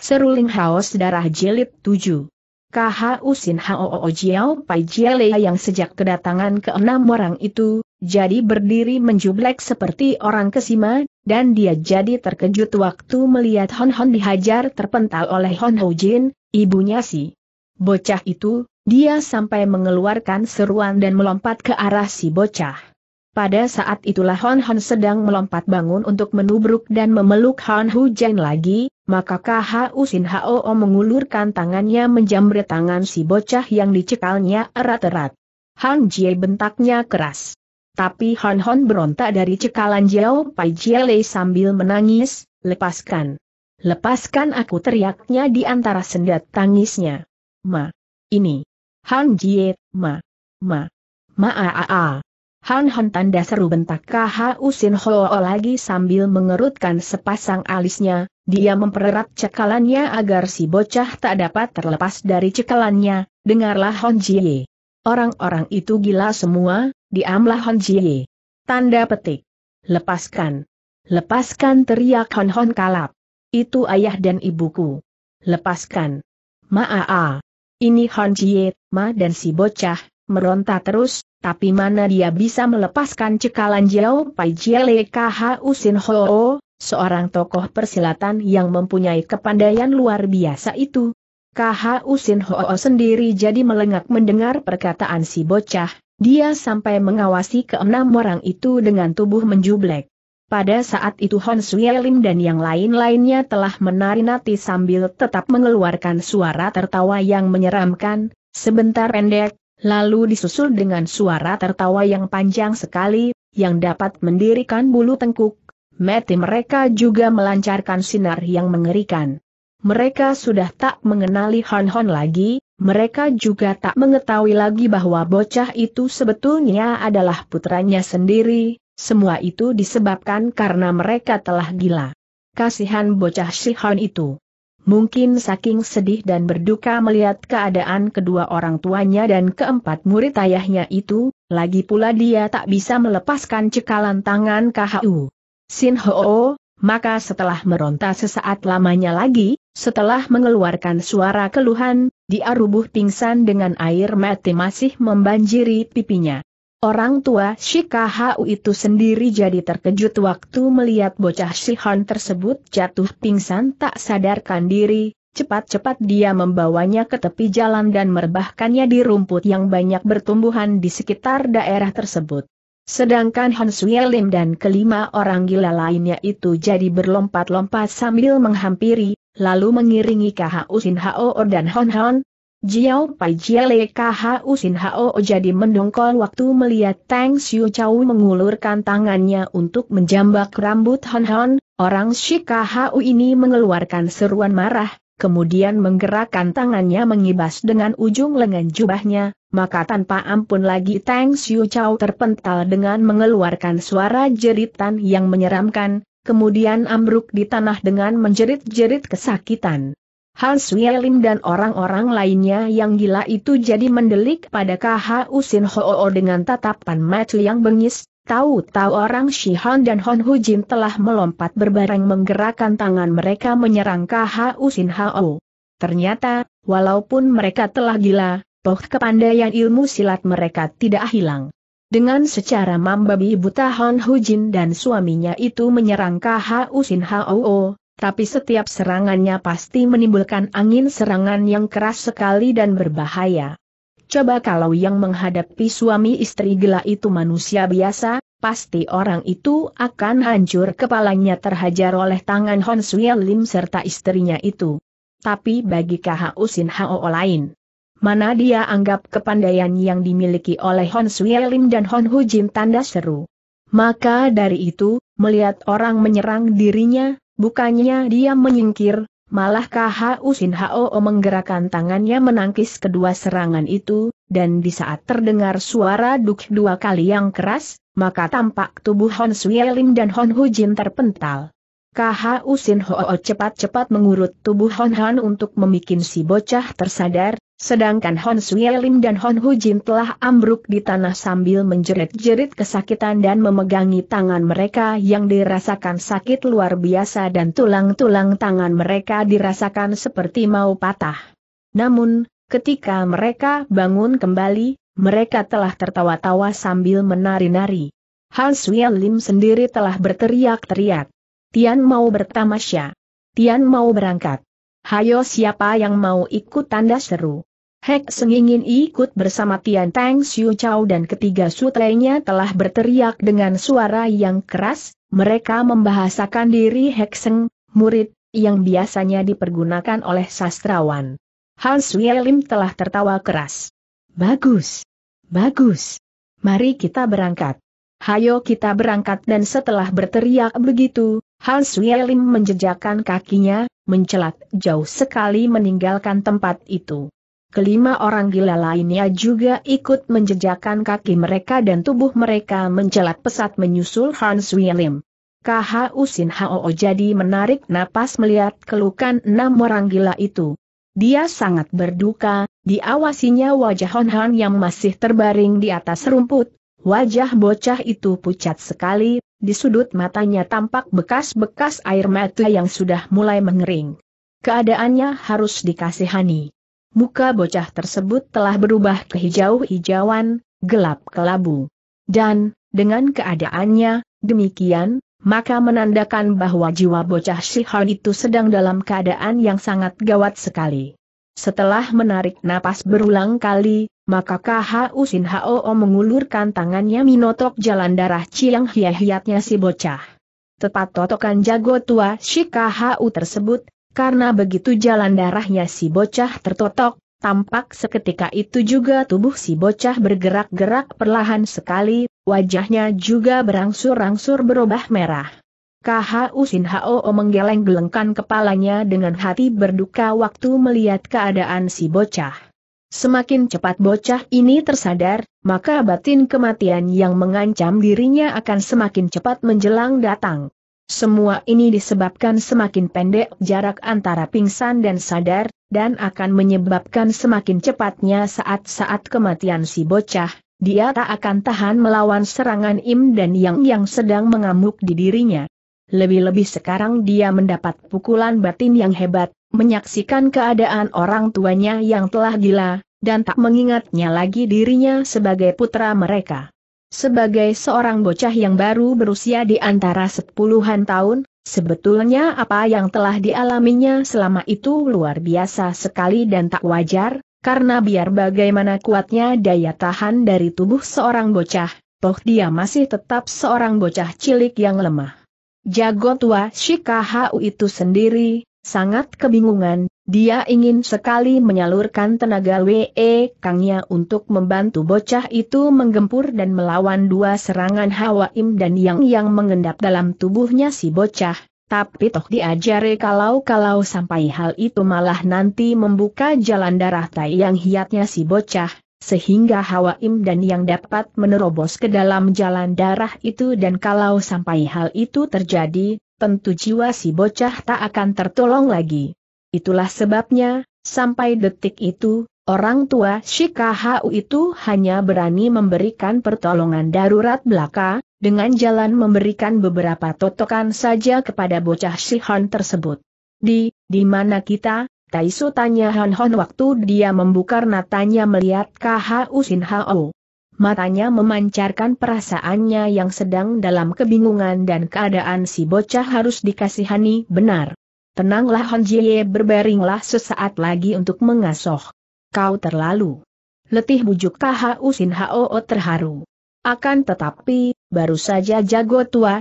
Seruling Haos Darah jelit 7 Kha Usin Hao Jiao Pai Jiele yang sejak kedatangan ke enam orang itu, jadi berdiri menjublek seperti orang kesima, dan dia jadi terkejut waktu melihat Hon Hon dihajar terpental oleh Hon Ho Jin, ibunya si bocah itu, dia sampai mengeluarkan seruan dan melompat ke arah si bocah. Pada saat itulah Hon Hon sedang melompat bangun untuk menubruk dan memeluk Han Hu Jen lagi, maka U Sin Hao mengulurkan tangannya menjamret tangan si bocah yang dicekalnya erat-erat. Han Jie bentaknya keras. Tapi Han Hon berontak dari cekalan Jiao Pai Jiele sambil menangis, lepaskan. Lepaskan aku teriaknya di antara sendat tangisnya. Ma. Ini. Han Jie, ma. Ma. Ma a a a. Han Han tanda seru bentak KHU usin Ho lagi sambil mengerutkan sepasang alisnya, dia mempererat cekalannya agar si bocah tak dapat terlepas dari cekalannya, dengarlah Hon Jie. Orang-orang itu gila semua, diamlah Hon Jie. Tanda petik. Lepaskan. Lepaskan teriak Hon Hon kalap. Itu ayah dan ibuku. Lepaskan. Ma'a'a. Ini Hon Jie, Ma dan si bocah, meronta terus, tapi mana dia bisa melepaskan cekalan Jiao Pai Jiele KHU Sin Ho, seorang tokoh persilatan yang mempunyai kepandaian luar biasa itu. KHU Sin Ho sendiri jadi melengak mendengar perkataan si bocah, dia sampai mengawasi keenam orang itu dengan tubuh menjublek. Pada saat itu Hon Sui Lim dan yang lain-lainnya telah menari nati sambil tetap mengeluarkan suara tertawa yang menyeramkan, sebentar pendek, lalu disusul dengan suara tertawa yang panjang sekali, yang dapat mendirikan bulu tengkuk. Mati mereka juga melancarkan sinar yang mengerikan. Mereka sudah tak mengenali Hon Hon lagi, mereka juga tak mengetahui lagi bahwa bocah itu sebetulnya adalah putranya sendiri, semua itu disebabkan karena mereka telah gila. Kasihan bocah Sihon itu mungkin saking sedih dan berduka melihat keadaan kedua orang tuanya dan keempat murid ayahnya itu, lagi pula dia tak bisa melepaskan cekalan tangan KHU. Sin Ho, maka setelah meronta sesaat lamanya lagi, setelah mengeluarkan suara keluhan, dia rubuh pingsan dengan air mati masih membanjiri pipinya. Orang tua Shikahau itu sendiri jadi terkejut waktu melihat bocah Shihan tersebut jatuh pingsan tak sadarkan diri, cepat-cepat dia membawanya ke tepi jalan dan merebahkannya di rumput yang banyak bertumbuhan di sekitar daerah tersebut. Sedangkan Han Suyelim dan kelima orang gila lainnya itu jadi berlompat-lompat sambil menghampiri, lalu mengiringi Kahau Sin Hao dan Hon Hon, Jiao Pai Jiele u Sin Hao jadi mendongkol waktu melihat Tang Xiu Chau mengulurkan tangannya untuk menjambak rambut Hon Hon, orang Shi u ini mengeluarkan seruan marah, kemudian menggerakkan tangannya mengibas dengan ujung lengan jubahnya, maka tanpa ampun lagi Tang Xiu Chau terpental dengan mengeluarkan suara jeritan yang menyeramkan, kemudian ambruk di tanah dengan menjerit-jerit kesakitan. Hans Wielim dan orang-orang lainnya yang gila itu jadi mendelik pada KH Usin Hoo dengan tatapan mata yang bengis, tahu-tahu orang Shihan dan Hon Hujin telah melompat berbareng menggerakkan tangan mereka menyerang KH Usin Hoo. Ternyata, walaupun mereka telah gila, toh kepandaian ilmu silat mereka tidak hilang. Dengan secara mambabi buta Hon Hujin dan suaminya itu menyerang KH Usin Hoo, tapi setiap serangannya pasti menimbulkan angin serangan yang keras sekali dan berbahaya. Coba kalau yang menghadapi suami istri gila itu manusia biasa, pasti orang itu akan hancur kepalanya terhajar oleh tangan Hon Suya Lim serta istrinya itu. Tapi bagi KHU Sin Hao lain, mana dia anggap kepandaian yang dimiliki oleh Hon Suya Lim dan Hon Hu Jin tanda seru. Maka dari itu, melihat orang menyerang dirinya, Bukannya dia menyingkir, malah KHU Sin Hao menggerakkan tangannya menangkis kedua serangan itu, dan di saat terdengar suara duk dua kali yang keras, maka tampak tubuh Hon Lim dan Hon Hu Jin terpental. KHU Sin Ho cepat-cepat mengurut tubuh Hon Han untuk memikin si bocah tersadar, Sedangkan Hon Sui dan Hon Hu Jin telah ambruk di tanah sambil menjerit-jerit kesakitan dan memegangi tangan mereka yang dirasakan sakit luar biasa dan tulang-tulang tangan mereka dirasakan seperti mau patah. Namun, ketika mereka bangun kembali, mereka telah tertawa-tawa sambil menari-nari. Hon Sui sendiri telah berteriak-teriak. Tian mau bertamasya. Tian mau berangkat. Hayo siapa yang mau ikut tanda seru. Hek Seng ingin ikut bersama Tian Tang Xiu Chao dan ketiga sutrenya telah berteriak dengan suara yang keras, mereka membahasakan diri Hek Seng, murid, yang biasanya dipergunakan oleh sastrawan. Hans Wielim telah tertawa keras. Bagus. Bagus. Mari kita berangkat. Hayo kita berangkat dan setelah berteriak begitu, Hans Wielim menjejakkan kakinya, mencelat jauh sekali meninggalkan tempat itu. Kelima orang gila lainnya juga ikut menjejakkan kaki mereka dan tubuh mereka mencelat pesat menyusul Hans William. K.H. Usin H.O.O. jadi menarik napas melihat kelukan enam orang gila itu. Dia sangat berduka, diawasinya wajah Hon Han yang masih terbaring di atas rumput, wajah bocah itu pucat sekali, di sudut matanya tampak bekas-bekas air mata yang sudah mulai mengering. Keadaannya harus dikasihani muka bocah tersebut telah berubah ke hijau-hijauan, gelap kelabu. Dan, dengan keadaannya, demikian, maka menandakan bahwa jiwa bocah Shihan itu sedang dalam keadaan yang sangat gawat sekali. Setelah menarik napas berulang kali, maka KHU Sin Hoo mengulurkan tangannya minotok jalan darah ciang hiah-hiatnya si bocah. Tepat totokan jago tua si KHU tersebut, karena begitu jalan darahnya si bocah tertotok, tampak seketika itu juga tubuh si bocah bergerak-gerak perlahan sekali, wajahnya juga berangsur-angsur berubah merah. KHU Sin Hao menggeleng-gelengkan kepalanya dengan hati berduka waktu melihat keadaan si bocah. Semakin cepat bocah ini tersadar, maka batin kematian yang mengancam dirinya akan semakin cepat menjelang datang. Semua ini disebabkan semakin pendek jarak antara pingsan dan sadar, dan akan menyebabkan semakin cepatnya saat-saat kematian si bocah, dia tak akan tahan melawan serangan Im dan Yang yang sedang mengamuk di dirinya. Lebih-lebih sekarang dia mendapat pukulan batin yang hebat, menyaksikan keadaan orang tuanya yang telah gila, dan tak mengingatnya lagi dirinya sebagai putra mereka. Sebagai seorang bocah yang baru berusia di antara sepuluhan tahun, sebetulnya apa yang telah dialaminya selama itu luar biasa sekali dan tak wajar, karena biar bagaimana kuatnya daya tahan dari tubuh seorang bocah, toh dia masih tetap seorang bocah cilik yang lemah. Jago tua Shikahau itu sendiri, sangat kebingungan, dia ingin sekali menyalurkan tenaga W.E. Kangnya untuk membantu bocah itu menggempur dan melawan dua serangan Hawaim dan yang-yang mengendap dalam tubuhnya si bocah, tapi toh diajari kalau-kalau sampai hal itu malah nanti membuka jalan darah tai yang hiatnya si bocah, sehingga Hawaim dan yang dapat menerobos ke dalam jalan darah itu dan kalau sampai hal itu terjadi, tentu jiwa si bocah tak akan tertolong lagi. Itulah sebabnya, sampai detik itu, orang tua Shikahu itu hanya berani memberikan pertolongan darurat belaka, dengan jalan memberikan beberapa totokan saja kepada bocah Shihon tersebut. Di, di mana kita, Taisu tanya Han Hon waktu dia membuka natanya melihat Khu Sin Hao. Matanya memancarkan perasaannya yang sedang dalam kebingungan dan keadaan si bocah harus dikasihani benar. Tenanglah Hon Jie berbaringlah sesaat lagi untuk mengasuh. Kau terlalu letih bujuk Taha Usin Hao terharu. Akan tetapi, baru saja jago tua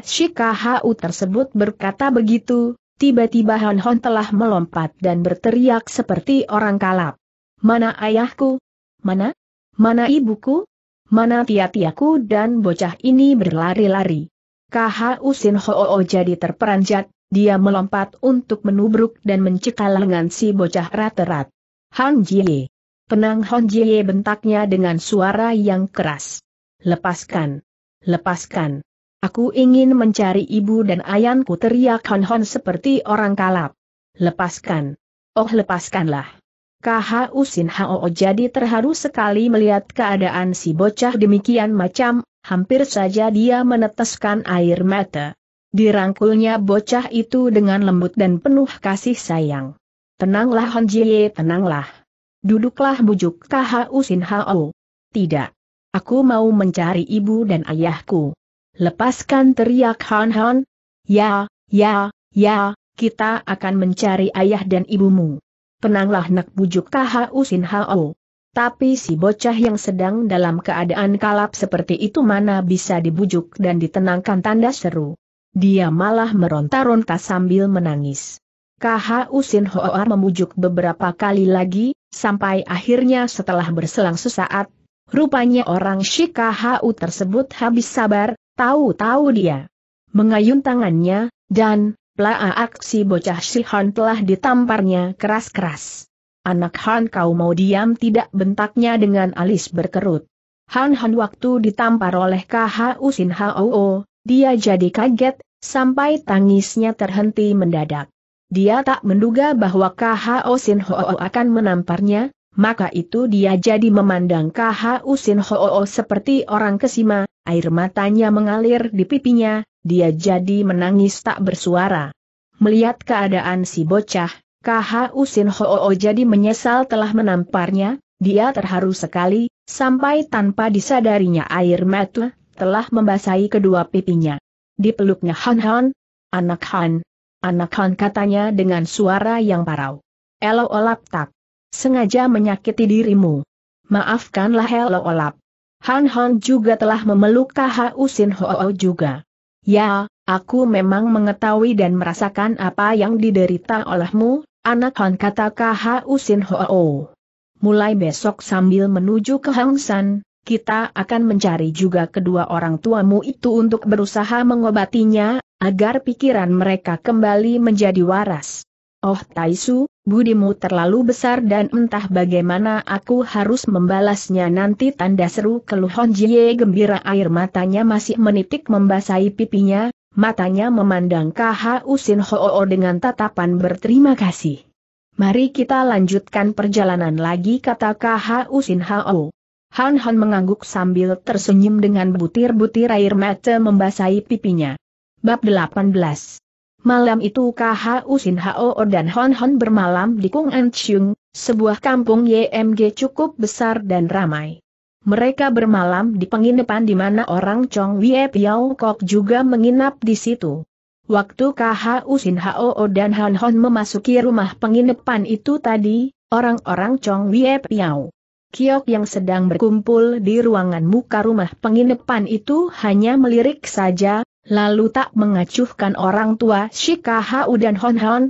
U tersebut berkata begitu, tiba-tiba Hon Hon telah melompat dan berteriak seperti orang kalap. Mana ayahku? Mana? Mana ibuku? Mana tiatiaku dan bocah ini berlari-lari? Kaha Usin Hoo jadi terperanjat, dia melompat untuk menubruk dan mencekal lengan si bocah rat-rat. Han Jie. Penang Han Jie bentaknya dengan suara yang keras. Lepaskan. Lepaskan. Aku ingin mencari ibu dan ayanku teriak Han Han seperti orang kalap. Lepaskan. Oh lepaskanlah. KHU Usin Hao jadi terharu sekali melihat keadaan si bocah demikian macam, hampir saja dia meneteskan air mata. Dirangkulnya bocah itu dengan lembut dan penuh kasih sayang. Tenanglah Hon Jie, tenanglah. Duduklah bujuk Khu Usin Hao. Tidak. Aku mau mencari ibu dan ayahku. Lepaskan teriak Han Han. Ya, ya, ya, kita akan mencari ayah dan ibumu. Tenanglah nak bujuk Khu Usin Hao. Tapi si bocah yang sedang dalam keadaan kalap seperti itu mana bisa dibujuk dan ditenangkan tanda seru. Dia malah meronta-ronta sambil menangis. KHU Sin Hoar memujuk beberapa kali lagi, sampai akhirnya setelah berselang sesaat, rupanya orang si KHU tersebut habis sabar, tahu-tahu dia mengayun tangannya, dan, pelaa aksi bocah si Han telah ditamparnya keras-keras. Anak Han kau mau diam tidak bentaknya dengan alis berkerut. Han Han waktu ditampar oleh KHU Sin Hao dia jadi kaget, sampai tangisnya terhenti mendadak. Dia tak menduga bahwa KHO Sin Hoo akan menamparnya, maka itu dia jadi memandang KHO Sin Hoo seperti orang kesima, air matanya mengalir di pipinya, dia jadi menangis tak bersuara. Melihat keadaan si bocah, KHO Sin Hoo jadi menyesal telah menamparnya, dia terharu sekali, sampai tanpa disadarinya air mata telah membasahi kedua pipinya. Dipeluknya Han Han, anak Han, anak Han katanya dengan suara yang parau. Elo olap tak. Sengaja menyakiti dirimu. Maafkanlah Elo olap. Han Han juga telah memeluk Kha Usin Ho juga. Ya, aku memang mengetahui dan merasakan apa yang diderita olehmu, anak Han kata Kha Usin Ho. Mulai besok sambil menuju ke Hang San, kita akan mencari juga kedua orang tuamu itu untuk berusaha mengobatinya, agar pikiran mereka kembali menjadi waras. Oh Taisu, budimu terlalu besar dan entah bagaimana aku harus membalasnya nanti tanda seru keluhon Jie gembira air matanya masih menitik membasahi pipinya, matanya memandang KHU Sin Hoo dengan tatapan berterima kasih. Mari kita lanjutkan perjalanan lagi kata KHU Sin Hoo. Han Han mengangguk sambil tersenyum dengan butir-butir air mata membasahi pipinya. Bab 18 Malam itu KHU Sin Hao dan Hon Hon bermalam di Kung An Chung, sebuah kampung YMG cukup besar dan ramai. Mereka bermalam di penginapan di mana orang Chong Wie Piao Kok juga menginap di situ. Waktu KHU Sin Hao dan Han Hon memasuki rumah penginapan itu tadi, orang-orang Chong Wie Piao Kiok yang sedang berkumpul di ruangan muka rumah penginapan itu hanya melirik saja, lalu tak mengacuhkan orang tua Shikahau dan Hon Hon.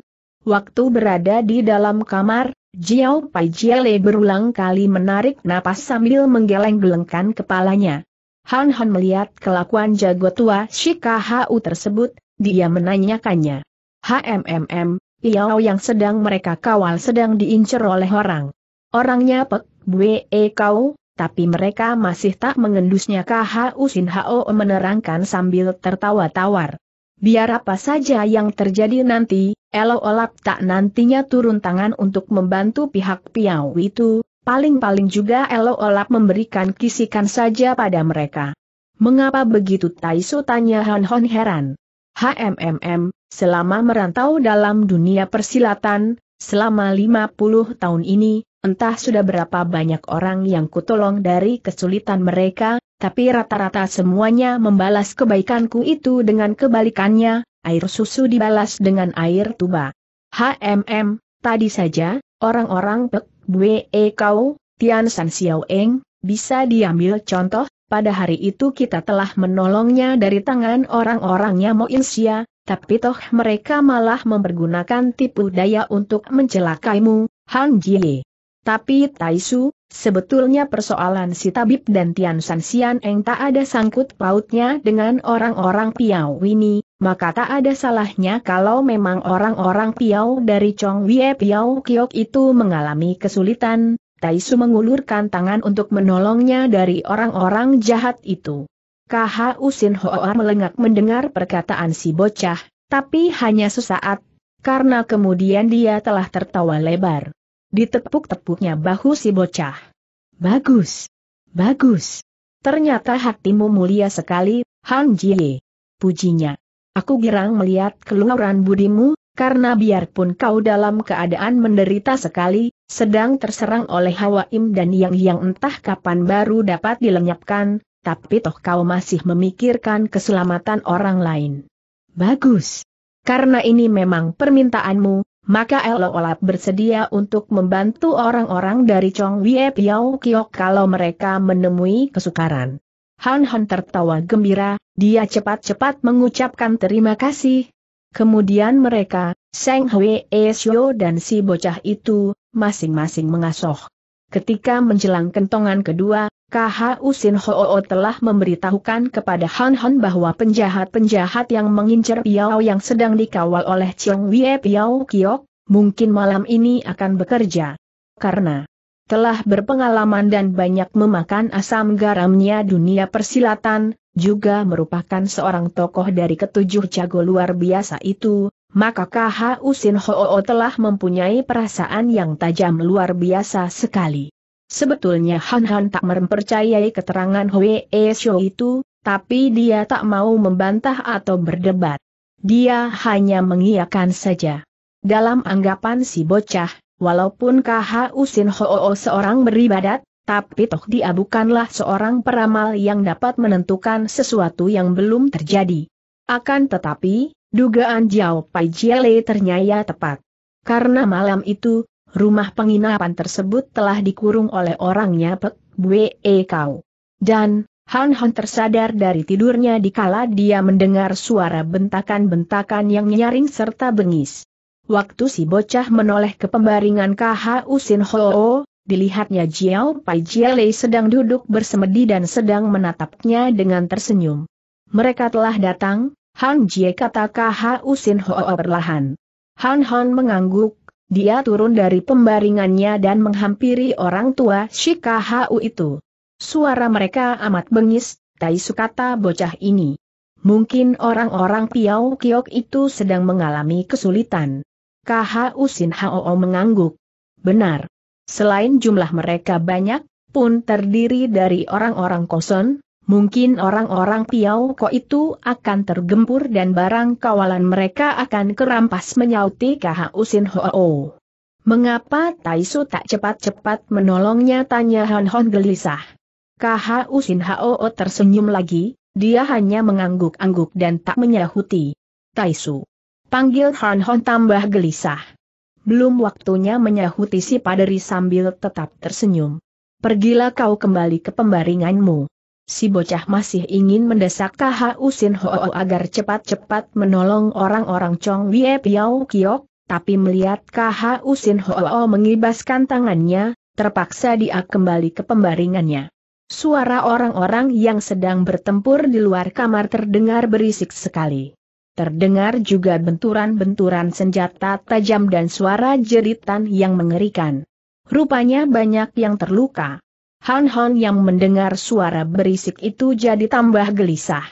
Waktu berada di dalam kamar, Jiao Pai Jiele berulang kali menarik napas sambil menggeleng-gelengkan kepalanya. Han Han melihat kelakuan jago tua Shikahau tersebut, dia menanyakannya. HMMM, Iao yang sedang mereka kawal sedang diincer oleh orang. Orangnya Pek Bwe kau, tapi mereka masih tak mengendusnya KHU Sin Hao menerangkan sambil tertawa tawar. Biar apa saja yang terjadi nanti, Elo Olap tak nantinya turun tangan untuk membantu pihak Piau itu, paling-paling juga Elo Olap memberikan kisikan saja pada mereka. Mengapa begitu Taiso tanya Han Hon heran. HMMM, selama merantau dalam dunia persilatan, selama 50 tahun ini, Entah sudah berapa banyak orang yang kutolong dari kesulitan mereka, tapi rata-rata semuanya membalas kebaikanku itu dengan kebalikannya, air susu dibalas dengan air tuba. HMM, tadi saja, orang-orang Pek Bwe Kau, Tian San Xiao Eng, bisa diambil contoh, pada hari itu kita telah menolongnya dari tangan orang-orangnya Mo Insia, tapi toh mereka malah mempergunakan tipu daya untuk mencelakaimu, Han Jie. Tapi Taisu, sebetulnya persoalan si tabib dan Tian San Sian Eng tak ada sangkut pautnya dengan orang-orang Piau ini, maka tak ada salahnya kalau memang orang-orang Piau dari Chong Wie Piau Kiok itu mengalami kesulitan, Taisu mengulurkan tangan untuk menolongnya dari orang-orang jahat itu. KH Usin Hoa melengak mendengar perkataan si bocah, tapi hanya sesaat, karena kemudian dia telah tertawa lebar. Ditepuk-tepuknya bahu si bocah. Bagus. Bagus. Ternyata hatimu mulia sekali, Han Jie. Pujinya. Aku girang melihat keluaran budimu, karena biarpun kau dalam keadaan menderita sekali, sedang terserang oleh hawa im dan yang-yang entah kapan baru dapat dilenyapkan, tapi toh kau masih memikirkan keselamatan orang lain. Bagus. Karena ini memang permintaanmu, maka Olap bersedia untuk membantu orang-orang dari Chong Wie Piao Kiok kalau mereka menemui kesukaran. Han Han tertawa gembira, dia cepat-cepat mengucapkan terima kasih. Kemudian mereka, Seng Hwee Shio dan si bocah itu, masing-masing mengasuh Ketika menjelang kentongan kedua, KHU Sin Hoo telah memberitahukan kepada Han Han bahwa penjahat-penjahat yang mengincar Piao yang sedang dikawal oleh Chiong Wie Piao Kiok, mungkin malam ini akan bekerja. Karena telah berpengalaman dan banyak memakan asam garamnya dunia persilatan, juga merupakan seorang tokoh dari ketujuh jago luar biasa itu, maka KHU Sin Hoo telah mempunyai perasaan yang tajam luar biasa sekali. Sebetulnya Han Han tak mempercayai keterangan Hwee Shou itu, tapi dia tak mau membantah atau berdebat. Dia hanya mengiyakan saja. Dalam anggapan si bocah, walaupun KHU Sin Hoo seorang beribadat, tapi toh dia bukanlah seorang peramal yang dapat menentukan sesuatu yang belum terjadi. Akan tetapi, Dugaan Jiao Pai Jiele ternyata tepat. Karena malam itu, rumah penginapan tersebut telah dikurung oleh orangnya Pek Bue e Kau. Dan, Han Han tersadar dari tidurnya dikala dia mendengar suara bentakan-bentakan yang nyaring serta bengis. Waktu si bocah menoleh ke pembaringan KHU Sin Ho, dilihatnya Jiao Pai Jiele sedang duduk bersemedi dan sedang menatapnya dengan tersenyum. Mereka telah datang, Han Jie kata Kha Sin Ho perlahan. Han Han mengangguk, dia turun dari pembaringannya dan menghampiri orang tua si U itu. Suara mereka amat bengis, Tai Sukata bocah ini. Mungkin orang-orang Piau Kiok itu sedang mengalami kesulitan. Kha Sin Ho mengangguk. Benar. Selain jumlah mereka banyak, pun terdiri dari orang-orang kosong mungkin orang-orang Piau kok itu akan tergempur dan barang kawalan mereka akan kerampas menyauti KH Usin Ho. Mengapa Taisu tak cepat-cepat menolongnya tanya Hon Hon gelisah. KH Usin Ho tersenyum lagi, dia hanya mengangguk-angguk dan tak menyahuti. Taisu. Panggil Hon Hon tambah gelisah. Belum waktunya menyahuti si paderi sambil tetap tersenyum. Pergilah kau kembali ke pembaringanmu si bocah masih ingin mendesak KH Usin Ho agar cepat-cepat menolong orang-orang Chong Wie Piao Kiok, tapi melihat KHU Usin Ho mengibaskan tangannya, terpaksa dia kembali ke pembaringannya. Suara orang-orang yang sedang bertempur di luar kamar terdengar berisik sekali. Terdengar juga benturan-benturan senjata tajam dan suara jeritan yang mengerikan. Rupanya banyak yang terluka. Han Han yang mendengar suara berisik itu jadi tambah gelisah.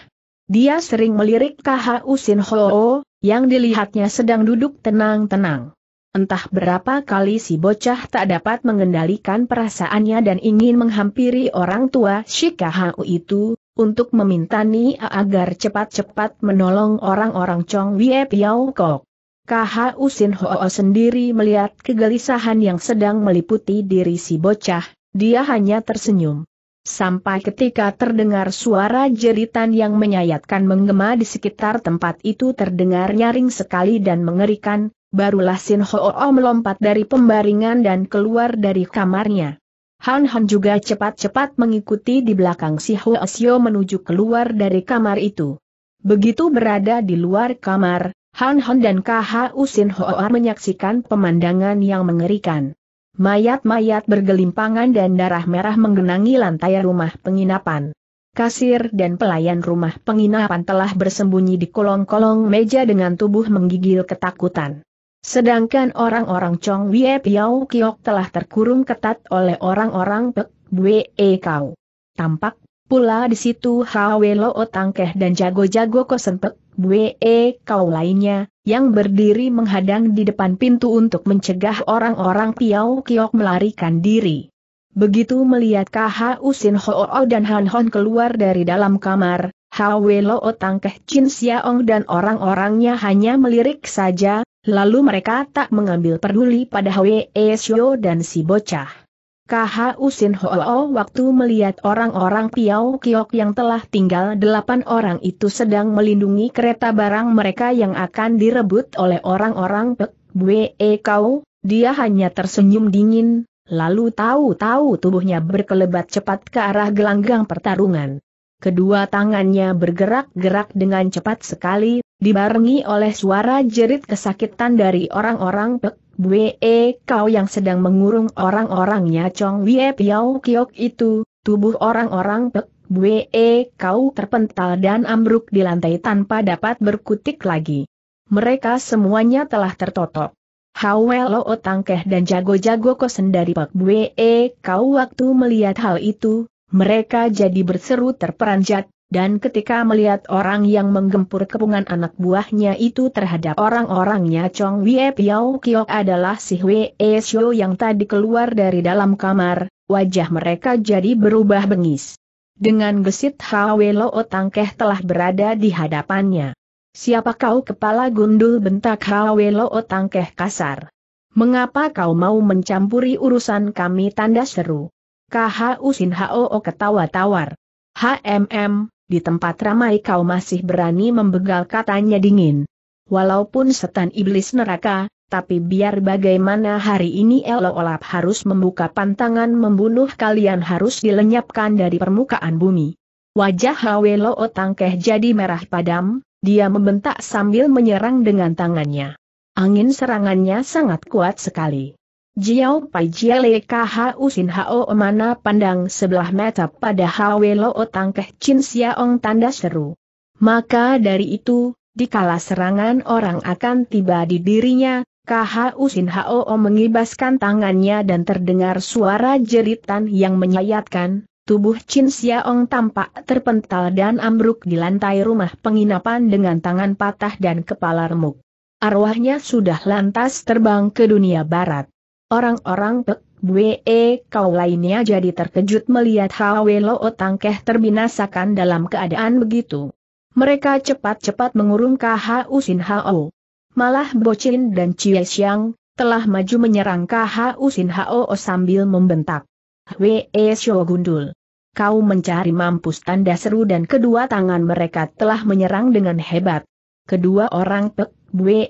Dia sering melirik KHU Sin Ho, yang dilihatnya sedang duduk tenang-tenang. Entah berapa kali si bocah tak dapat mengendalikan perasaannya dan ingin menghampiri orang tua si KHU itu, untuk meminta Nia agar cepat-cepat menolong orang-orang Chong Wie Piao Kok. KHU Sin Ho sendiri melihat kegelisahan yang sedang meliputi diri si bocah, dia hanya tersenyum. Sampai ketika terdengar suara jeritan yang menyayatkan menggema di sekitar tempat itu terdengar nyaring sekali dan mengerikan, barulah Sin Ho -o oh melompat dari pembaringan dan keluar dari kamarnya. Han Han juga cepat-cepat mengikuti di belakang si Ho Sio menuju keluar dari kamar itu. Begitu berada di luar kamar, Han Han dan KH Usin Ho oh menyaksikan pemandangan yang mengerikan. Mayat-mayat bergelimpangan dan darah merah menggenangi lantai rumah penginapan. Kasir dan pelayan rumah penginapan telah bersembunyi di kolong-kolong meja dengan tubuh menggigil ketakutan. Sedangkan orang-orang Chong Wie Piao Kiok telah terkurung ketat oleh orang-orang Pek Bue Kau. Tampak Pula di situ Hawelo Otangkeh dan jago-jago Kosempek, Bwe e, Kau lainnya, yang berdiri menghadang di depan pintu untuk mencegah orang-orang Piau Kiok melarikan diri. Begitu melihat KHU Usin Hoo dan Han Hon keluar dari dalam kamar, Hawelo Otangkeh Chin Xiaong dan orang-orangnya hanya melirik saja, lalu mereka tak mengambil peduli pada Hwe e Shio dan si bocah. KHU Sin Ho o waktu melihat orang-orang Piao Kiok yang telah tinggal delapan orang itu sedang melindungi kereta barang mereka yang akan direbut oleh orang-orang Pek Bwe e Kau, dia hanya tersenyum dingin, lalu tahu-tahu tubuhnya berkelebat cepat ke arah gelanggang pertarungan. Kedua tangannya bergerak-gerak dengan cepat sekali, dibarengi oleh suara jerit kesakitan dari orang-orang Pek Bwe kau yang sedang mengurung orang-orangnya Chong Wie Piao Kiok itu, tubuh orang-orang Pek Bwe kau terpental dan ambruk di lantai tanpa dapat berkutik lagi. Mereka semuanya telah tertotok. Hawelo Otangkeh dan jago-jago kosen dari Pak Bwe kau waktu melihat hal itu, mereka jadi berseru terperanjat, dan ketika melihat orang yang menggempur kepungan anak buahnya itu terhadap orang-orangnya Chong Wie Piao Kio adalah si Wei Shou yang tadi keluar dari dalam kamar, wajah mereka jadi berubah bengis. Dengan gesit Hwe Lo Tangkeh telah berada di hadapannya. Siapa kau kepala gundul bentak Hwe Lo Tangkeh kasar. Mengapa kau mau mencampuri urusan kami tanda seru? KH Usin Hoo ketawa tawar. HMM, di tempat ramai kau masih berani membegal katanya dingin. Walaupun setan iblis neraka, tapi biar bagaimana hari ini Elo Olap harus membuka pantangan membunuh kalian harus dilenyapkan dari permukaan bumi. Wajah Hawelo Otangkeh jadi merah padam, dia membentak sambil menyerang dengan tangannya. Angin serangannya sangat kuat sekali. Jiao Pai Jiale KHU Sin Hao Mana pandang sebelah mata pada Hwe Lo Tangkeh Chin Xiaong tanda seru. Maka dari itu, dikala serangan orang akan tiba di dirinya, KHU Sin Hao mengibaskan tangannya dan terdengar suara jeritan yang menyayatkan, tubuh Chin Xiaong tampak terpental dan ambruk di lantai rumah penginapan dengan tangan patah dan kepala remuk. Arwahnya sudah lantas terbang ke dunia barat. Orang-orang Pek Bwe kau lainnya jadi terkejut melihat Hwe loo Tangkeh terbinasakan dalam keadaan begitu. Mereka cepat-cepat mengurung KHU Sin Hao. Malah Bocin dan Chie Xiang telah maju menyerang KHU Sin Hao sambil membentak. Hwe Xiao gundul kau mencari mampus tanda seru dan kedua tangan mereka telah menyerang dengan hebat. Kedua orang Pek Bwe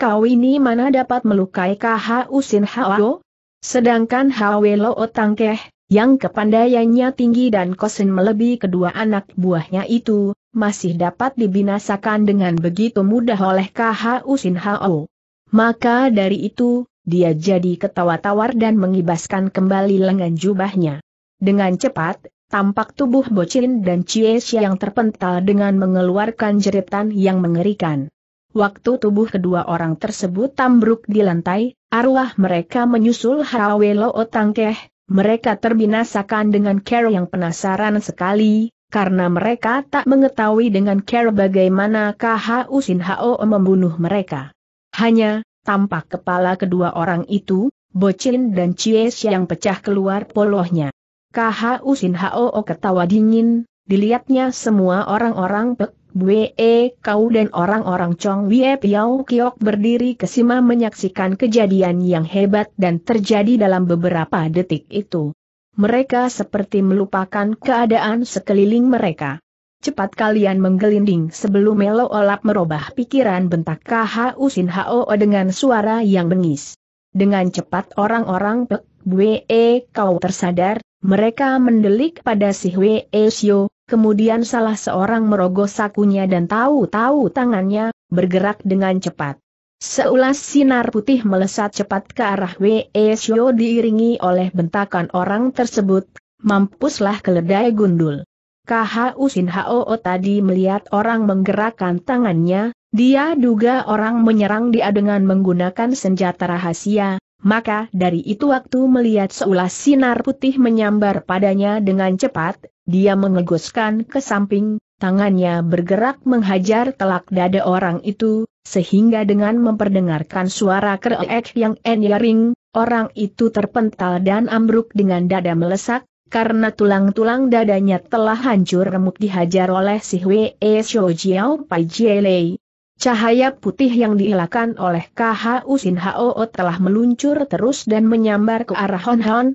kau ini mana dapat melukai KHU Sin Hao? Sedangkan Hwe Lo Tangkeh, yang kepandaiannya tinggi dan kosin melebihi kedua anak buahnya itu, masih dapat dibinasakan dengan begitu mudah oleh KHU Sin Hao. Maka dari itu, dia jadi ketawa tawar dan mengibaskan kembali lengan jubahnya. Dengan cepat, tampak tubuh Bocin dan Cies yang terpental dengan mengeluarkan jeritan yang mengerikan. Waktu tubuh kedua orang tersebut tambruk di lantai, arwah mereka menyusul Harawelo Otangkeh, mereka terbinasakan dengan Carol yang penasaran sekali, karena mereka tak mengetahui dengan Carol bagaimana KHU Sin Hao membunuh mereka. Hanya, tampak kepala kedua orang itu, Bocin dan Cies yang pecah keluar polohnya. KHU Sin Hao ketawa dingin, dilihatnya semua orang-orang Pek Bwe Kau dan orang-orang Chong Wie Piao Kiok berdiri kesima menyaksikan kejadian yang hebat dan terjadi dalam beberapa detik itu. Mereka seperti melupakan keadaan sekeliling mereka. Cepat kalian menggelinding sebelum Melo Olap merubah pikiran bentak kh usin ho dengan suara yang bengis. Dengan cepat orang-orang Pek Bwe Kau tersadar, mereka mendelik pada si Hwe Sio, Kemudian salah seorang merogoh sakunya dan tahu-tahu tangannya, bergerak dengan cepat. Seulas sinar putih melesat cepat ke arah Wei Xiao diiringi oleh bentakan orang tersebut, mampuslah keledai gundul. Kha Usin Hao tadi melihat orang menggerakkan tangannya, dia duga orang menyerang dia dengan menggunakan senjata rahasia, maka dari itu waktu melihat seulas sinar putih menyambar padanya dengan cepat, dia mengeguskan ke samping, tangannya bergerak menghajar telak dada orang itu, sehingga dengan memperdengarkan suara kerek yang enyaring, orang itu terpental dan ambruk dengan dada melesak, karena tulang-tulang dadanya telah hancur remuk dihajar oleh si Hwee Xiao Jiao Pai Jielei, Cahaya putih yang dielakkan oleh KHU Sin H.O. telah meluncur terus dan menyambar ke arah Hon Hon.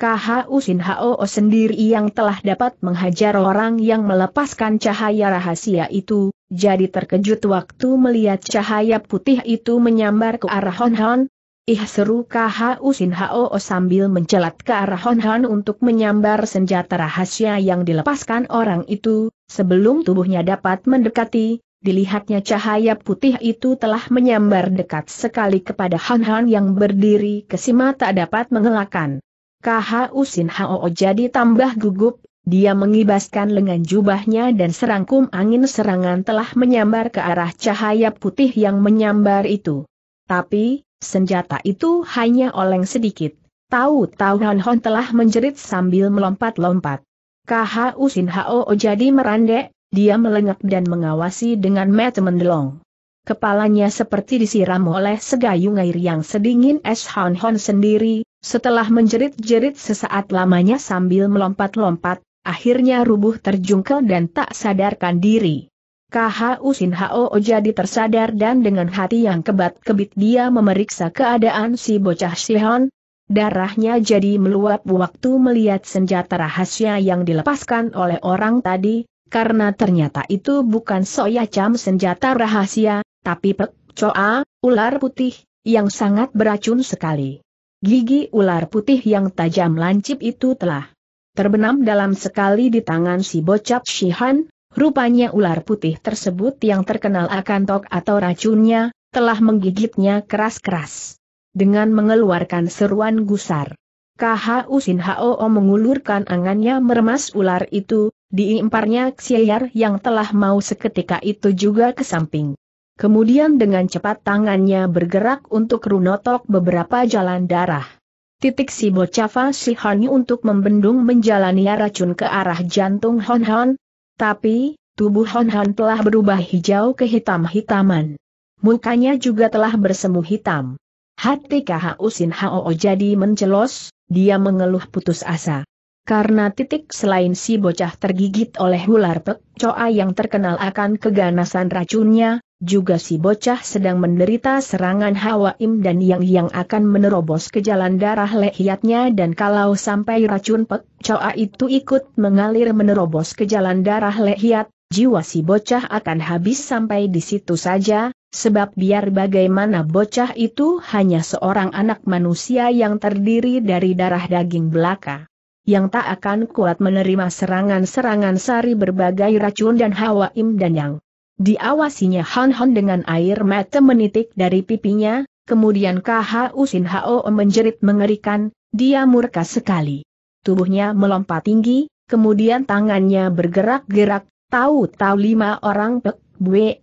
KHU Sin H.O. sendiri yang telah dapat menghajar orang yang melepaskan cahaya rahasia itu, jadi terkejut waktu melihat cahaya putih itu menyambar ke arah Hon Hon. Ih seru KHU Sin H.O. sambil mencelat ke arah Hon Hon untuk menyambar senjata rahasia yang dilepaskan orang itu, sebelum tubuhnya dapat mendekati, dilihatnya cahaya putih itu telah menyambar dekat sekali kepada Han Han yang berdiri kesima tak dapat mengelakkan. KH Usin Hao jadi tambah gugup, dia mengibaskan lengan jubahnya dan serangkum angin serangan telah menyambar ke arah cahaya putih yang menyambar itu. Tapi, senjata itu hanya oleng sedikit. Tahu-tahu Han Han telah menjerit sambil melompat-lompat. KHU Usin Hao jadi merandek, dia melengak dan mengawasi dengan mata mendelong. Kepalanya seperti disiram oleh segayung air yang sedingin es Hon Hon sendiri, setelah menjerit-jerit sesaat lamanya sambil melompat-lompat, akhirnya rubuh terjungkel dan tak sadarkan diri. KHU usin Hao jadi tersadar dan dengan hati yang kebat-kebit dia memeriksa keadaan si bocah Sihon. Darahnya jadi meluap waktu melihat senjata rahasia yang dilepaskan oleh orang tadi, karena ternyata itu bukan soya soyacam senjata rahasia, tapi pek, coa, ular putih, yang sangat beracun sekali. Gigi ular putih yang tajam lancip itu telah terbenam dalam sekali di tangan si bocap Shihan, rupanya ular putih tersebut yang terkenal akan tok atau racunnya, telah menggigitnya keras-keras. Dengan mengeluarkan seruan gusar, KHU Sin Hao mengulurkan angannya meremas ular itu, diimparnya Xiayar yang telah mau seketika itu juga ke samping. Kemudian dengan cepat tangannya bergerak untuk runotok beberapa jalan darah. Titik si bocava si Hon untuk membendung menjalani racun ke arah jantung Hon Hon, tapi, tubuh Hon Hon telah berubah hijau ke hitam-hitaman. Mukanya juga telah bersemu hitam. Hati KHU Sin Hao jadi mencelos, dia mengeluh putus asa. Karena titik selain si bocah tergigit oleh ular pek, Coa yang terkenal akan keganasan racunnya, juga si bocah sedang menderita serangan hawa im dan yang-yang akan menerobos ke jalan darah lehiatnya dan kalau sampai racun pek, Coa itu ikut mengalir menerobos ke jalan darah lehiat, jiwa si bocah akan habis sampai di situ saja, sebab biar bagaimana bocah itu hanya seorang anak manusia yang terdiri dari darah daging belaka. Yang tak akan kuat menerima serangan-serangan sari berbagai racun dan hawa im dan yang. Diawasinya Han Han dengan air mata menitik dari pipinya, kemudian KH Usin Hao menjerit mengerikan, dia murka sekali. Tubuhnya melompat tinggi, kemudian tangannya bergerak-gerak, tahu-tahu lima orang pek Bue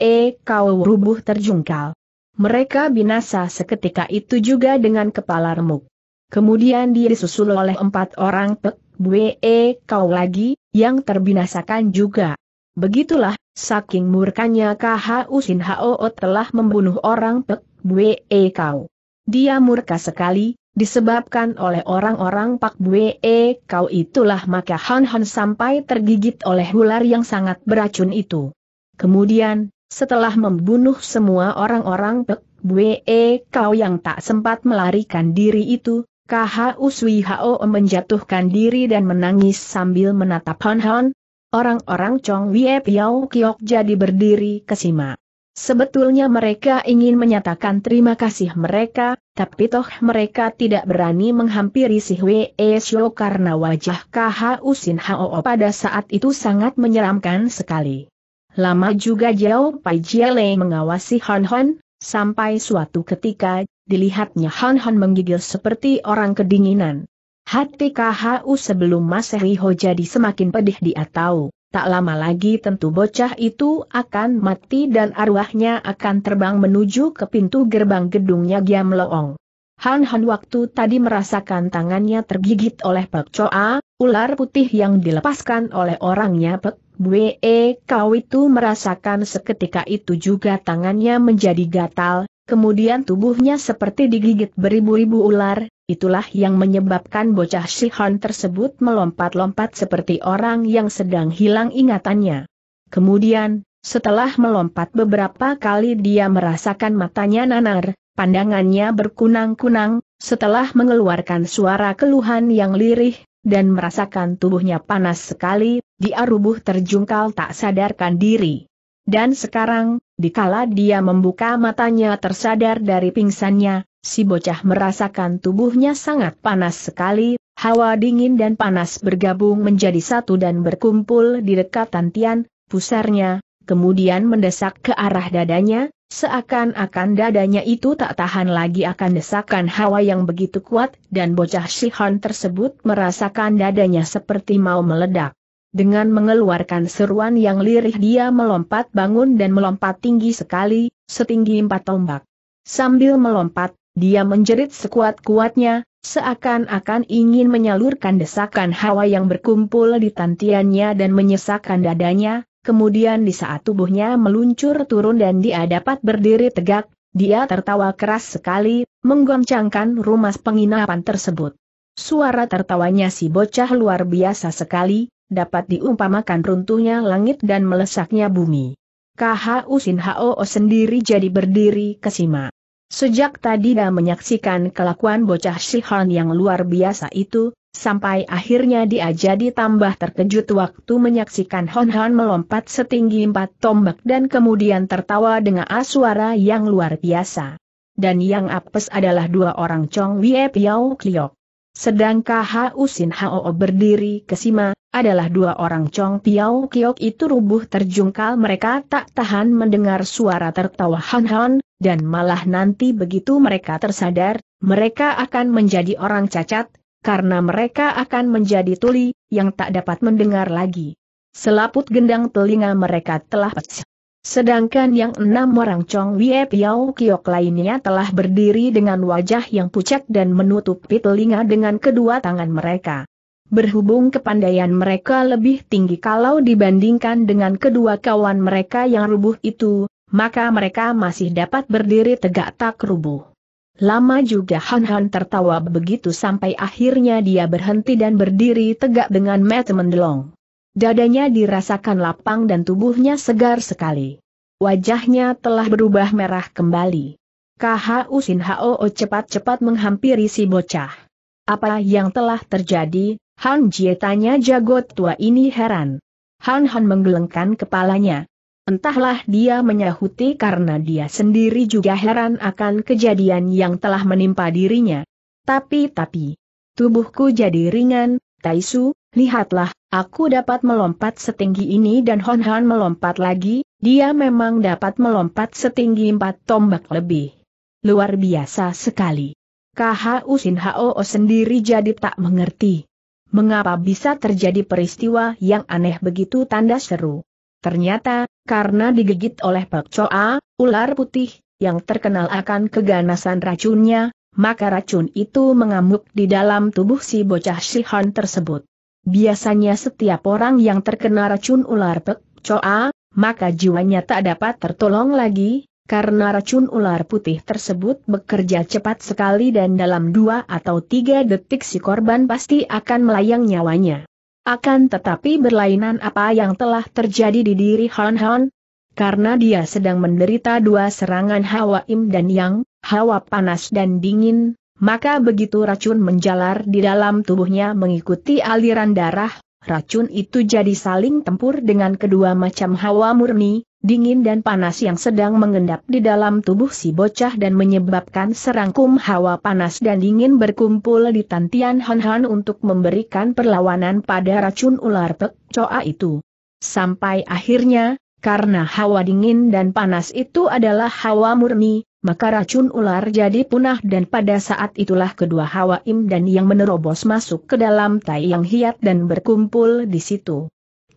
kau rubuh terjungkal. Mereka binasa seketika itu juga dengan kepala remuk. Kemudian dia disusul oleh empat orang pek, Bue kau lagi, yang terbinasakan juga. Begitulah, saking murkanya KHU Sin Hao telah membunuh orang pek, Bue kau. Dia murka sekali, disebabkan oleh orang-orang Pak Bue kau itulah maka Han Han sampai tergigit oleh ular yang sangat beracun itu. Kemudian, setelah membunuh semua orang-orang Pek Bwe Kau yang tak sempat melarikan diri itu, KHU Sui Hao menjatuhkan diri dan menangis sambil menatap Hon Hon. Orang-orang Chong Wie Piao Kiok jadi berdiri kesima. Sebetulnya mereka ingin menyatakan terima kasih mereka, tapi toh mereka tidak berani menghampiri si Hwe e Shio karena wajah KHU Sin Hao pada saat itu sangat menyeramkan sekali. Lama juga Jiao Pai Jiele mengawasi Han Han sampai suatu ketika, dilihatnya Han Han menggigil seperti orang kedinginan. Hati KHU sebelum Masehi Ho jadi semakin pedih dia tahu, tak lama lagi tentu bocah itu akan mati dan arwahnya akan terbang menuju ke pintu gerbang gedungnya Giam Loong. Han Han waktu tadi merasakan tangannya tergigit oleh Pek Choa, ular putih yang dilepaskan oleh orangnya Pek Bue eh, Kau itu merasakan seketika itu juga tangannya menjadi gatal, kemudian tubuhnya seperti digigit beribu-ribu ular, itulah yang menyebabkan bocah Sihon tersebut melompat-lompat seperti orang yang sedang hilang ingatannya. Kemudian, setelah melompat beberapa kali dia merasakan matanya nanar, pandangannya berkunang-kunang, setelah mengeluarkan suara keluhan yang lirih, dan merasakan tubuhnya panas sekali, dia rubuh terjungkal tak sadarkan diri. Dan sekarang, dikala dia membuka matanya tersadar dari pingsannya, si bocah merasakan tubuhnya sangat panas sekali, hawa dingin dan panas bergabung menjadi satu dan berkumpul di dekat tantian, pusarnya, kemudian mendesak ke arah dadanya, Seakan-akan dadanya itu tak tahan lagi akan desakan hawa yang begitu kuat, dan bocah sihon tersebut merasakan dadanya seperti mau meledak. Dengan mengeluarkan seruan yang lirih dia melompat bangun dan melompat tinggi sekali, setinggi empat tombak. Sambil melompat, dia menjerit sekuat-kuatnya, seakan-akan ingin menyalurkan desakan hawa yang berkumpul di tantiannya dan menyesakkan dadanya, Kemudian di saat tubuhnya meluncur turun dan dia dapat berdiri tegak, dia tertawa keras sekali, menggoncangkan rumah penginapan tersebut. Suara tertawanya si bocah luar biasa sekali, dapat diumpamakan runtuhnya langit dan melesaknya bumi. KHU Hao Hoo sendiri jadi berdiri kesima. Sejak tadi dia menyaksikan kelakuan bocah Shihan yang luar biasa itu, sampai akhirnya dia jadi tambah terkejut waktu menyaksikan Hon Hon melompat setinggi empat tombak dan kemudian tertawa dengan suara yang luar biasa. Dan yang apes adalah dua orang Chong Wie Piao Kliok. Sedangkan KHU Usin Hao berdiri kesima, adalah dua orang Chong Piao Kliok itu rubuh terjungkal mereka tak tahan mendengar suara tertawa Han Han, dan malah nanti begitu mereka tersadar, mereka akan menjadi orang cacat, karena mereka akan menjadi tuli, yang tak dapat mendengar lagi. Selaput gendang telinga mereka telah pecah. Sedangkan yang enam orang Chong Wie Piao Kiok lainnya telah berdiri dengan wajah yang pucat dan menutupi telinga dengan kedua tangan mereka. Berhubung kepandaian mereka lebih tinggi kalau dibandingkan dengan kedua kawan mereka yang rubuh itu, maka mereka masih dapat berdiri tegak tak rubuh. Lama juga Han Han tertawa begitu sampai akhirnya dia berhenti dan berdiri tegak dengan mata mendelong. Dadanya dirasakan lapang dan tubuhnya segar sekali. Wajahnya telah berubah merah kembali. KHU Sin Hao cepat-cepat menghampiri si bocah. Apa yang telah terjadi? Han Jie tanya jago tua ini heran. Han Han menggelengkan kepalanya. Entahlah dia menyahuti karena dia sendiri juga heran akan kejadian yang telah menimpa dirinya. Tapi-tapi, tubuhku jadi ringan, Taisu, lihatlah, aku dapat melompat setinggi ini dan Hon Han melompat lagi, dia memang dapat melompat setinggi empat tombak lebih. Luar biasa sekali. KHU Sin o sendiri jadi tak mengerti. Mengapa bisa terjadi peristiwa yang aneh begitu tanda seru. Ternyata, karena digigit oleh Pak Choa, ular putih, yang terkenal akan keganasan racunnya, maka racun itu mengamuk di dalam tubuh si bocah Shihan tersebut. Biasanya setiap orang yang terkena racun ular Pak Choa, maka jiwanya tak dapat tertolong lagi, karena racun ular putih tersebut bekerja cepat sekali dan dalam dua atau tiga detik si korban pasti akan melayang nyawanya. Akan tetapi berlainan apa yang telah terjadi di diri Han Han? Karena dia sedang menderita dua serangan hawa im dan yang, hawa panas dan dingin, maka begitu racun menjalar di dalam tubuhnya mengikuti aliran darah, racun itu jadi saling tempur dengan kedua macam hawa murni, dingin dan panas yang sedang mengendap di dalam tubuh si bocah dan menyebabkan serangkum hawa panas dan dingin berkumpul di Tantian Hanhan untuk memberikan perlawanan pada racun ular pek coa itu. Sampai akhirnya, karena hawa dingin dan panas itu adalah hawa murni, maka racun ular jadi punah dan pada saat itulah kedua hawa im dan yang menerobos masuk ke dalam tai yang hiat dan berkumpul di situ.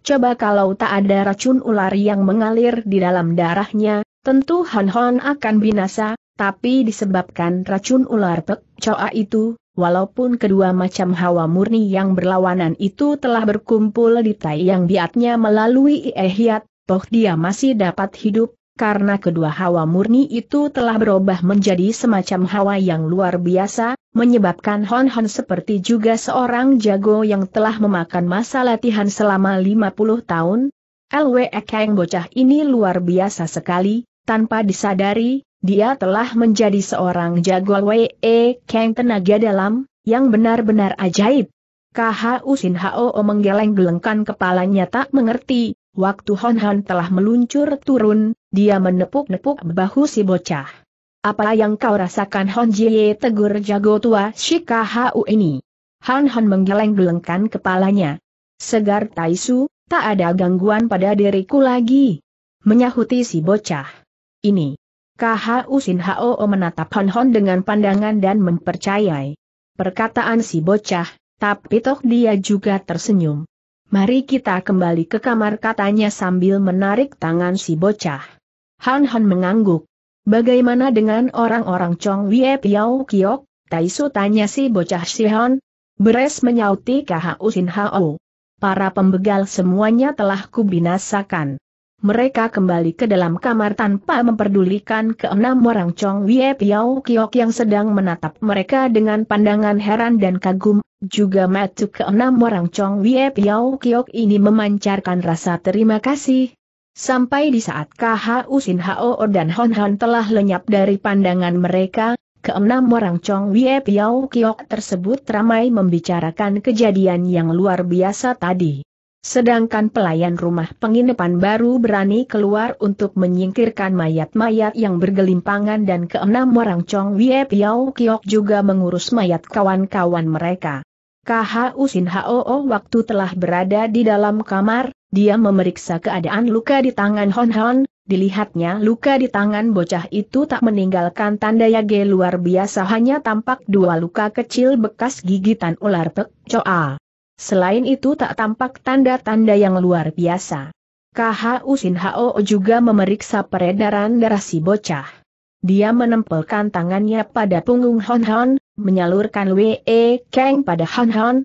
Coba kalau tak ada racun ular yang mengalir di dalam darahnya, tentu Han Hon akan binasa, tapi disebabkan racun ular Pek Choa itu, walaupun kedua macam hawa murni yang berlawanan itu telah berkumpul di tai yang biatnya melalui Iehiat, toh dia masih dapat hidup, karena kedua hawa murni itu telah berubah menjadi semacam hawa yang luar biasa, menyebabkan Hon Hon seperti juga seorang jago yang telah memakan masa latihan selama 50 tahun. LWE Kang bocah ini luar biasa sekali, tanpa disadari, dia telah menjadi seorang jago LWE Kang tenaga dalam, yang benar-benar ajaib. KHU Sin Hao menggeleng-gelengkan kepalanya tak mengerti, waktu Hon Hon telah meluncur turun, dia menepuk-nepuk bahu si bocah. Apa yang kau rasakan Hon Jie tegur jago tua Shika Hau ini? Han Han menggeleng-gelengkan kepalanya. Segar Taisu, tak ada gangguan pada diriku lagi. Menyahuti si bocah. Ini. KHU Sin Hao menatap Hon Han dengan pandangan dan mempercayai perkataan si bocah, tapi toh dia juga tersenyum. Mari kita kembali ke kamar katanya sambil menarik tangan si bocah. Han Han mengangguk. Bagaimana dengan orang-orang Chong Wie Piao Kiok? Taisu tanya si bocah Sihon. Beres menyauti KHU Sin Hao. Para pembegal semuanya telah kubinasakan. Mereka kembali ke dalam kamar tanpa memperdulikan keenam orang Chong Wie Piao Kiok yang sedang menatap mereka dengan pandangan heran dan kagum. Juga matuk keenam orang Chong Wie Piao Kiok ini memancarkan rasa terima kasih, Sampai di saat KHU Sin Hao dan Hon Hon telah lenyap dari pandangan mereka, keenam orang Chong Wie Piao Kiok tersebut ramai membicarakan kejadian yang luar biasa tadi. Sedangkan pelayan rumah penginapan baru berani keluar untuk menyingkirkan mayat-mayat yang bergelimpangan dan keenam orang Chong Wie Piao Kiok juga mengurus mayat kawan-kawan mereka. KHU Sin Hoo waktu telah berada di dalam kamar, dia memeriksa keadaan luka di tangan Hon Hon, dilihatnya luka di tangan bocah itu tak meninggalkan tanda yang luar biasa hanya tampak dua luka kecil bekas gigitan ular pek coa. Selain itu tak tampak tanda-tanda yang luar biasa. KHU Sin Hoo juga memeriksa peredaran darah si bocah. Dia menempelkan tangannya pada punggung Hon Hon, menyalurkan WE Kang pada Han Han.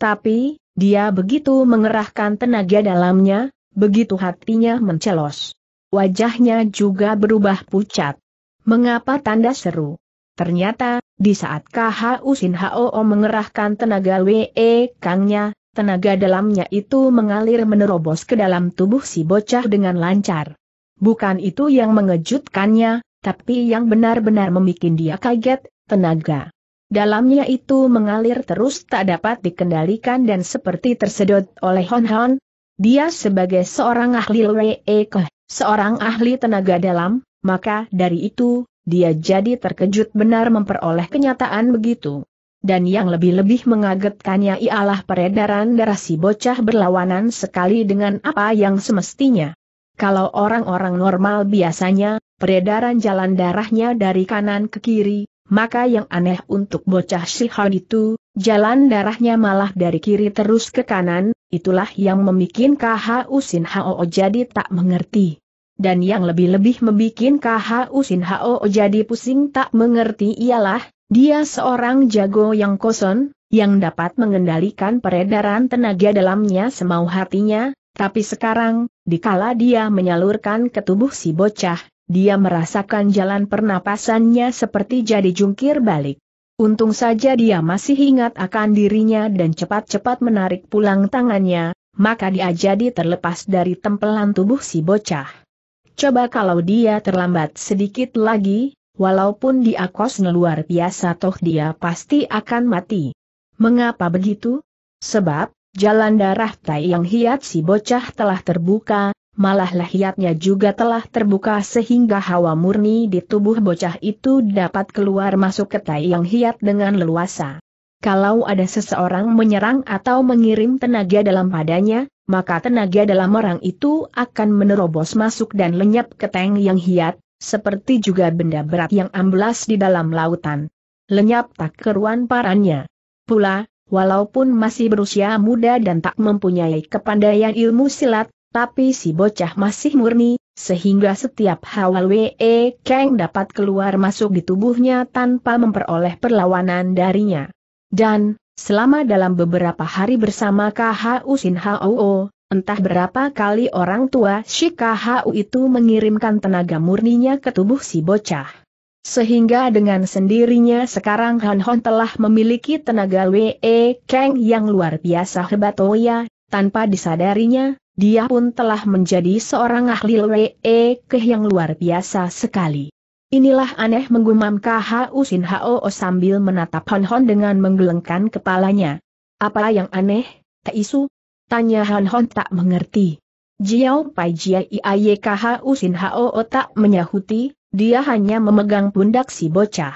Tapi, dia begitu mengerahkan tenaga dalamnya, begitu hatinya mencelos. Wajahnya juga berubah pucat. Mengapa tanda seru? Ternyata, di saat KH Usin Hoo mengerahkan tenaga WE Kangnya, tenaga dalamnya itu mengalir menerobos ke dalam tubuh si bocah dengan lancar. Bukan itu yang mengejutkannya, tapi yang benar-benar membuat dia kaget, tenaga Dalamnya itu mengalir terus tak dapat dikendalikan dan seperti tersedot oleh Hon Hon. Dia sebagai seorang ahli Leekeh, seorang ahli tenaga dalam, maka dari itu, dia jadi terkejut benar memperoleh kenyataan begitu. Dan yang lebih-lebih mengagetkannya ialah peredaran darah si bocah berlawanan sekali dengan apa yang semestinya. Kalau orang-orang normal biasanya, peredaran jalan darahnya dari kanan ke kiri, maka yang aneh untuk bocah Sihon itu, jalan darahnya malah dari kiri terus ke kanan, itulah yang membuat KH Sin Hao jadi tak mengerti. Dan yang lebih-lebih membuat KH Sin Hao jadi pusing tak mengerti ialah, dia seorang jago yang kosong, yang dapat mengendalikan peredaran tenaga dalamnya semau hatinya, tapi sekarang, dikala dia menyalurkan ke tubuh si bocah, dia merasakan jalan pernapasannya seperti jadi jungkir balik. Untung saja dia masih ingat akan dirinya dan cepat-cepat menarik pulang tangannya, maka dia jadi terlepas dari tempelan tubuh si bocah. Coba kalau dia terlambat sedikit lagi, walaupun dia kos luar biasa toh dia pasti akan mati. Mengapa begitu? Sebab, jalan darah tai yang hiat si bocah telah terbuka, malah lahiatnya juga telah terbuka sehingga hawa murni di tubuh bocah itu dapat keluar masuk ke tai yang hiat dengan leluasa. Kalau ada seseorang menyerang atau mengirim tenaga dalam padanya, maka tenaga dalam orang itu akan menerobos masuk dan lenyap ke tang yang hiat, seperti juga benda berat yang amblas di dalam lautan. Lenyap tak keruan parannya. Pula, walaupun masih berusia muda dan tak mempunyai kepandaian ilmu silat, tapi si bocah masih murni, sehingga setiap hawa WE Kang dapat keluar masuk di tubuhnya tanpa memperoleh perlawanan darinya. Dan, selama dalam beberapa hari bersama KHU Sin Hao, entah berapa kali orang tua si KHU itu mengirimkan tenaga murninya ke tubuh si bocah. Sehingga dengan sendirinya sekarang Han Hon telah memiliki tenaga WE Kang yang luar biasa hebat Oya, oh tanpa disadarinya, dia pun telah menjadi seorang ahli Lwe e Keh yang luar biasa sekali. Inilah aneh menggumam KH Usin Hao sambil menatap Hon Hon dengan menggelengkan kepalanya. Apa yang aneh, Isu? Tanya Hon Hon tak mengerti. Jiao Pai Jiai Aye Usin Usin Hao tak menyahuti, dia hanya memegang pundak si bocah.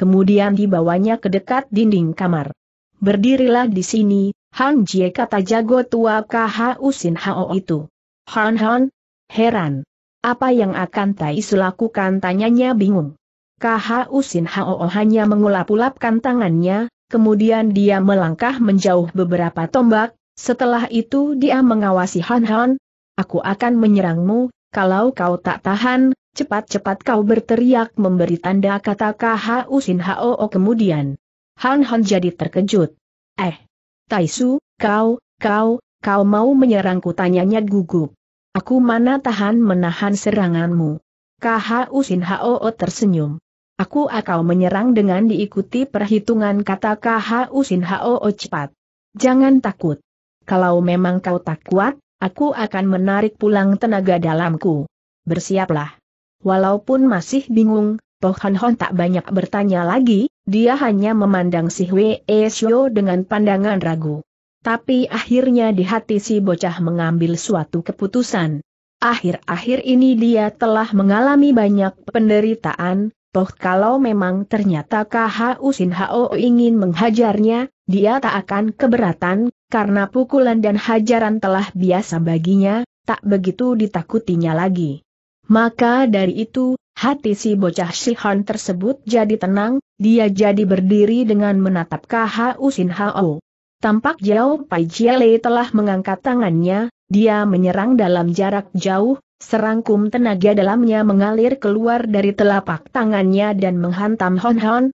Kemudian dibawanya ke dekat dinding kamar. Berdirilah di sini, Han Jie kata jago tua KHU Sin Hao itu. Han Han, heran. Apa yang akan Tai Su lakukan tanyanya bingung. KHU Sin Hao hanya mengulap-ulapkan tangannya, kemudian dia melangkah menjauh beberapa tombak, setelah itu dia mengawasi Han Han. Aku akan menyerangmu, kalau kau tak tahan, cepat-cepat kau berteriak memberi tanda kata KHU Sin Hao kemudian. Han Han jadi terkejut. Eh, Taisu, kau, kau, kau mau menyerangku tanyanya gugup. Aku mana tahan menahan seranganmu. KHU Usin HOO tersenyum. Aku akan menyerang dengan diikuti perhitungan kata KHU Usin HOO cepat. Jangan takut. Kalau memang kau tak kuat, aku akan menarik pulang tenaga dalamku. Bersiaplah. Walaupun masih bingung, Toh Hon tak banyak bertanya lagi, dia hanya memandang si Hwee Shio dengan pandangan ragu. Tapi akhirnya di hati si bocah mengambil suatu keputusan. Akhir-akhir ini dia telah mengalami banyak penderitaan, toh kalau memang ternyata KHU Sin Hao ingin menghajarnya, dia tak akan keberatan, karena pukulan dan hajaran telah biasa baginya, tak begitu ditakutinya lagi. Maka dari itu, Hati si bocah Hon tersebut jadi tenang, dia jadi berdiri dengan menatap KHU Usin Hao. Tampak jauh Pai Jiele telah mengangkat tangannya, dia menyerang dalam jarak jauh, serangkum tenaga dalamnya mengalir keluar dari telapak tangannya dan menghantam Hon Hon.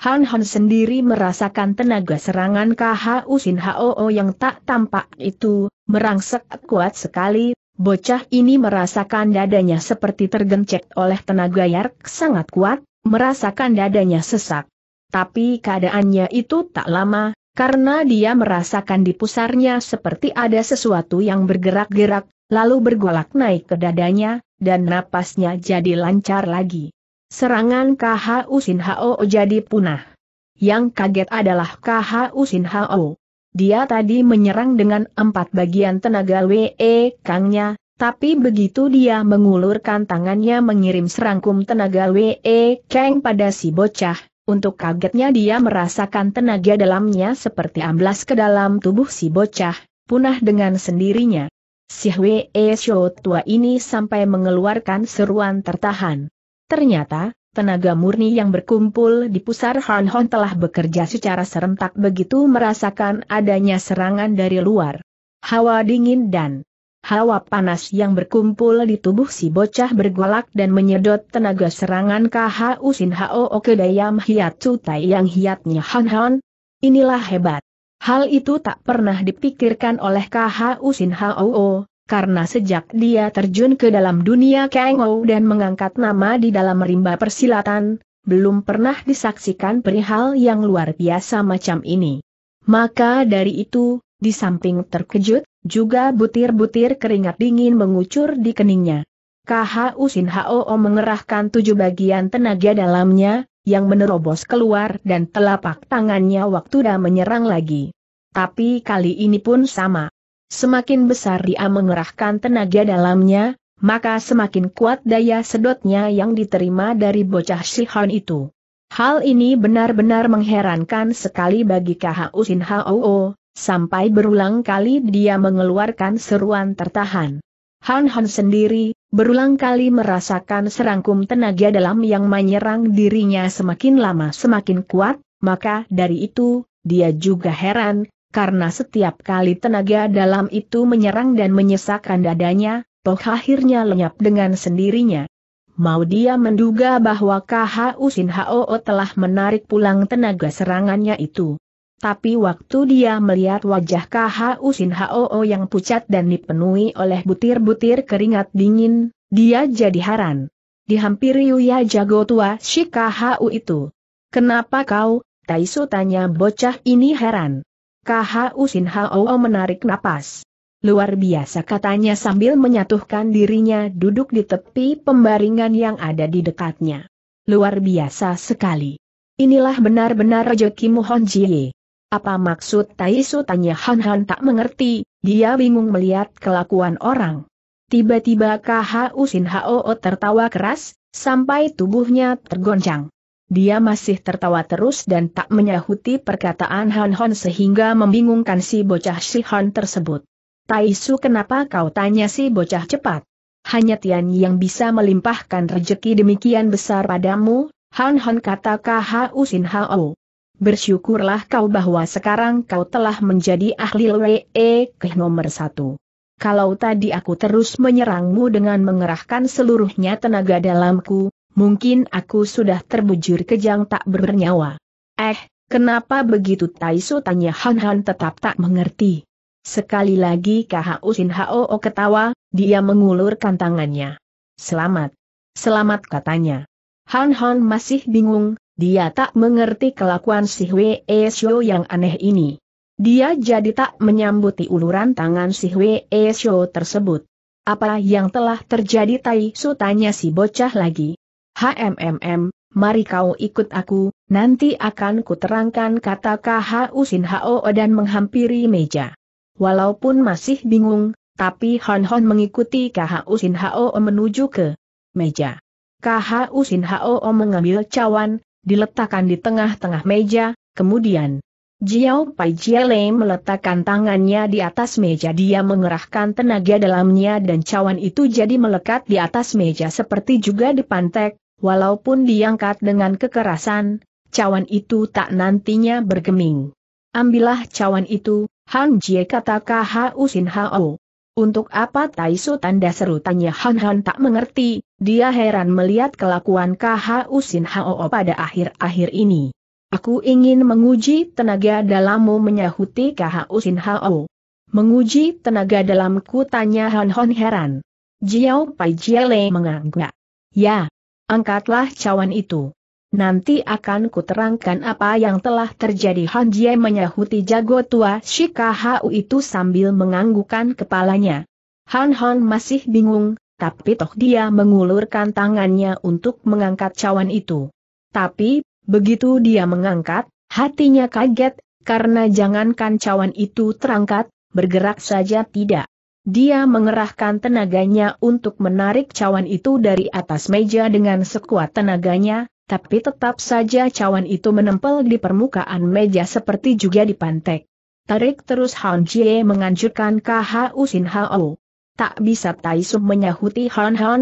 Hon Hon sendiri merasakan tenaga serangan KHU Usin Hao yang tak tampak itu, merangsek kuat sekali, Bocah ini merasakan dadanya seperti tergencet oleh tenaga yang sangat kuat, merasakan dadanya sesak. Tapi keadaannya itu tak lama, karena dia merasakan di pusarnya seperti ada sesuatu yang bergerak-gerak, lalu bergolak naik ke dadanya, dan napasnya jadi lancar lagi. Serangan KHU Sin Hao jadi punah. Yang kaget adalah KHU Sin Hao. Dia tadi menyerang dengan empat bagian tenaga WE Kangnya, tapi begitu dia mengulurkan tangannya mengirim serangkum tenaga WE Kang pada si bocah, untuk kagetnya dia merasakan tenaga dalamnya seperti amblas ke dalam tubuh si bocah, punah dengan sendirinya. Si Hwee Shou tua ini sampai mengeluarkan seruan tertahan. Ternyata, Tenaga murni yang berkumpul di pusar Han Hon telah bekerja secara serentak begitu merasakan adanya serangan dari luar. Hawa dingin dan hawa panas yang berkumpul di tubuh si bocah bergolak dan menyedot tenaga serangan KHU Sin Hao Okedayam hiat cutai yang hiatnya Han Hon. Inilah hebat. Hal itu tak pernah dipikirkan oleh KHU Sin Hao karena sejak dia terjun ke dalam dunia Ou dan mengangkat nama di dalam rimba persilatan, belum pernah disaksikan perihal yang luar biasa macam ini. Maka dari itu, di samping terkejut, juga butir-butir keringat dingin mengucur di keningnya. KHU Sin Hao mengerahkan tujuh bagian tenaga dalamnya, yang menerobos keluar dan telapak tangannya waktu dah menyerang lagi. Tapi kali ini pun sama. Semakin besar dia mengerahkan tenaga dalamnya, maka semakin kuat daya sedotnya yang diterima dari bocah Sihon itu. Hal ini benar-benar mengherankan sekali bagi KHU Sin Hao, sampai berulang kali dia mengeluarkan seruan tertahan. Han Han sendiri, berulang kali merasakan serangkum tenaga dalam yang menyerang dirinya semakin lama semakin kuat, maka dari itu, dia juga heran, karena setiap kali tenaga dalam itu menyerang dan menyesakkan dadanya, Toh akhirnya lenyap dengan sendirinya. Mau dia menduga bahwa KHU Sin Hoo telah menarik pulang tenaga serangannya itu. Tapi waktu dia melihat wajah KHU Sin Hoo yang pucat dan dipenuhi oleh butir-butir keringat dingin, dia jadi heran. Dihampiri Uya Jago Tua si itu. Kenapa kau, Taiso tanya bocah ini heran. KHU Sin Hao menarik napas. Luar biasa katanya sambil menyatuhkan dirinya duduk di tepi pembaringan yang ada di dekatnya. Luar biasa sekali. Inilah benar-benar rezekimu Hon Jie. Apa maksud Taisu tanya Han Han tak mengerti, dia bingung melihat kelakuan orang. Tiba-tiba KHU Sin Hao tertawa keras, sampai tubuhnya tergoncang dia masih tertawa terus dan tak menyahuti perkataan Han Hon sehingga membingungkan si bocah si Hon tersebut. Taisu kenapa kau tanya si bocah cepat? Hanya Tian yang bisa melimpahkan rejeki demikian besar padamu, Han Hon kata KHU Sin Hao. Bersyukurlah kau bahwa sekarang kau telah menjadi ahli WE e ke nomor satu. Kalau tadi aku terus menyerangmu dengan mengerahkan seluruhnya tenaga dalamku, mungkin aku sudah terbujur kejang tak bernyawa. Eh, kenapa begitu Taisu tanya Han Han tetap tak mengerti. Sekali lagi KHU Sin Hao ketawa, dia mengulurkan tangannya. Selamat. Selamat katanya. Han Han masih bingung, dia tak mengerti kelakuan si E Shou yang aneh ini. Dia jadi tak menyambuti uluran tangan si E Shou tersebut. Apa yang telah terjadi Tai Su tanya si bocah lagi. HMMM, mari kau ikut aku, nanti akan kuterangkan kata KH Sin Hao dan menghampiri meja. Walaupun masih bingung, tapi Hon Hon mengikuti KH Sin Hao menuju ke meja. KH Sin Hao mengambil cawan, diletakkan di tengah-tengah meja, kemudian Jiao Pai Lei meletakkan tangannya di atas meja dia mengerahkan tenaga dalamnya dan cawan itu jadi melekat di atas meja seperti juga di pantek, walaupun diangkat dengan kekerasan, cawan itu tak nantinya bergeming. Ambillah cawan itu, Han Jie kata KHU Sin Hao. Untuk apa Taisu tanda seru tanya Han Han tak mengerti, dia heran melihat kelakuan KHU Sin Hao pada akhir-akhir ini. Aku ingin menguji tenaga dalammu menyahuti KHU Sin Hao. Menguji tenaga dalamku tanya Han Hon heran. Jiao Pai Jiele mengangguk. Ya, angkatlah cawan itu. Nanti akan kuterangkan apa yang telah terjadi Han Jie menyahuti jago tua si KHU itu sambil menganggukan kepalanya. Han Han masih bingung, tapi toh dia mengulurkan tangannya untuk mengangkat cawan itu. Tapi Begitu dia mengangkat, hatinya kaget, karena jangankan cawan itu terangkat, bergerak saja tidak. Dia mengerahkan tenaganya untuk menarik cawan itu dari atas meja dengan sekuat tenaganya, tapi tetap saja cawan itu menempel di permukaan meja seperti juga di pantek. Tarik terus Han Jie menganjurkan KH Usin Hao. Tak bisa Taisu menyahuti Han Han.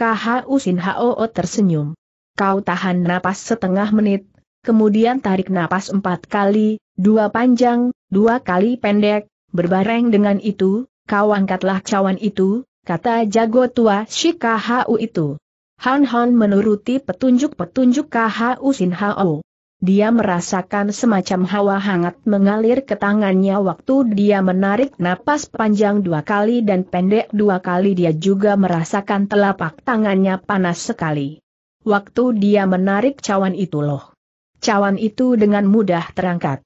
KH Usin Hao tersenyum. Kau tahan napas setengah menit, kemudian tarik napas empat kali, dua panjang, dua kali pendek, berbareng dengan itu, kau angkatlah cawan itu, kata jago tua Shikahu itu. Han Han menuruti petunjuk-petunjuk KHU Sin Hao. Dia merasakan semacam hawa hangat mengalir ke tangannya waktu dia menarik napas panjang dua kali dan pendek dua kali dia juga merasakan telapak tangannya panas sekali waktu dia menarik cawan itu loh. Cawan itu dengan mudah terangkat.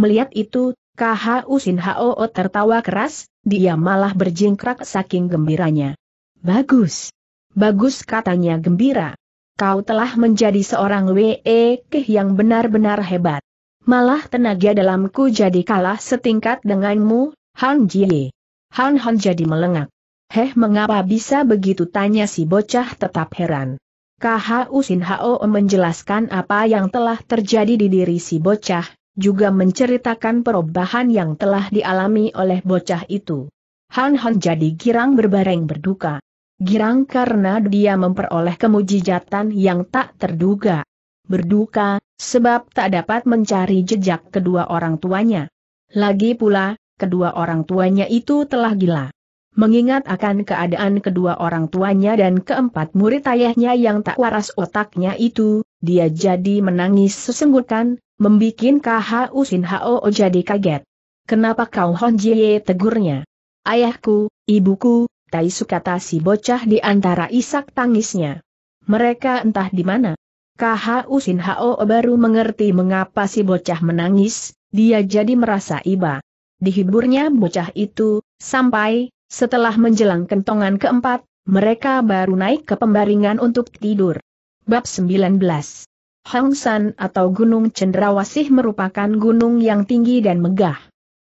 Melihat itu, KHU Usin Hoo tertawa keras, dia malah berjingkrak saking gembiranya. Bagus. Bagus katanya gembira. Kau telah menjadi seorang WE Keh yang benar-benar hebat. Malah tenaga dalamku jadi kalah setingkat denganmu, Han Jie. Han Han jadi melengak. Heh mengapa bisa begitu tanya si bocah tetap heran. KHU Sin Hao e menjelaskan apa yang telah terjadi di diri si bocah, juga menceritakan perubahan yang telah dialami oleh bocah itu. Han Han jadi girang berbareng berduka. Girang karena dia memperoleh kemujijatan yang tak terduga. Berduka, sebab tak dapat mencari jejak kedua orang tuanya. Lagi pula, kedua orang tuanya itu telah gila. Mengingat akan keadaan kedua orang tuanya dan keempat murid ayahnya yang tak waras otaknya itu, dia jadi menangis sesenggukan, membikin KHU Sin Hao jadi kaget. Kenapa kau Hon Jie tegurnya? Ayahku, ibuku, Taisu kata si bocah di antara isak tangisnya. Mereka entah di mana. KHU Sin Hao baru mengerti mengapa si bocah menangis, dia jadi merasa iba. Dihiburnya bocah itu, sampai, setelah menjelang kentongan keempat, mereka baru naik ke pembaringan untuk tidur. Bab 19 Hang San atau Gunung Cendrawasih merupakan gunung yang tinggi dan megah.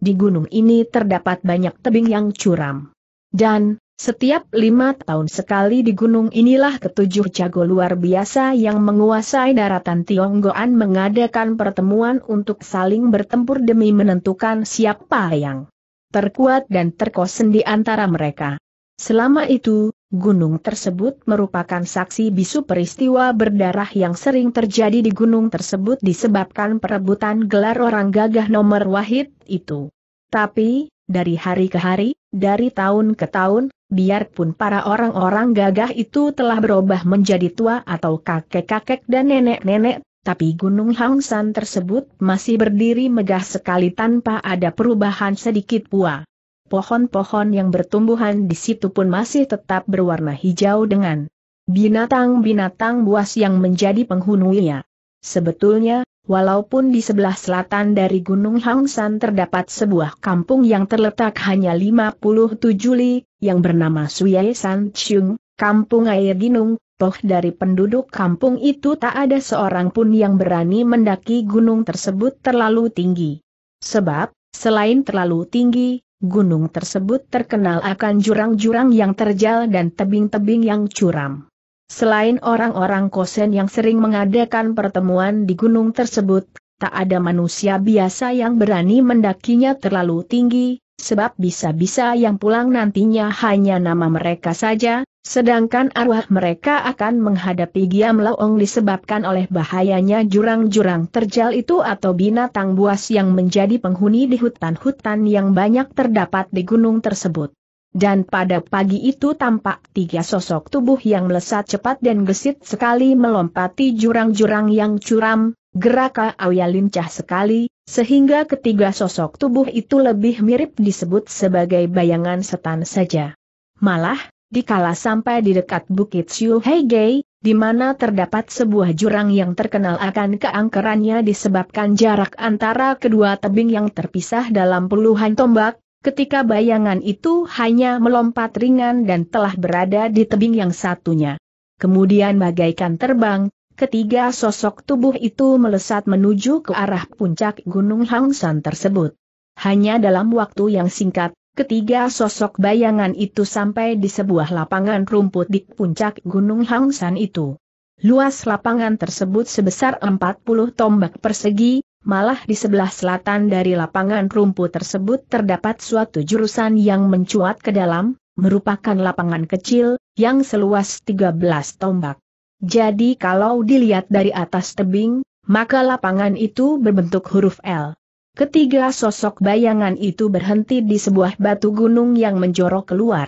Di gunung ini terdapat banyak tebing yang curam. Dan, setiap lima tahun sekali di gunung inilah ketujuh jago luar biasa yang menguasai daratan Tionggoan mengadakan pertemuan untuk saling bertempur demi menentukan siapa yang terkuat dan terkosen di antara mereka. Selama itu, gunung tersebut merupakan saksi bisu peristiwa berdarah yang sering terjadi di gunung tersebut disebabkan perebutan gelar orang gagah nomor wahid itu. Tapi, dari hari ke hari, dari tahun ke tahun, biarpun para orang-orang gagah itu telah berubah menjadi tua atau kakek-kakek dan nenek-nenek, tapi Gunung San tersebut masih berdiri megah sekali tanpa ada perubahan sedikit pula. Pohon-pohon yang bertumbuhan di situ pun masih tetap berwarna hijau dengan binatang-binatang buas yang menjadi penghuninya. Sebetulnya, walaupun di sebelah selatan dari Gunung San terdapat sebuah kampung yang terletak hanya 57 li, yang bernama Suyai San Chung, kampung air ginung, toh dari penduduk kampung itu tak ada seorang pun yang berani mendaki gunung tersebut terlalu tinggi. Sebab, selain terlalu tinggi, gunung tersebut terkenal akan jurang-jurang yang terjal dan tebing-tebing yang curam. Selain orang-orang kosen yang sering mengadakan pertemuan di gunung tersebut, tak ada manusia biasa yang berani mendakinya terlalu tinggi, sebab bisa-bisa yang pulang nantinya hanya nama mereka saja, sedangkan arwah mereka akan menghadapi Giam Laong disebabkan oleh bahayanya jurang-jurang terjal itu atau binatang buas yang menjadi penghuni di hutan-hutan yang banyak terdapat di gunung tersebut. Dan pada pagi itu tampak tiga sosok tubuh yang melesat cepat dan gesit sekali melompati jurang-jurang yang curam, Gerakan Auya lincah sekali, sehingga ketiga sosok tubuh itu lebih mirip disebut sebagai bayangan setan saja. Malah, dikala sampai di dekat Bukit Siu Heigei, di mana terdapat sebuah jurang yang terkenal akan keangkerannya disebabkan jarak antara kedua tebing yang terpisah dalam puluhan tombak, ketika bayangan itu hanya melompat ringan dan telah berada di tebing yang satunya. Kemudian bagaikan terbang, Ketiga sosok tubuh itu melesat menuju ke arah puncak Gunung Hangsan tersebut. Hanya dalam waktu yang singkat, ketiga sosok bayangan itu sampai di sebuah lapangan rumput di puncak Gunung Hangsan itu. Luas lapangan tersebut sebesar 40 tombak persegi, malah di sebelah selatan dari lapangan rumput tersebut terdapat suatu jurusan yang mencuat ke dalam, merupakan lapangan kecil, yang seluas 13 tombak. Jadi kalau dilihat dari atas tebing, maka lapangan itu berbentuk huruf L. Ketiga sosok bayangan itu berhenti di sebuah batu gunung yang menjorok keluar.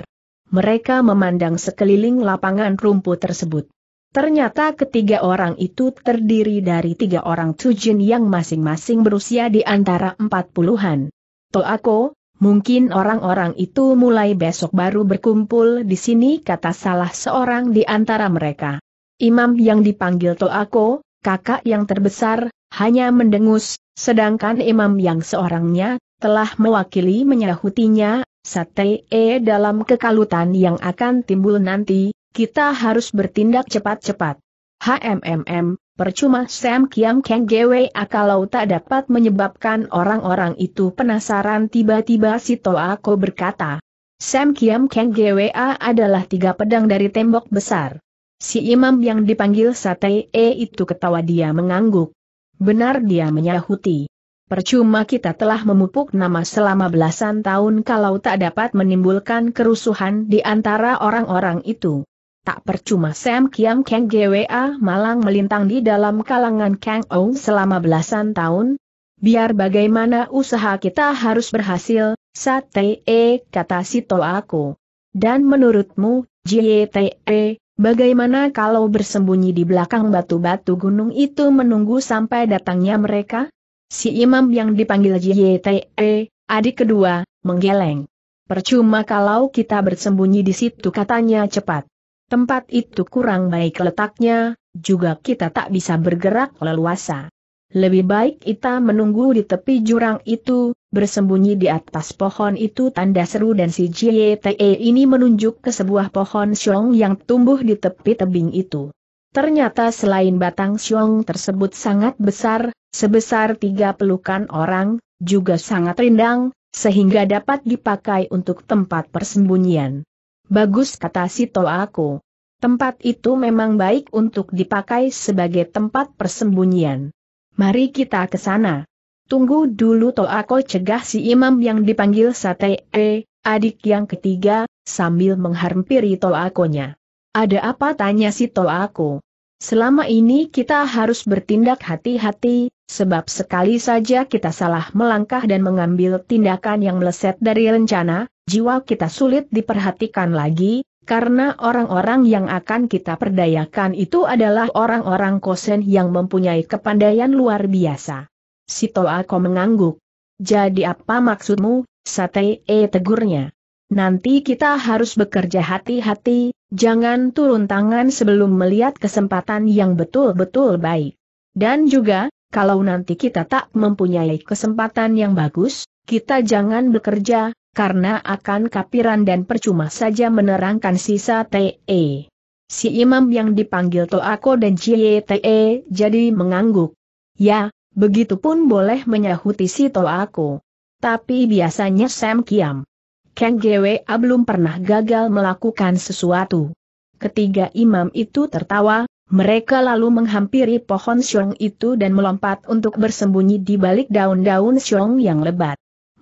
Mereka memandang sekeliling lapangan rumput tersebut. Ternyata ketiga orang itu terdiri dari tiga orang Tujin yang masing-masing berusia di antara empat puluhan. Toako, Mungkin orang-orang itu mulai besok baru berkumpul di sini kata salah seorang di antara mereka. Imam yang dipanggil Toako, kakak yang terbesar, hanya mendengus, sedangkan imam yang seorangnya, telah mewakili menyahutinya, Sate e dalam kekalutan yang akan timbul nanti, kita harus bertindak cepat-cepat. HMMM, percuma Sam Kiam Kang Gwe kalau tak dapat menyebabkan orang-orang itu penasaran tiba-tiba si Toako berkata. Sam Kiam Kang Gwe adalah tiga pedang dari tembok besar. Si imam yang dipanggil Sate E itu ketawa dia mengangguk. Benar dia menyahuti. Percuma kita telah memupuk nama selama belasan tahun kalau tak dapat menimbulkan kerusuhan di antara orang-orang itu. Tak percuma Sam Kiam Kang GWA malang melintang di dalam kalangan Kang Ong selama belasan tahun. Biar bagaimana usaha kita harus berhasil, Sate E, kata Sito aku. Dan menurutmu, JTE, Bagaimana kalau bersembunyi di belakang batu-batu gunung itu menunggu sampai datangnya mereka? Si imam yang dipanggil JTE, adik kedua, menggeleng. Percuma kalau kita bersembunyi di situ katanya cepat. Tempat itu kurang baik letaknya, juga kita tak bisa bergerak leluasa. Lebih baik kita menunggu di tepi jurang itu, bersembunyi di atas pohon itu tanda seru dan si JTE ini menunjuk ke sebuah pohon siong yang tumbuh di tepi tebing itu. Ternyata selain batang siong tersebut sangat besar, sebesar tiga pelukan orang, juga sangat rindang, sehingga dapat dipakai untuk tempat persembunyian. Bagus kata si aku. Tempat itu memang baik untuk dipakai sebagai tempat persembunyian. Mari kita ke sana. Tunggu dulu to aku cegah si imam yang dipanggil Sate, e, adik yang ketiga, sambil menghampiri akunya. Ada apa tanya si aku? Selama ini kita harus bertindak hati-hati, sebab sekali saja kita salah melangkah dan mengambil tindakan yang meleset dari rencana, jiwa kita sulit diperhatikan lagi, karena orang-orang yang akan kita perdayakan itu adalah orang-orang kosen yang mempunyai kepandaian luar biasa. Si Toako mengangguk. Jadi apa maksudmu, Sate E tegurnya? Nanti kita harus bekerja hati-hati, jangan turun tangan sebelum melihat kesempatan yang betul-betul baik. Dan juga, kalau nanti kita tak mempunyai kesempatan yang bagus, kita jangan bekerja, karena akan kapiran dan percuma saja menerangkan sisa T.E. Si imam yang dipanggil Toako dan Cie e jadi mengangguk. Ya, begitupun boleh menyahuti si Toako. Tapi biasanya Sam Kiam. Kang GWA belum pernah gagal melakukan sesuatu. Ketiga imam itu tertawa, mereka lalu menghampiri pohon siong itu dan melompat untuk bersembunyi di balik daun-daun siong yang lebat.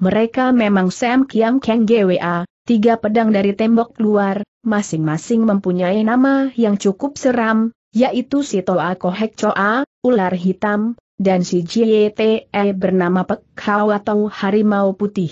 Mereka memang Sam Kiam Kang GWA, tiga pedang dari tembok luar, masing-masing mempunyai nama yang cukup seram, yaitu si Toa Kohek Choa, ular hitam, dan si JTE e bernama Pek Hau atau Harimau Putih.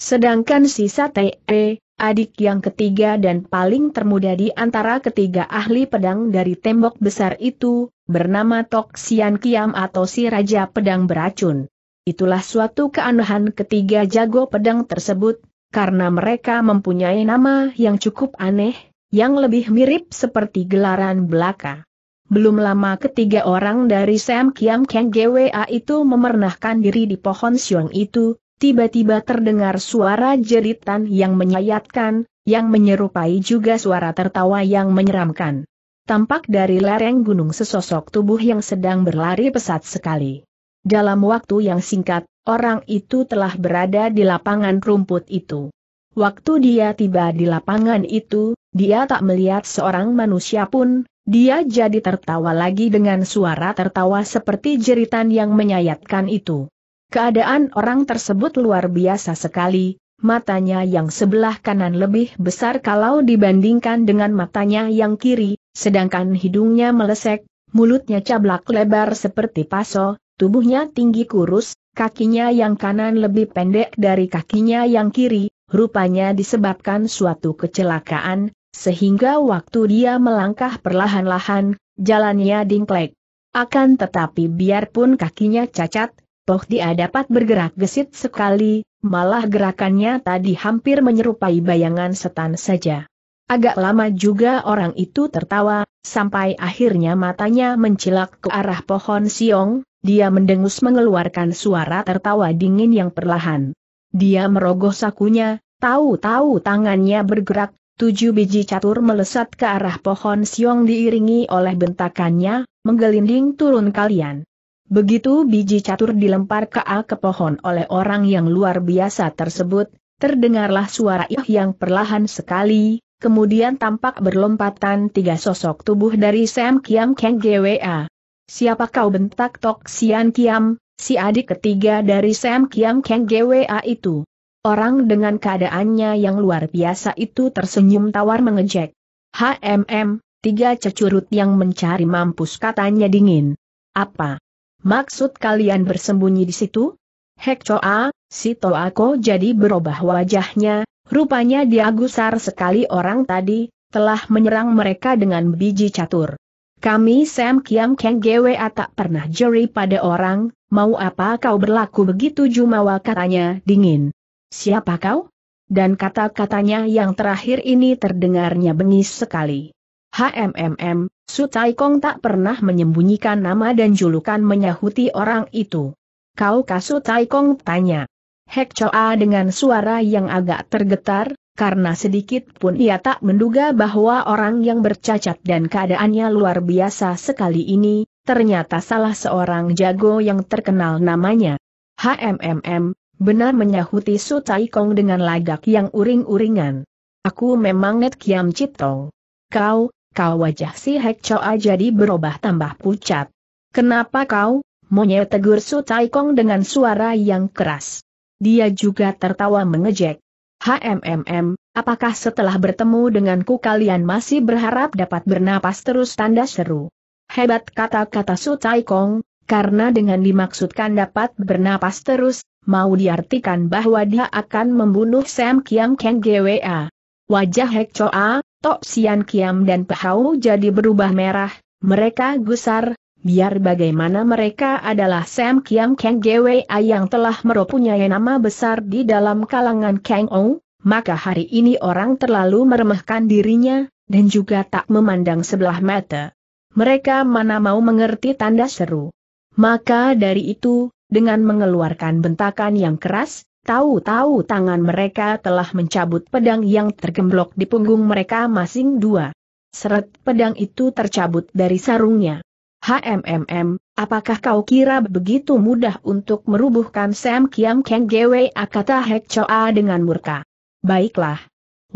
Sedangkan si Sate E, adik yang ketiga dan paling termuda di antara ketiga ahli pedang dari tembok besar itu, bernama Tok Sian Kiam atau si Raja Pedang Beracun. Itulah suatu keanehan ketiga jago pedang tersebut, karena mereka mempunyai nama yang cukup aneh, yang lebih mirip seperti gelaran belaka. Belum lama ketiga orang dari Sam Kiam Kang GWA itu memernahkan diri di pohon siung itu, tiba-tiba terdengar suara jeritan yang menyayatkan, yang menyerupai juga suara tertawa yang menyeramkan. Tampak dari lereng gunung sesosok tubuh yang sedang berlari pesat sekali. Dalam waktu yang singkat, orang itu telah berada di lapangan rumput itu. Waktu dia tiba di lapangan itu, dia tak melihat seorang manusia pun, dia jadi tertawa lagi dengan suara tertawa seperti jeritan yang menyayatkan itu. Keadaan orang tersebut luar biasa sekali, matanya yang sebelah kanan lebih besar kalau dibandingkan dengan matanya yang kiri, sedangkan hidungnya melesek, mulutnya cablak lebar seperti paso, Tubuhnya tinggi kurus, kakinya yang kanan lebih pendek dari kakinya yang kiri, rupanya disebabkan suatu kecelakaan, sehingga waktu dia melangkah perlahan-lahan, jalannya dingklek. Akan tetapi biarpun kakinya cacat, toh dia dapat bergerak gesit sekali, malah gerakannya tadi hampir menyerupai bayangan setan saja. Agak lama juga orang itu tertawa, sampai akhirnya matanya mencilak ke arah pohon siong, dia mendengus mengeluarkan suara tertawa dingin yang perlahan. Dia merogoh sakunya, tahu-tahu tangannya bergerak, tujuh biji catur melesat ke arah pohon siong diiringi oleh bentakannya, menggelinding turun kalian. Begitu biji catur dilempar ke A ke pohon oleh orang yang luar biasa tersebut, terdengarlah suara ih yang perlahan sekali, Kemudian tampak berlompatan tiga sosok tubuh dari Sam Kiam Keng GWA. Siapa kau bentak Tok Sian Kiam, si adik ketiga dari Sam Kiam Kang GWA itu? Orang dengan keadaannya yang luar biasa itu tersenyum tawar mengejek. HMM, tiga cecurut yang mencari mampus katanya dingin. Apa? Maksud kalian bersembunyi di situ? Hek Choa, si Toako jadi berubah wajahnya, rupanya dia gusar sekali orang tadi, telah menyerang mereka dengan biji catur. Kami Sam Kiam Keng Gwe tak pernah jeri pada orang, mau apa kau berlaku begitu Jumawa katanya dingin. Siapa kau? Dan kata-katanya yang terakhir ini terdengarnya bengis sekali. HMMM, Su Tai Kong tak pernah menyembunyikan nama dan julukan menyahuti orang itu. Kau kasu Tai Kong tanya. Hek Choa dengan suara yang agak tergetar, karena sedikit pun ia tak menduga bahwa orang yang bercacat dan keadaannya luar biasa sekali ini, ternyata salah seorang jago yang terkenal namanya. HMMM, benar menyahuti Su Tai Kong dengan lagak yang uring-uringan. Aku memang net kiam ciptong. Kau, kau wajah si Hek Choa jadi berubah tambah pucat. Kenapa kau, monyet tegur Su Tai Kong dengan suara yang keras. Dia juga tertawa mengejek. HMMM, apakah setelah bertemu denganku kalian masih berharap dapat bernapas terus tanda seru? Hebat kata-kata Su Tai Kong, karena dengan dimaksudkan dapat bernapas terus, mau diartikan bahwa dia akan membunuh Sam Kiam Kang GWA. Wajah Hek Choa, Tok Sian Kiam dan Pahau jadi berubah merah, mereka gusar, Biar bagaimana mereka adalah Sam Kiam Kang Gwa yang telah meropunyai nama besar di dalam kalangan Kang Ong, maka hari ini orang terlalu meremehkan dirinya, dan juga tak memandang sebelah mata. Mereka mana mau mengerti tanda seru. Maka dari itu, dengan mengeluarkan bentakan yang keras, Tahu-tahu tangan mereka telah mencabut pedang yang tergemblok di punggung mereka masing dua. Seret pedang itu tercabut dari sarungnya. HMMM, apakah kau kira begitu mudah untuk merubuhkan Sam Kiam Keng Gwe Akata Hek Choa dengan murka? Baiklah.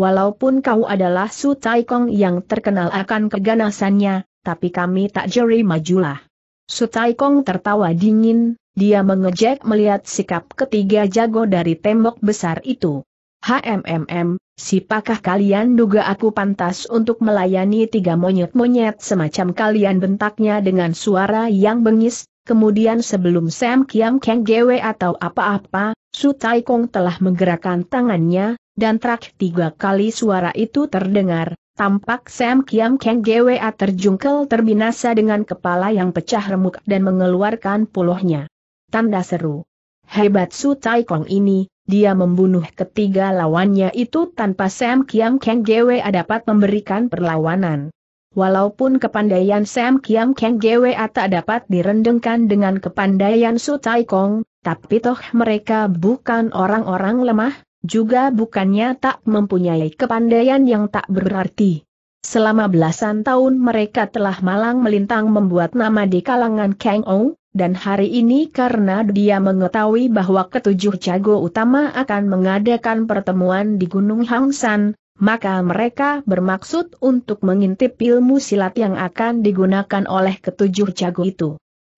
Walaupun kau adalah Su Tai Kong yang terkenal akan keganasannya, tapi kami tak jeri majulah. Su Tai Kong tertawa dingin, dia mengejek melihat sikap ketiga jago dari tembok besar itu. HMMM, sipakah kalian duga aku pantas untuk melayani tiga monyet-monyet semacam kalian bentaknya dengan suara yang bengis, kemudian sebelum Sam Kiam Kang Gwe atau apa-apa, Su Tai Kong telah menggerakkan tangannya, dan trak tiga kali suara itu terdengar, tampak Sam Kiam Kang Gwe terjungkel terbinasa dengan kepala yang pecah remuk dan mengeluarkan puluhnya. Tanda seru. Hebat Su Tai Kong ini, dia membunuh ketiga lawannya itu tanpa Sam Kiam Kang Gwe dapat memberikan perlawanan. Walaupun kepandaian Sam Kiam Kang Gwe tak dapat direndengkan dengan kepandaian Su Tai Kong, tapi toh mereka bukan orang-orang lemah, juga bukannya tak mempunyai kepandaian yang tak berarti. Selama belasan tahun mereka telah malang melintang membuat nama di kalangan Kang Ong, dan hari ini karena dia mengetahui bahwa ketujuh jago utama akan mengadakan pertemuan di Gunung Hangsan, maka mereka bermaksud untuk mengintip ilmu silat yang akan digunakan oleh ketujuh jago itu.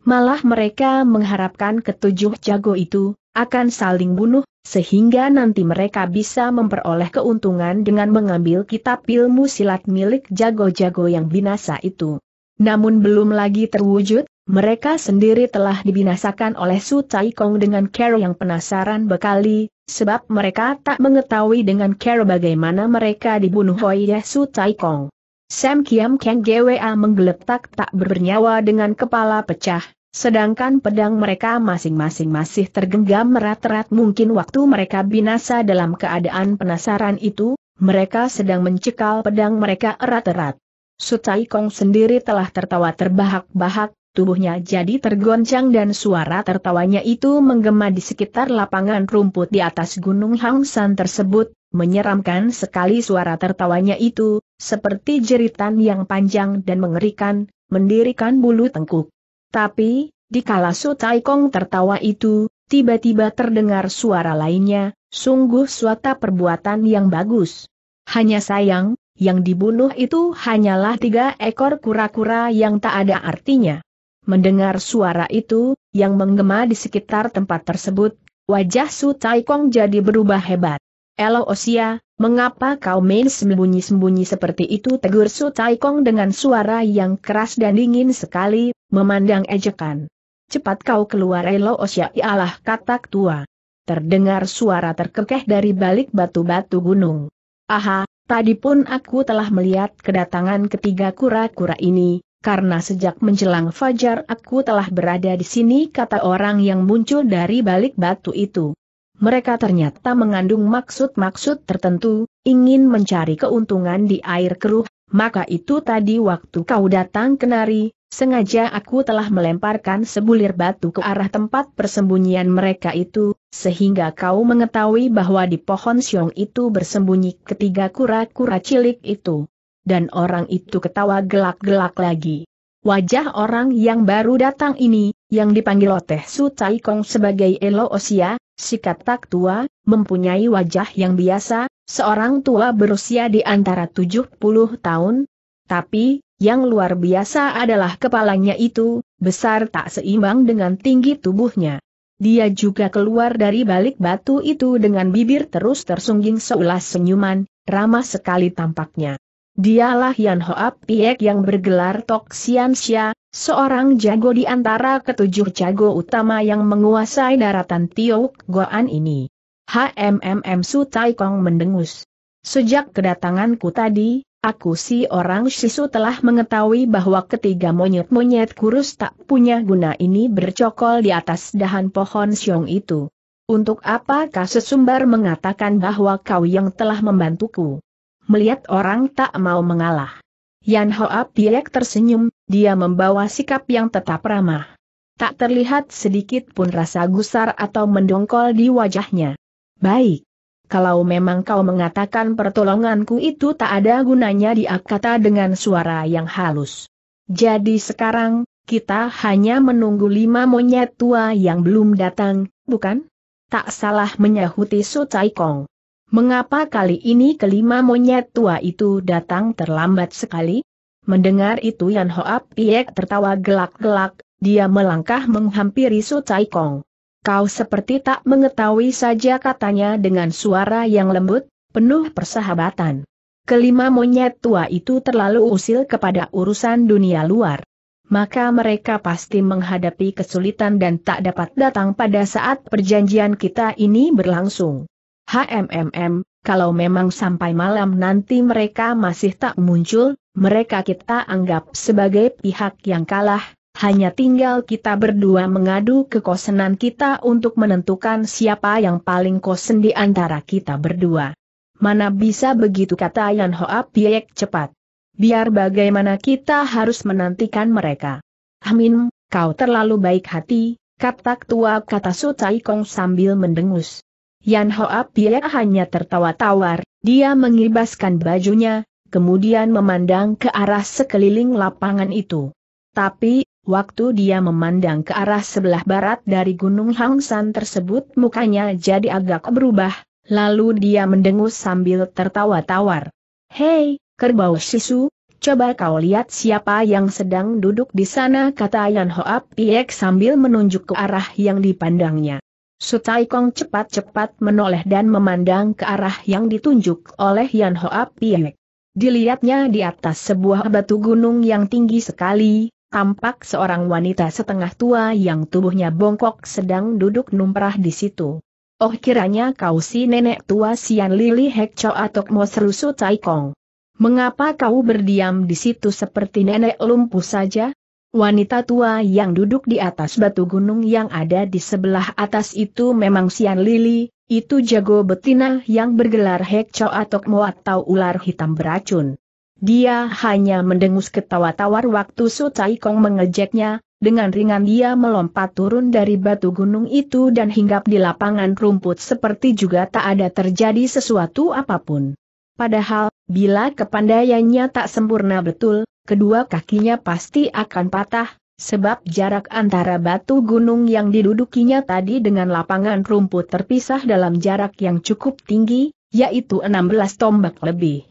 Malah mereka mengharapkan ketujuh jago itu akan saling bunuh, sehingga nanti mereka bisa memperoleh keuntungan dengan mengambil kitab ilmu silat milik jago-jago yang binasa itu. Namun belum lagi terwujud, mereka sendiri telah dibinasakan oleh Su Kong dengan Carol yang penasaran bekali, sebab mereka tak mengetahui dengan Carol bagaimana mereka dibunuh oleh Su Kong. Sam Kiam Kang GWA menggeletak tak bernyawa dengan kepala pecah, sedangkan pedang mereka masing-masing masih tergenggam erat-erat mungkin waktu mereka binasa dalam keadaan penasaran itu, mereka sedang mencekal pedang mereka erat-erat. Su Tai Kong sendiri telah tertawa terbahak-bahak, tubuhnya jadi tergoncang dan suara tertawanya itu menggema di sekitar lapangan rumput di atas gunung Hang San tersebut, menyeramkan sekali suara tertawanya itu, seperti jeritan yang panjang dan mengerikan, mendirikan bulu tengkuk. Tapi, di kala Su Kong tertawa itu, tiba-tiba terdengar suara lainnya, sungguh suatu perbuatan yang bagus. Hanya sayang, yang dibunuh itu hanyalah tiga ekor kura-kura yang tak ada artinya. Mendengar suara itu, yang menggema di sekitar tempat tersebut, wajah Su Tai Kong jadi berubah hebat. Elo Osia, mengapa kau main sembunyi-sembunyi seperti itu? Tegur Su Tai Kong dengan suara yang keras dan dingin sekali, memandang ejekan. Cepat kau keluar Elo Osia ialah katak tua. Terdengar suara terkekeh dari balik batu-batu gunung. Aha, tadi pun aku telah melihat kedatangan ketiga kura-kura ini, karena sejak menjelang fajar aku telah berada di sini kata orang yang muncul dari balik batu itu. Mereka ternyata mengandung maksud-maksud tertentu, ingin mencari keuntungan di air keruh, maka itu tadi waktu kau datang kenari, sengaja aku telah melemparkan sebulir batu ke arah tempat persembunyian mereka itu, sehingga kau mengetahui bahwa di pohon siong itu bersembunyi ketiga kura-kura cilik itu dan orang itu ketawa gelak-gelak lagi. Wajah orang yang baru datang ini, yang dipanggil Oteh Su Tai Kong sebagai Elo Osia, si katak tua, mempunyai wajah yang biasa, seorang tua berusia di antara 70 tahun, tapi, yang luar biasa adalah kepalanya itu, besar tak seimbang dengan tinggi tubuhnya. Dia juga keluar dari balik batu itu dengan bibir terus tersungging seulas senyuman, ramah sekali tampaknya. Dialah Yan Hoap Piek yang bergelar Tok Sian Xia, seorang jago di antara ketujuh jago utama yang menguasai daratan Tiok Goan ini. HMMM Su Tai Kong mendengus. Sejak kedatanganku tadi, aku si orang sisu telah mengetahui bahwa ketiga monyet-monyet kurus tak punya guna ini bercokol di atas dahan pohon siong itu. Untuk apakah sesumbar mengatakan bahwa kau yang telah membantuku? melihat orang tak mau mengalah. Yan Hoa Piek tersenyum, dia membawa sikap yang tetap ramah. Tak terlihat sedikit pun rasa gusar atau mendongkol di wajahnya. Baik. Kalau memang kau mengatakan pertolonganku itu tak ada gunanya dia kata dengan suara yang halus. Jadi sekarang, kita hanya menunggu lima monyet tua yang belum datang, bukan? Tak salah menyahuti Su Tai Kong. Mengapa kali ini kelima monyet tua itu datang terlambat sekali? Mendengar itu Yan Hoa Piek tertawa gelak-gelak, dia melangkah menghampiri Su Tai Kong. Kau seperti tak mengetahui saja katanya dengan suara yang lembut, penuh persahabatan. Kelima monyet tua itu terlalu usil kepada urusan dunia luar. Maka mereka pasti menghadapi kesulitan dan tak dapat datang pada saat perjanjian kita ini berlangsung. HMMM, kalau memang sampai malam nanti mereka masih tak muncul, mereka kita anggap sebagai pihak yang kalah, hanya tinggal kita berdua mengadu kekosenan kita untuk menentukan siapa yang paling kosen di antara kita berdua. Mana bisa begitu kata Yan Hoa Piek cepat. Biar bagaimana kita harus menantikan mereka. Amin, kau terlalu baik hati, kata tua kata Su Kong sambil mendengus. Yan Hoa Pia hanya tertawa tawar, dia mengibaskan bajunya, kemudian memandang ke arah sekeliling lapangan itu. Tapi, waktu dia memandang ke arah sebelah barat dari Gunung San tersebut mukanya jadi agak berubah, lalu dia mendengus sambil tertawa tawar. Hei, kerbau sisu, coba kau lihat siapa yang sedang duduk di sana kata Yan Hoa Piek sambil menunjuk ke arah yang dipandangnya. Sutai Kong cepat-cepat menoleh dan memandang ke arah yang ditunjuk oleh Yan Hoa Piek. Dilihatnya di atas sebuah batu gunung yang tinggi sekali, tampak seorang wanita setengah tua yang tubuhnya bongkok sedang duduk numprah di situ. Oh kiranya kau si nenek tua Sian Lili Hekco atau Sutai Kong. Mengapa kau berdiam di situ seperti nenek lumpuh saja? Wanita tua yang duduk di atas batu gunung yang ada di sebelah atas itu memang Sian Lili, itu jago betina yang bergelar Hekco atau Mo atau ular hitam beracun. Dia hanya mendengus ketawa tawar waktu Su Tai Kong mengejeknya, dengan ringan dia melompat turun dari batu gunung itu dan hinggap di lapangan rumput seperti juga tak ada terjadi sesuatu apapun. Padahal, bila kepandaiannya tak sempurna betul, kedua kakinya pasti akan patah, sebab jarak antara batu gunung yang didudukinya tadi dengan lapangan rumput terpisah dalam jarak yang cukup tinggi, yaitu 16 tombak lebih.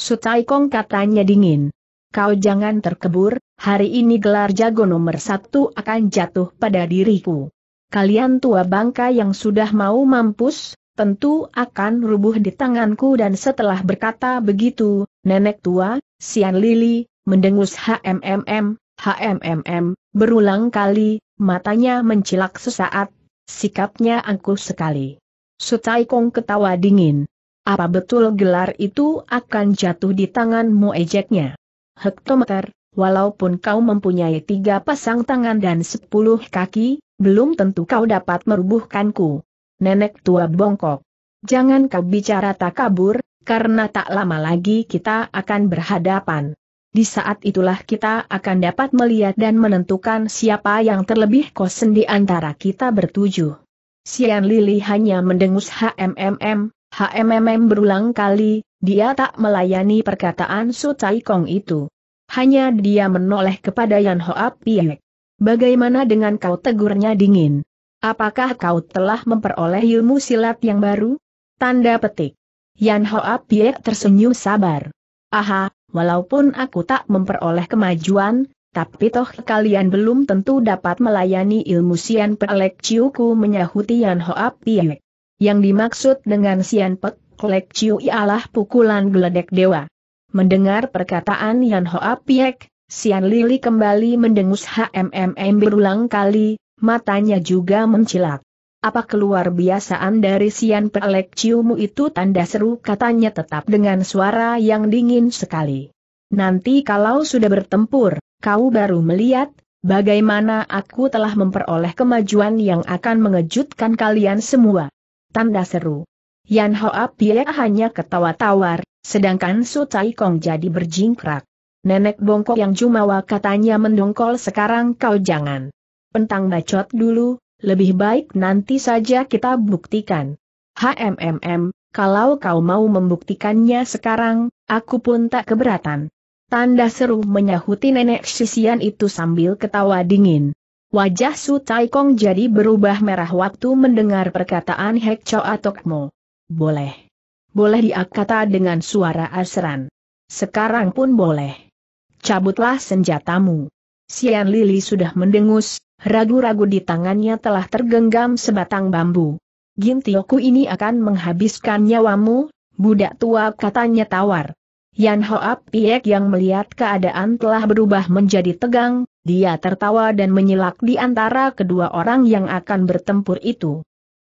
Sutai Kong katanya dingin. Kau jangan terkebur, hari ini gelar jago nomor satu akan jatuh pada diriku. Kalian tua bangka yang sudah mau mampus, tentu akan rubuh di tanganku dan setelah berkata begitu, nenek tua, Sian Lili, mendengus HMMM, HMMM, berulang kali, matanya mencilak sesaat, sikapnya angkuh sekali. Sutai Kong ketawa dingin. Apa betul gelar itu akan jatuh di tanganmu ejeknya? Hektometer, walaupun kau mempunyai tiga pasang tangan dan sepuluh kaki, belum tentu kau dapat merubuhkanku. Nenek tua bongkok. Jangan kau bicara tak kabur, karena tak lama lagi kita akan berhadapan. Di saat itulah kita akan dapat melihat dan menentukan siapa yang terlebih kosen di antara kita bertujuh. Sian Lili hanya mendengus hmm hmm berulang kali, dia tak melayani perkataan Su Chai Kong itu. Hanya dia menoleh kepada Yan Hoa Piek. Bagaimana dengan kau tegurnya dingin? Apakah kau telah memperoleh ilmu silat yang baru? Tanda petik. Yan Hoa Piek tersenyum sabar. Aha, walaupun aku tak memperoleh kemajuan, tapi toh kalian belum tentu dapat melayani ilmu Sian Pelek Ciuku menyahuti Yan Hoa Piek. Yang dimaksud dengan Sian Pelek Ciu ialah pukulan geledek dewa. Mendengar perkataan Yan Hoa Piek, Sian Lili kembali mendengus HMMM berulang kali, matanya juga mencilak. Apa keluar biasaan dari Sian Pelek Ciumu itu tanda seru katanya tetap dengan suara yang dingin sekali. Nanti kalau sudah bertempur, kau baru melihat, bagaimana aku telah memperoleh kemajuan yang akan mengejutkan kalian semua. Tanda seru. Yan Hoa Pie hanya ketawa tawar, sedangkan Su Tai Kong jadi berjingkrak. Nenek bongkok yang jumawa katanya mendongkol sekarang kau jangan. Pentang bacot dulu, lebih baik nanti saja kita buktikan. HMMM, kalau kau mau membuktikannya sekarang, aku pun tak keberatan. Tanda seru menyahuti nenek sisian itu sambil ketawa dingin. Wajah Su Taikong jadi berubah merah waktu mendengar perkataan Hek Atok Mo. Boleh. Boleh diakata dengan suara asran. Sekarang pun boleh. Cabutlah senjatamu. Sian Lili sudah mendengus, ragu-ragu di tangannya telah tergenggam sebatang bambu. Gintioku ini akan menghabiskan nyawamu, budak tua katanya tawar. Yan Hoap Piek yang melihat keadaan telah berubah menjadi tegang, dia tertawa dan menyilak di antara kedua orang yang akan bertempur itu.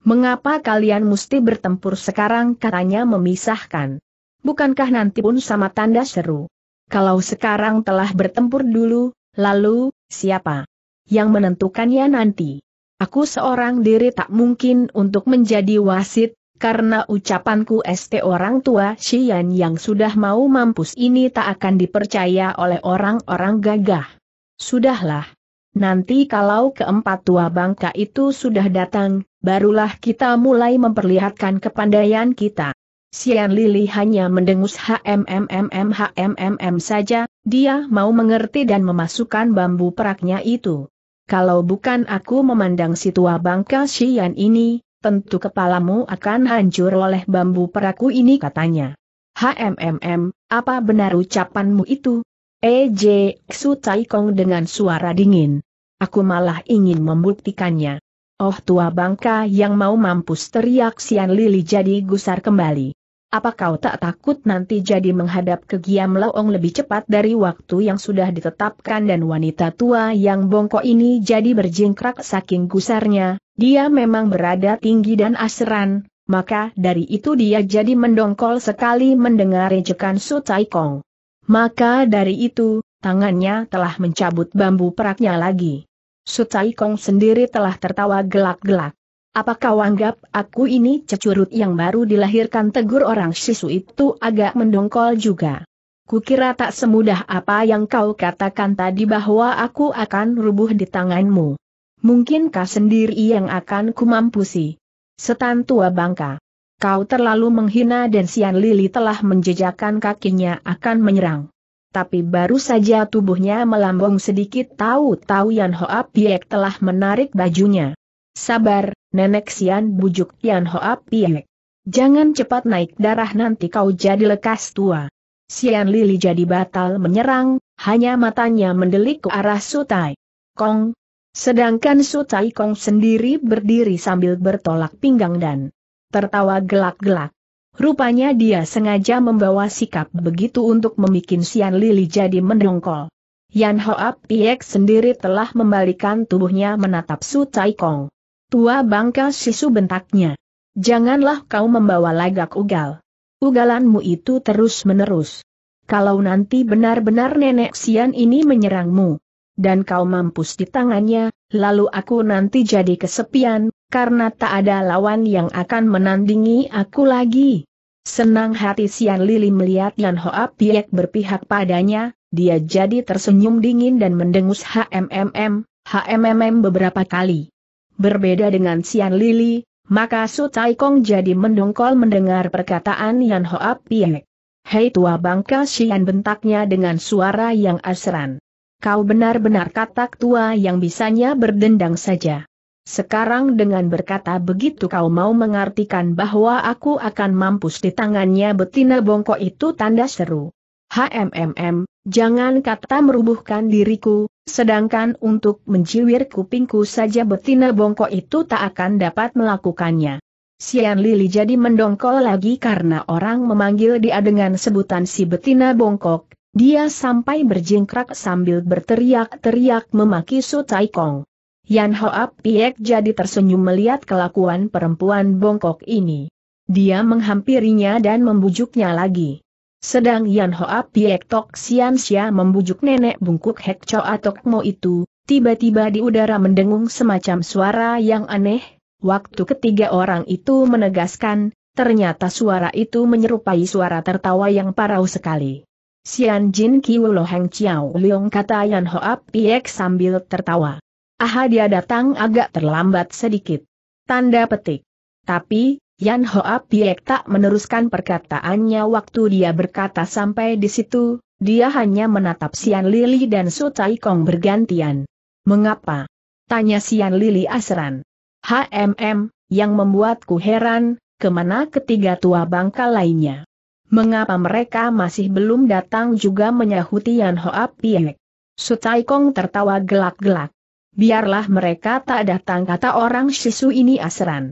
Mengapa kalian mesti bertempur sekarang katanya memisahkan. Bukankah nanti pun sama tanda seru? Kalau sekarang telah bertempur dulu, lalu, siapa? yang menentukannya nanti. Aku seorang diri tak mungkin untuk menjadi wasit, karena ucapanku ST orang tua Xian yang sudah mau mampus ini tak akan dipercaya oleh orang-orang gagah. Sudahlah. Nanti kalau keempat tua bangka itu sudah datang, barulah kita mulai memperlihatkan kepandaian kita. Sian Lili hanya mendengus HMMMM HMMM saja, dia mau mengerti dan memasukkan bambu peraknya itu. Kalau bukan aku memandang si tua bangka Sian ini, tentu kepalamu akan hancur oleh bambu perakku ini katanya. HMMM, apa benar ucapanmu itu? EJ Su Taikong dengan suara dingin. Aku malah ingin membuktikannya. Oh tua bangka yang mau mampus teriak Sian Lili jadi gusar kembali. Apa kau tak takut nanti jadi menghadap ke Giam Laong lebih cepat dari waktu yang sudah ditetapkan dan wanita tua yang bongkok ini jadi berjingkrak saking gusarnya, dia memang berada tinggi dan aseran, maka dari itu dia jadi mendongkol sekali mendengar ejekan Su Tai Kong. Maka dari itu, tangannya telah mencabut bambu peraknya lagi. Su Tai Kong sendiri telah tertawa gelak-gelak. Apa kau anggap aku ini cecurut yang baru dilahirkan tegur orang sisu itu agak mendongkol juga. Kukira tak semudah apa yang kau katakan tadi bahwa aku akan rubuh di tanganmu. Mungkinkah sendiri yang akan kumampusi? Setan tua bangka. Kau terlalu menghina dan Sian Lili telah menjejakkan kakinya akan menyerang. Tapi baru saja tubuhnya melambung sedikit tahu-tahu Yan Hoa Piek telah menarik bajunya. Sabar, Nenek Sian bujuk Tian Hoa Piek. Jangan cepat naik darah nanti kau jadi lekas tua. Sian Lili jadi batal menyerang, hanya matanya mendelik ke arah Sutai. Kong. Sedangkan Sutai Kong sendiri berdiri sambil bertolak pinggang dan tertawa gelak-gelak. Rupanya dia sengaja membawa sikap begitu untuk membuat Sian Lili jadi mendongkol. Yan Hoa Piek sendiri telah membalikan tubuhnya menatap Su Kong. Tua bangka sisu bentaknya. Janganlah kau membawa lagak ugal. Ugalanmu itu terus-menerus. Kalau nanti benar-benar nenek Sian ini menyerangmu, dan kau mampus di tangannya, lalu aku nanti jadi kesepian, karena tak ada lawan yang akan menandingi aku lagi. Senang hati Sian Lili melihat Yan Hoa Piek berpihak padanya, dia jadi tersenyum dingin dan mendengus HMMM, HMMM beberapa kali. Berbeda dengan Sian Lili, maka Su Tai Kong jadi mendongkol mendengar perkataan Yan Hoa Piek. Hei tua bangka Sian bentaknya dengan suara yang asran. Kau benar-benar katak tua yang bisanya berdendang saja. Sekarang dengan berkata begitu kau mau mengartikan bahwa aku akan mampus di tangannya betina bongkok itu tanda seru. HMMM, jangan kata merubuhkan diriku, Sedangkan untuk menciwir kupingku saja betina bongkok itu tak akan dapat melakukannya. Sian Lili jadi mendongkol lagi karena orang memanggil dia dengan sebutan si betina bongkok, dia sampai berjingkrak sambil berteriak-teriak memaki Su Tai Kong. Yan Hoa Piek jadi tersenyum melihat kelakuan perempuan bongkok ini. Dia menghampirinya dan membujuknya lagi. Sedang Yan Hoa Piek Tok Sian Xia membujuk nenek bungkuk Hek Choa Tok Mo itu, tiba-tiba di udara mendengung semacam suara yang aneh, waktu ketiga orang itu menegaskan, ternyata suara itu menyerupai suara tertawa yang parau sekali. Sian Jin Kiu loheng Heng Chiao Leong kata Yan Hoa Piek sambil tertawa. Aha dia datang agak terlambat sedikit. Tanda petik. Tapi, Yan Hoa Piek tak meneruskan perkataannya waktu dia berkata sampai di situ, dia hanya menatap Sian Lili dan Su Tai Kong bergantian. Mengapa? Tanya Sian Lili Asran. HMM, yang membuatku heran, kemana ketiga tua bangka lainnya? Mengapa mereka masih belum datang juga menyahuti Yan Hoa Piek? Su Tai Kong tertawa gelak-gelak. Biarlah mereka tak datang kata orang sisu ini Asran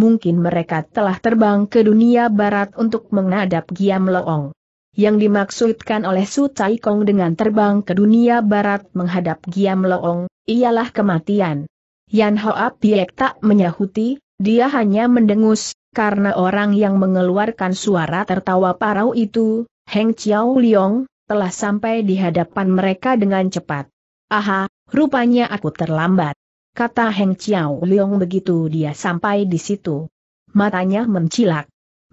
mungkin mereka telah terbang ke dunia barat untuk menghadap Giam Loong. Yang dimaksudkan oleh Su Tai Kong dengan terbang ke dunia barat menghadap Giam Loong, ialah kematian. Yan Hoa Piek tak menyahuti, dia hanya mendengus, karena orang yang mengeluarkan suara tertawa parau itu, Heng Chiao Liong, telah sampai di hadapan mereka dengan cepat. Aha, rupanya aku terlambat kata Heng Chiao Leong begitu dia sampai di situ. Matanya mencilak.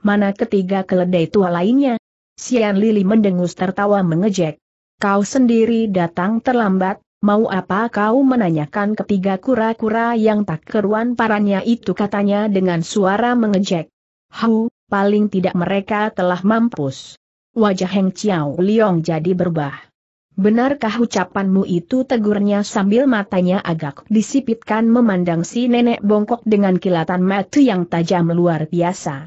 Mana ketiga keledai tua lainnya? Sian Lili mendengus tertawa mengejek. Kau sendiri datang terlambat, mau apa kau menanyakan ketiga kura-kura yang tak keruan parannya itu katanya dengan suara mengejek. Hau, paling tidak mereka telah mampus. Wajah Heng Chiao Liong jadi berbah. Benarkah ucapanmu itu tegurnya sambil matanya agak disipitkan memandang si nenek bongkok dengan kilatan mata yang tajam luar biasa.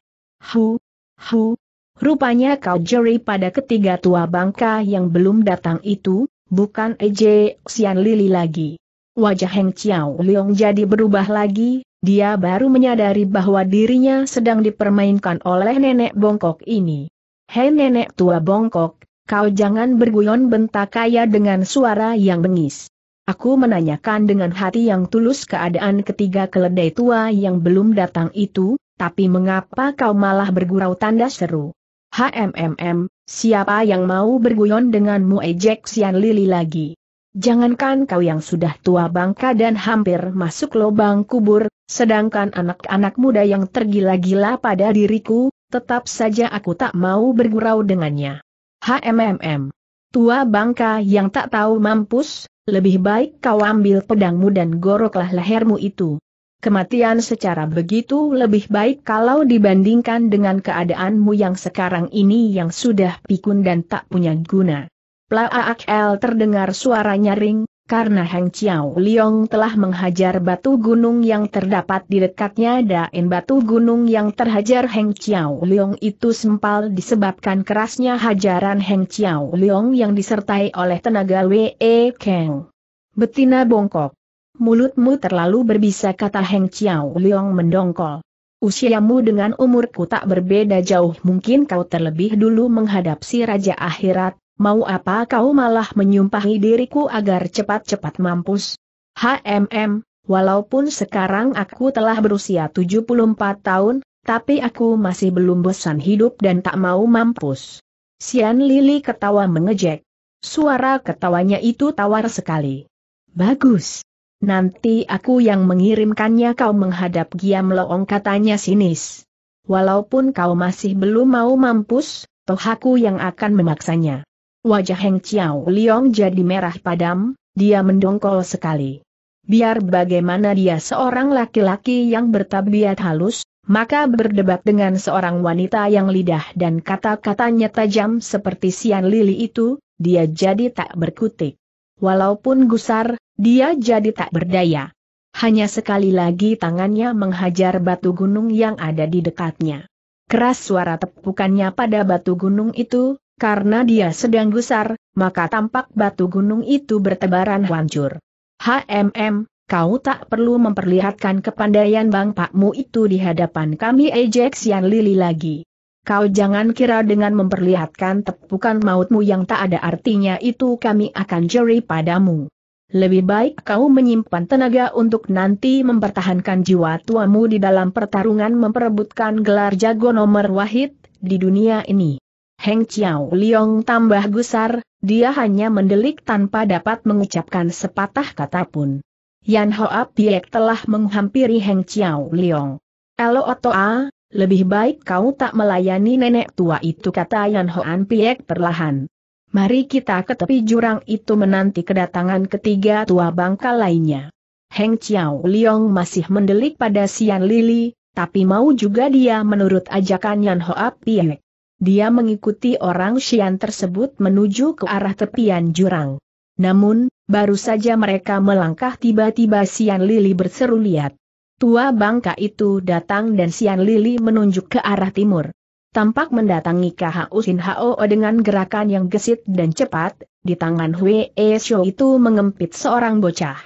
Hu, hu, rupanya kau juri pada ketiga tua bangka yang belum datang itu, bukan Eje Xian Lili lagi. Wajah Heng Chiao Leong jadi berubah lagi, dia baru menyadari bahwa dirinya sedang dipermainkan oleh nenek bongkok ini. Hei nenek tua bongkok, Kau jangan berguyon bentak kaya dengan suara yang bengis. Aku menanyakan dengan hati yang tulus keadaan ketiga keledai tua yang belum datang itu, tapi mengapa kau malah bergurau tanda seru? HMMM, siapa yang mau berguyon denganmu ejek eh, Sian Lili lagi? Jangankan kau yang sudah tua bangka dan hampir masuk lubang kubur, sedangkan anak-anak muda yang tergila-gila pada diriku, tetap saja aku tak mau bergurau dengannya. HMMM. Tua bangka yang tak tahu mampus, lebih baik kau ambil pedangmu dan goroklah lehermu itu. Kematian secara begitu lebih baik kalau dibandingkan dengan keadaanmu yang sekarang ini yang sudah pikun dan tak punya guna. Plaakl terdengar suara nyaring, karena Heng Chiao Liong telah menghajar batu gunung yang terdapat di dekatnya dan batu gunung yang terhajar Heng Chiao Liong itu sempal disebabkan kerasnya hajaran Heng Chiao Liong yang disertai oleh tenaga Wee Kang. Betina bongkok. Mulutmu terlalu berbisa kata Heng Chiao Liong mendongkol. Usiamu dengan umurku tak berbeda jauh mungkin kau terlebih dulu menghadapi si Raja Akhirat, mau apa kau malah menyumpahi diriku agar cepat-cepat mampus? HMM, walaupun sekarang aku telah berusia 74 tahun, tapi aku masih belum bosan hidup dan tak mau mampus. Sian Lili ketawa mengejek. Suara ketawanya itu tawar sekali. Bagus. Nanti aku yang mengirimkannya kau menghadap Giam Loong katanya sinis. Walaupun kau masih belum mau mampus, toh aku yang akan memaksanya. Wajah Heng Chiao Liong jadi merah padam, dia mendongkol sekali. Biar bagaimana dia seorang laki-laki yang bertabiat halus, maka berdebat dengan seorang wanita yang lidah dan kata-katanya tajam seperti sian lili itu, dia jadi tak berkutik. Walaupun gusar, dia jadi tak berdaya. Hanya sekali lagi tangannya menghajar batu gunung yang ada di dekatnya. Keras suara tepukannya pada batu gunung itu, karena dia sedang gusar, maka tampak batu gunung itu bertebaran hancur. HMM, kau tak perlu memperlihatkan kepandaian bangpakmu itu di hadapan kami ejek Sian Lili lagi. Kau jangan kira dengan memperlihatkan tepukan mautmu yang tak ada artinya itu kami akan jeri padamu. Lebih baik kau menyimpan tenaga untuk nanti mempertahankan jiwa tuamu di dalam pertarungan memperebutkan gelar jago nomor wahid di dunia ini. Heng Chiao Liong tambah gusar, dia hanya mendelik tanpa dapat mengucapkan sepatah kata pun. Yan Hoa Piek telah menghampiri Heng Chiao Liong. Elo a? lebih baik kau tak melayani nenek tua itu kata Yan Hoan Piek perlahan. Mari kita ke tepi jurang itu menanti kedatangan ketiga tua bangka lainnya. Heng Chiao Liong masih mendelik pada Sian Lili, tapi mau juga dia menurut ajakan Yan Hoa Piek dia mengikuti orang Xian tersebut menuju ke arah tepian jurang. Namun, baru saja mereka melangkah tiba-tiba Xian Lili berseru lihat. Tua bangka itu datang dan Xian Lili menunjuk ke arah timur. Tampak mendatangi Khao Sin Hao dengan gerakan yang gesit dan cepat, di tangan Hui E Shou itu mengempit seorang bocah.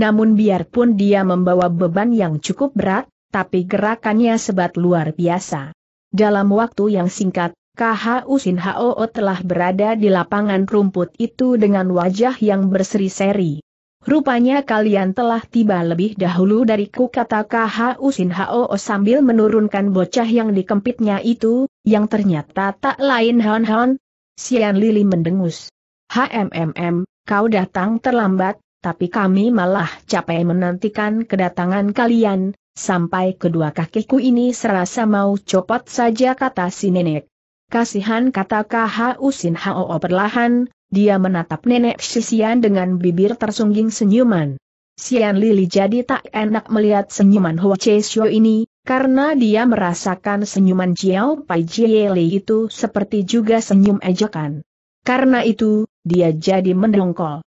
Namun biarpun dia membawa beban yang cukup berat, tapi gerakannya sebat luar biasa. Dalam waktu yang singkat, KH Sin Hao telah berada di lapangan rumput itu dengan wajah yang berseri-seri. Rupanya kalian telah tiba lebih dahulu dariku kata KH Sin Hao sambil menurunkan bocah yang dikempitnya itu, yang ternyata tak lain Hon Hon. Sian Lili mendengus. HMMM, kau datang terlambat, tapi kami malah capek menantikan kedatangan kalian, Sampai kedua kakiku ini serasa mau copot saja kata si nenek. Kasihan kata KHU Sin Hao perlahan, dia menatap nenek Sisian dengan bibir tersungging senyuman. Sian Lili jadi tak enak melihat senyuman Hua Chesio ini, karena dia merasakan senyuman Jiao Pai Li itu seperti juga senyum ejekan. Karena itu, dia jadi mendongkol.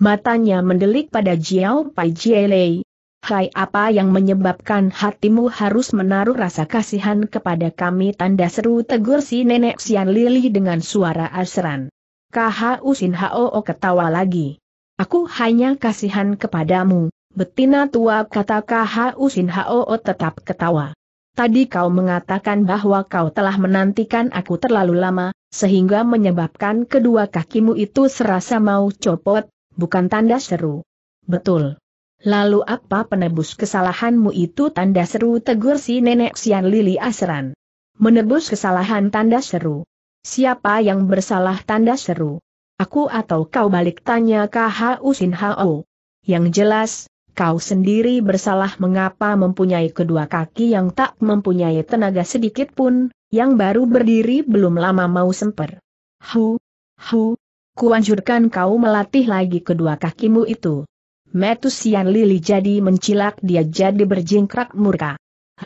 Matanya mendelik pada Jiao Pai Jielei, Hai apa yang menyebabkan hatimu harus menaruh rasa kasihan kepada kami tanda seru tegur si nenek Sian Lili dengan suara asran. KHU Usin Hoo oh, ketawa lagi. Aku hanya kasihan kepadamu, betina tua kata KHU Usin Hoo oh, tetap ketawa. Tadi kau mengatakan bahwa kau telah menantikan aku terlalu lama, sehingga menyebabkan kedua kakimu itu serasa mau copot, bukan tanda seru. Betul. Lalu apa penebus kesalahanmu itu tanda seru tegur si nenek Sian Lili Asran. Menebus kesalahan tanda seru. Siapa yang bersalah tanda seru? Aku atau kau balik tanya KHU Sin Hao. Oh. Yang jelas, kau sendiri bersalah mengapa mempunyai kedua kaki yang tak mempunyai tenaga sedikit pun, yang baru berdiri belum lama mau semper. Hu, hu, kuanjurkan kau melatih lagi kedua kakimu itu. Metusian Lili jadi mencilak dia jadi berjingkrak murka.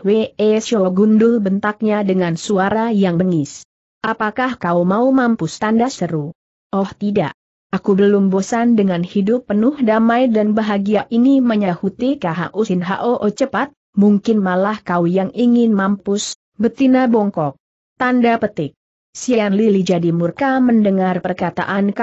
Wee, Shou gundul bentaknya dengan suara yang bengis. Apakah kau mau mampus tanda seru? Oh tidak. Aku belum bosan dengan hidup penuh damai dan bahagia ini menyahuti Sin Hoo cepat, mungkin malah kau yang ingin mampus, betina bongkok. Tanda petik. Sian Lili jadi murka mendengar perkataan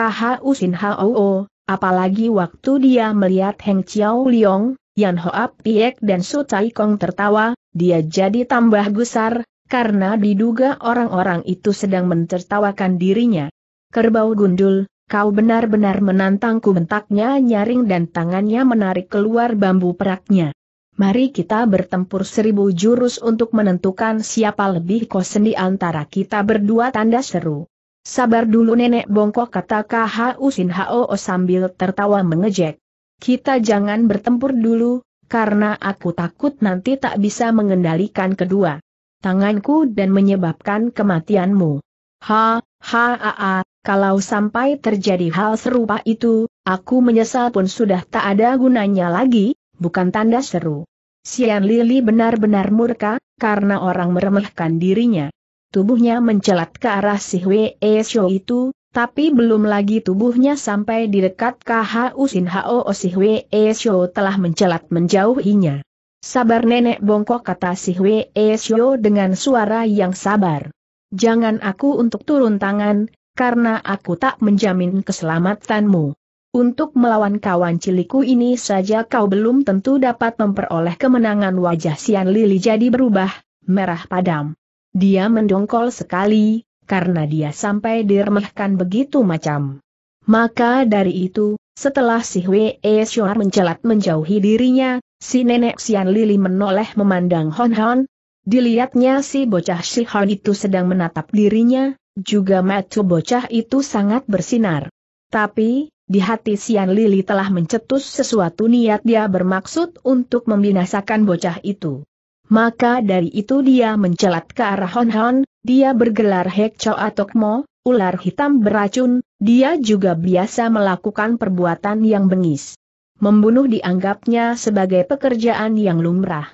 Sin Hoo, Apalagi waktu dia melihat Heng Chiao Liong, Yan Hoa Piek dan Su Tai Kong tertawa, dia jadi tambah gusar, karena diduga orang-orang itu sedang mentertawakan dirinya. Kerbau gundul, kau benar-benar menantangku bentaknya nyaring dan tangannya menarik keluar bambu peraknya. Mari kita bertempur seribu jurus untuk menentukan siapa lebih kosen di antara kita berdua tanda seru. Sabar dulu nenek bongkok kata KHU Sin Ho sambil tertawa mengejek. Kita jangan bertempur dulu, karena aku takut nanti tak bisa mengendalikan kedua tanganku dan menyebabkan kematianmu. Ha, ha, a, a. kalau sampai terjadi hal serupa itu, aku menyesal pun sudah tak ada gunanya lagi, bukan tanda seru. Sian Lili benar-benar murka, karena orang meremehkan dirinya tubuhnya mencelat ke arah si Hwee Shou itu, tapi belum lagi tubuhnya sampai di dekat KHU Sin Hao oh, si Hwee Shou telah mencelat menjauhinya. Sabar nenek bongkok kata si Hwee Shou dengan suara yang sabar. Jangan aku untuk turun tangan, karena aku tak menjamin keselamatanmu. Untuk melawan kawan ciliku ini saja kau belum tentu dapat memperoleh kemenangan wajah Sian Lili jadi berubah, merah padam. Dia mendongkol sekali, karena dia sampai diremehkan begitu macam. Maka dari itu, setelah si Hwee Shuar mencelat menjauhi dirinya, si nenek Sian Lili menoleh memandang Hon Hon. Dilihatnya si bocah si Hon itu sedang menatap dirinya, juga mata bocah itu sangat bersinar. Tapi, di hati Sian Lili telah mencetus sesuatu niat dia bermaksud untuk membinasakan bocah itu. Maka dari itu dia mencelat ke arah Hon Hon, dia bergelar Hek Cho Mo, ular hitam beracun, dia juga biasa melakukan perbuatan yang bengis. Membunuh dianggapnya sebagai pekerjaan yang lumrah.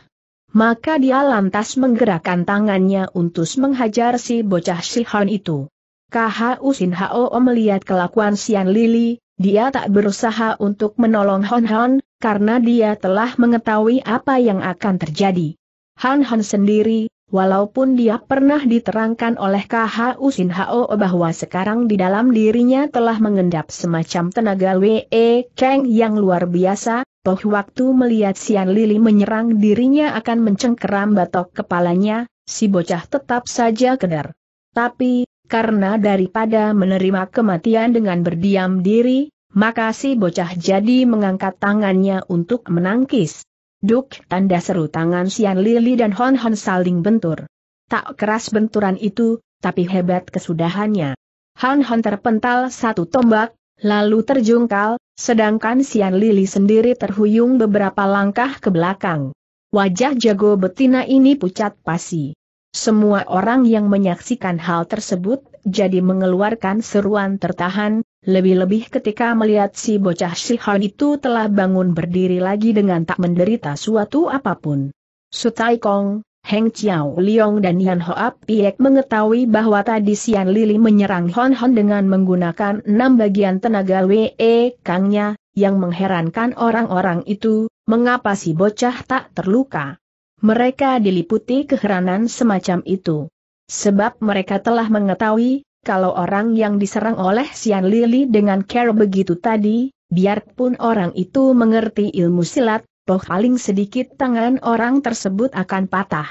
Maka dia lantas menggerakkan tangannya untuk menghajar si bocah si Hon itu. KHU Sin Hao melihat kelakuan Sian Lili, dia tak berusaha untuk menolong Hon Hon, karena dia telah mengetahui apa yang akan terjadi. Han Han sendiri, walaupun dia pernah diterangkan oleh KHU Sin Hao bahwa sekarang di dalam dirinya telah mengendap semacam tenaga W.E. Kang yang luar biasa, toh waktu melihat Sian Lili menyerang dirinya akan mencengkeram batok kepalanya, si bocah tetap saja kedar. Tapi, karena daripada menerima kematian dengan berdiam diri, maka si bocah jadi mengangkat tangannya untuk menangkis. Duk, tanda seru tangan Sian Lili dan Hon Hon saling bentur. Tak keras benturan itu, tapi hebat kesudahannya. Hon Hon terpental satu tombak, lalu terjungkal, sedangkan Sian Lili sendiri terhuyung beberapa langkah ke belakang. Wajah jago betina ini pucat pasi. Semua orang yang menyaksikan hal tersebut, jadi mengeluarkan seruan tertahan, lebih-lebih ketika melihat si bocah Sihan itu telah bangun berdiri lagi dengan tak menderita suatu apapun. Sutai Kong, Heng Chiao Liong dan Yan Hoap Piek mengetahui bahwa tadi Sian Lili menyerang Hon Hon dengan menggunakan enam bagian tenaga WE e Kangnya, yang mengherankan orang-orang itu, mengapa si bocah tak terluka. Mereka diliputi keheranan semacam itu. Sebab mereka telah mengetahui, kalau orang yang diserang oleh Sian Lili dengan care begitu tadi, biarpun orang itu mengerti ilmu silat, toh paling sedikit tangan orang tersebut akan patah.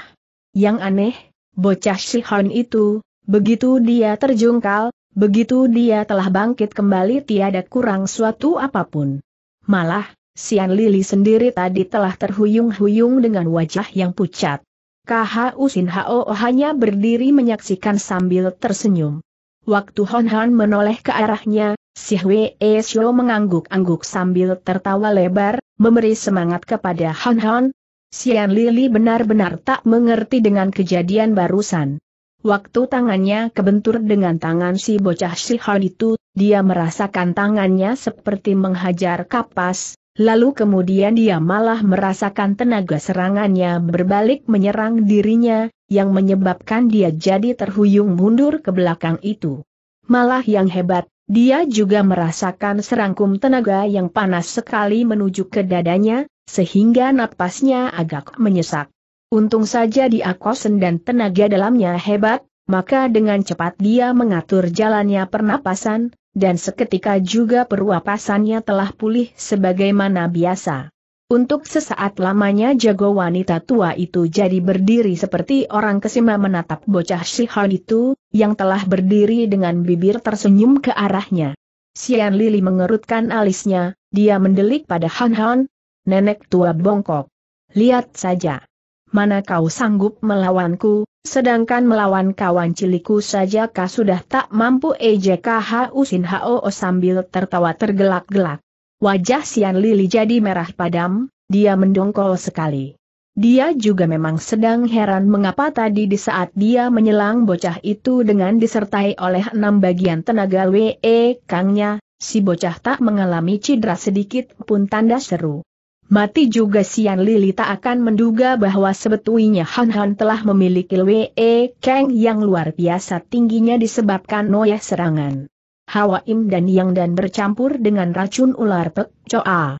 Yang aneh, bocah Hon itu, begitu dia terjungkal, begitu dia telah bangkit kembali tiada kurang suatu apapun. Malah, Sian Lili sendiri tadi telah terhuyung-huyung dengan wajah yang pucat. KHU Sin Hao hanya berdiri menyaksikan sambil tersenyum. Waktu Hon Han menoleh ke arahnya, si Hwe e Shio mengangguk-angguk sambil tertawa lebar, memberi semangat kepada Hon Han. Sian Lili benar-benar tak mengerti dengan kejadian barusan. Waktu tangannya kebentur dengan tangan si bocah si Hon itu, dia merasakan tangannya seperti menghajar kapas, lalu kemudian dia malah merasakan tenaga serangannya berbalik menyerang dirinya, yang menyebabkan dia jadi terhuyung mundur ke belakang itu. Malah yang hebat, dia juga merasakan serangkum tenaga yang panas sekali menuju ke dadanya, sehingga napasnya agak menyesak. Untung saja di kosen dan tenaga dalamnya hebat, maka dengan cepat dia mengatur jalannya pernapasan, dan seketika juga peruapasannya telah pulih sebagaimana biasa. Untuk sesaat lamanya jago wanita tua itu jadi berdiri seperti orang kesima menatap bocah Shihan itu, yang telah berdiri dengan bibir tersenyum ke arahnya. Sian Lili mengerutkan alisnya, dia mendelik pada Han Han, nenek tua bongkok. Lihat saja. Mana kau sanggup melawanku, Sedangkan melawan kawan ciliku saja kah sudah tak mampu EJKH Usin hao sambil tertawa tergelak-gelak. Wajah Sian Lili jadi merah padam, dia mendongkol sekali. Dia juga memang sedang heran mengapa tadi di saat dia menyelang bocah itu dengan disertai oleh enam bagian tenaga WE Kangnya, si bocah tak mengalami cedera sedikit pun tanda seru. Mati juga Sian Lili tak akan menduga bahwa sebetulnya Han Han telah memiliki Wee e Kang yang luar biasa tingginya disebabkan noyah serangan. Hawa Im dan Yang dan bercampur dengan racun ular Pek Choa.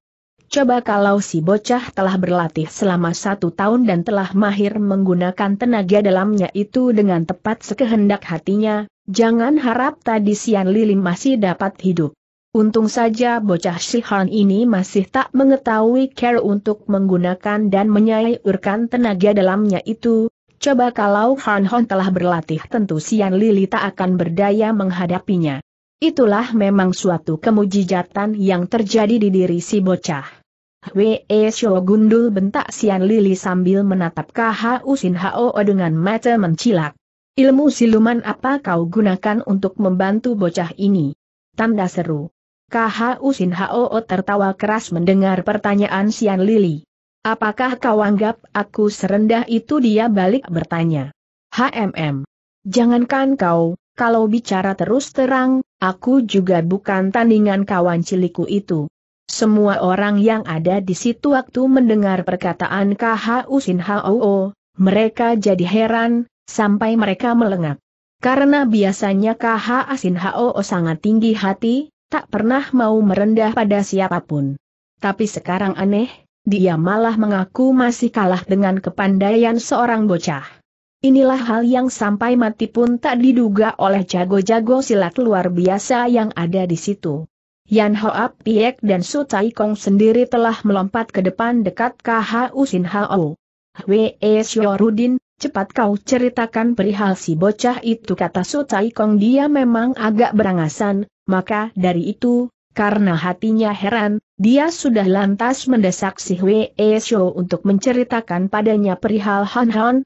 Coba kalau si bocah telah berlatih selama satu tahun dan telah mahir menggunakan tenaga dalamnya itu dengan tepat sekehendak hatinya, jangan harap tadi Sian Lili masih dapat hidup. Untung saja bocah Shihan ini masih tak mengetahui care untuk menggunakan dan menyayurkan tenaga dalamnya itu. Coba kalau Han Hon telah berlatih tentu Sian Lili tak akan berdaya menghadapinya. Itulah memang suatu kemujijatan yang terjadi di diri si bocah. Wei shou gundul bentak Sian Lili sambil menatap KHU usin Hao dengan mata mencilak. Ilmu siluman apa kau gunakan untuk membantu bocah ini? Tanda seru. KHU Sin Hao tertawa keras mendengar pertanyaan Sian Lili. Apakah kau anggap aku serendah itu dia balik bertanya. HMM. Jangankan kau, kalau bicara terus terang, aku juga bukan tandingan kawan ciliku itu. Semua orang yang ada di situ waktu mendengar perkataan KHU Sin Hao, mereka jadi heran, sampai mereka melengak. Karena biasanya KHU Sin Hao sangat tinggi hati, tak pernah mau merendah pada siapapun. Tapi sekarang aneh, dia malah mengaku masih kalah dengan kepandaian seorang bocah. Inilah hal yang sampai mati pun tak diduga oleh jago-jago silat luar biasa yang ada di situ. Yan Hoa Piek dan Su Tai Kong sendiri telah melompat ke depan dekat KHU Sin Hao. Wee Syorudin, cepat kau ceritakan perihal si bocah itu kata Su Tai Kong dia memang agak berangasan, maka dari itu, karena hatinya heran, dia sudah lantas mendesak si Hwee Shou untuk menceritakan padanya perihal Han Han.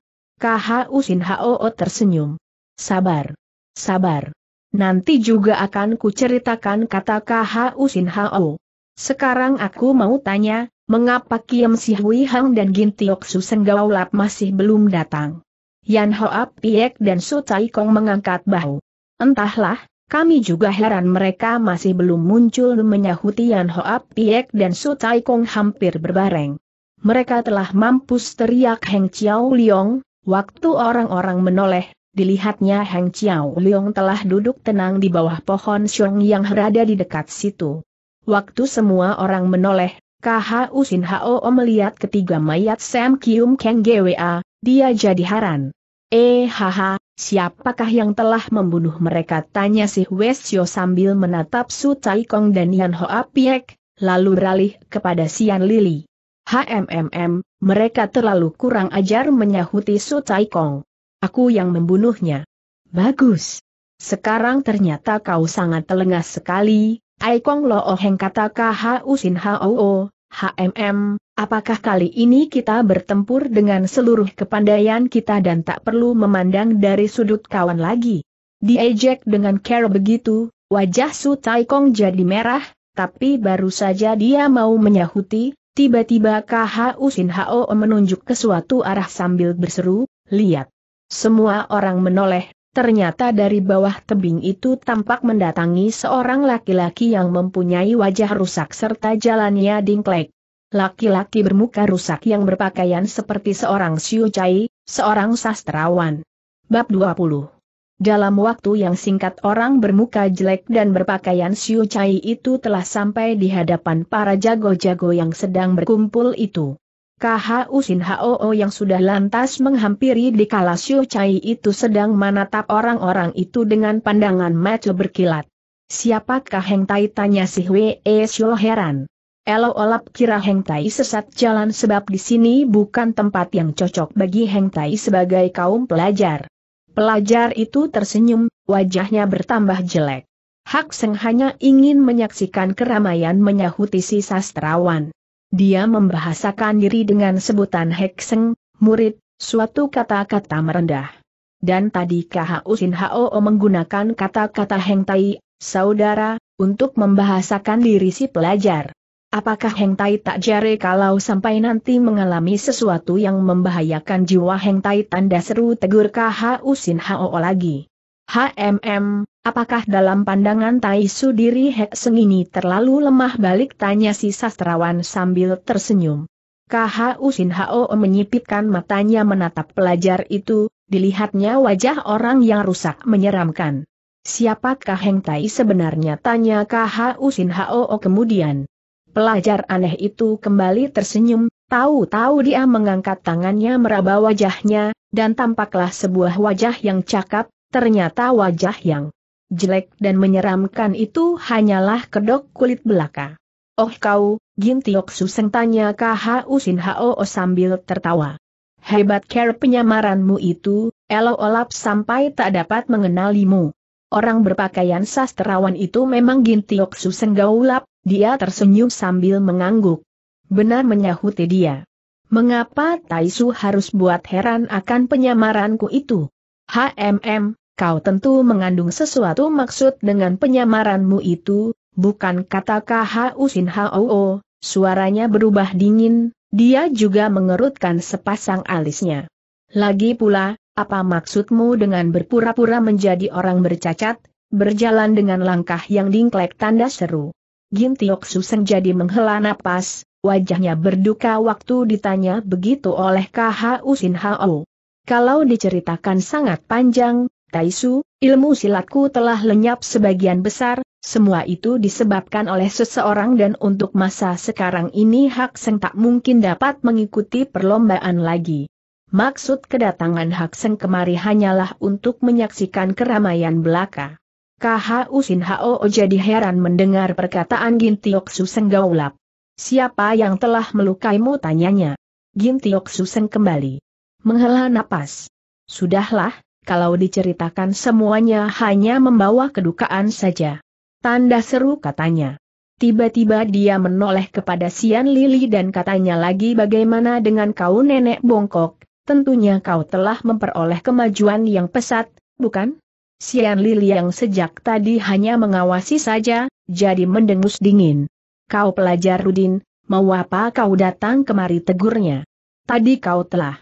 KHU Sin Hao tersenyum. Sabar. Sabar. Nanti juga akan kuceritakan kata KHU Sin Hao. Sekarang aku mau tanya, mengapa Kiam Si Hui Hang dan Gintiok Su Senggaulap masih belum datang? Yan Hoa Piek dan Su Tai Kong mengangkat bahu. Entahlah, kami juga heran mereka masih belum muncul menyahuti Yan Hoa Piek dan Su Tai Kong hampir berbareng. Mereka telah mampus teriak Heng Chiao Liong, waktu orang-orang menoleh, dilihatnya Heng Chiao Liong telah duduk tenang di bawah pohon siung yang berada di dekat situ. Waktu semua orang menoleh, KH Usin Hao melihat ketiga mayat Sam Kium Keng GWA, dia jadi heran. Eh haha, siapakah yang telah membunuh mereka? Tanya si Huesio sambil menatap Su Tai Kong dan Yan Hoa Piek, lalu beralih kepada Sian Lili. HMMM, mereka terlalu kurang ajar menyahuti Su Tai Kong. Aku yang membunuhnya. Bagus. Sekarang ternyata kau sangat telengah sekali, Aikong Lo Oheng kata KHU Sin Hao HMM, apakah kali ini kita bertempur dengan seluruh kepandaian kita dan tak perlu memandang dari sudut kawan lagi? Diejek dengan care begitu, wajah Su Taikong jadi merah, tapi baru saja dia mau menyahuti, tiba-tiba Kh Usin Hao menunjuk ke suatu arah sambil berseru, lihat. Semua orang menoleh, Ternyata dari bawah tebing itu tampak mendatangi seorang laki-laki yang mempunyai wajah rusak serta jalannya dingklek. Laki-laki bermuka rusak yang berpakaian seperti seorang siucai, seorang sastrawan. Bab 20 Dalam waktu yang singkat orang bermuka jelek dan berpakaian siucai itu telah sampai di hadapan para jago-jago yang sedang berkumpul itu. KHU Sin Hoo yang sudah lantas menghampiri di kala Siu Chai itu sedang menatap orang-orang itu dengan pandangan mata berkilat. Siapakah Heng Tai tanya si Hwee Siu heran. Elo olap kira Heng Tai sesat jalan sebab di sini bukan tempat yang cocok bagi Heng Tai sebagai kaum pelajar. Pelajar itu tersenyum, wajahnya bertambah jelek. Hak Seng hanya ingin menyaksikan keramaian menyahuti si sastrawan. Dia membahasakan diri dengan sebutan Hekseng, murid, suatu kata-kata merendah. Dan tadi KHU Usin Hao menggunakan kata-kata hengtai, saudara, untuk membahasakan diri si pelajar. Apakah hengtai tak jare kalau sampai nanti mengalami sesuatu yang membahayakan jiwa hengtai tanda seru tegur KHU Usin Hao lagi. HMM, apakah dalam pandangan Tai Hek Seng ini terlalu lemah balik tanya si sastrawan sambil tersenyum. KHU Sin Hao menyipitkan matanya menatap pelajar itu, dilihatnya wajah orang yang rusak menyeramkan. Siapakah Heng Tai sebenarnya tanya KHU Sin Hao kemudian. Pelajar aneh itu kembali tersenyum, tahu-tahu dia mengangkat tangannya meraba wajahnya, dan tampaklah sebuah wajah yang cakap, Ternyata wajah yang jelek dan menyeramkan itu hanyalah kedok kulit belaka. Oh kau, Gintiok Suseng tanya KHU Sin Hao sambil tertawa. Hebat care penyamaranmu itu, elo olap sampai tak dapat mengenalimu. Orang berpakaian sastrawan itu memang Gintiok Suseng gaulap, dia tersenyum sambil mengangguk. Benar menyahuti dia. Mengapa Taisu harus buat heran akan penyamaranku itu? HMM, kau tentu mengandung sesuatu maksud dengan penyamaranmu itu, bukan kata KHU Sin Hao, suaranya berubah dingin, dia juga mengerutkan sepasang alisnya. Lagi pula, apa maksudmu dengan berpura-pura menjadi orang bercacat, berjalan dengan langkah yang dingklek tanda seru? Gintiok Suseng jadi menghela napas, wajahnya berduka waktu ditanya begitu oleh KHU Sin Hao. Kalau diceritakan sangat panjang, Taisu, ilmu silatku telah lenyap sebagian besar, semua itu disebabkan oleh seseorang dan untuk masa sekarang ini Hak Seng tak mungkin dapat mengikuti perlombaan lagi. Maksud kedatangan Hak Seng kemari hanyalah untuk menyaksikan keramaian belaka. KHU Sin Hao jadi heran mendengar perkataan Gintiok Suseng Gaulap. Siapa yang telah melukaimu tanyanya? Gintiok Suseng kembali. Menghela napas. Sudahlah, kalau diceritakan semuanya hanya membawa kedukaan saja. Tanda seru katanya. Tiba-tiba dia menoleh kepada Sian Lili dan katanya lagi bagaimana dengan kau nenek bongkok, tentunya kau telah memperoleh kemajuan yang pesat, bukan? Sian Lili yang sejak tadi hanya mengawasi saja, jadi mendengus dingin. Kau pelajar Rudin, mau apa kau datang kemari tegurnya? Tadi kau telah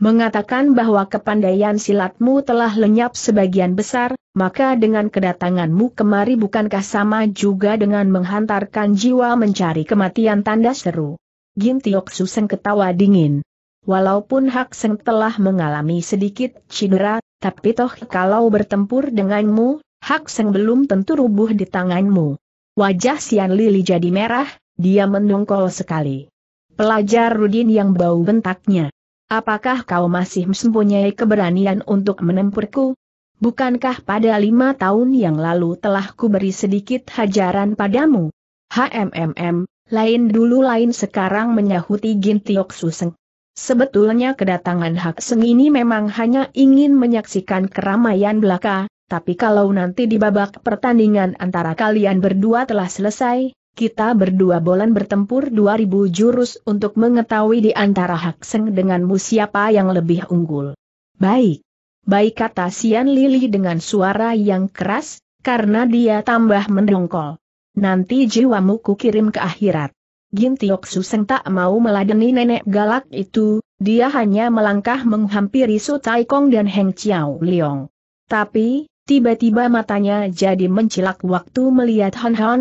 mengatakan bahwa kepandaian silatmu telah lenyap sebagian besar, maka dengan kedatanganmu kemari bukankah sama juga dengan menghantarkan jiwa mencari kematian tanda seru. Gin Tiok Suseng ketawa dingin. Walaupun Hak Seng telah mengalami sedikit cedera, tapi toh kalau bertempur denganmu, Hak Seng belum tentu rubuh di tanganmu. Wajah Sian Lili jadi merah, dia mendongkol sekali. Pelajar Rudin yang bau bentaknya. Apakah kau masih mempunyai keberanian untuk menempurku? Bukankah pada lima tahun yang lalu telah kuberi sedikit hajaran padamu? HMMM, lain dulu lain sekarang menyahuti Gintiok Suseng. Sebetulnya kedatangan Hak Seng ini memang hanya ingin menyaksikan keramaian belaka, tapi kalau nanti di babak pertandingan antara kalian berdua telah selesai, kita berdua bolan bertempur 2000 jurus untuk mengetahui di antara Hak Seng denganmu siapa yang lebih unggul. Baik. Baik kata Sian Lili dengan suara yang keras, karena dia tambah mendongkol. Nanti jiwamu kukirim ke akhirat. Gintiok Suseng tak mau meladeni nenek galak itu, dia hanya melangkah menghampiri Su Kong dan Heng Chiao Liong. Tapi, tiba-tiba matanya jadi mencilak waktu melihat Han Han,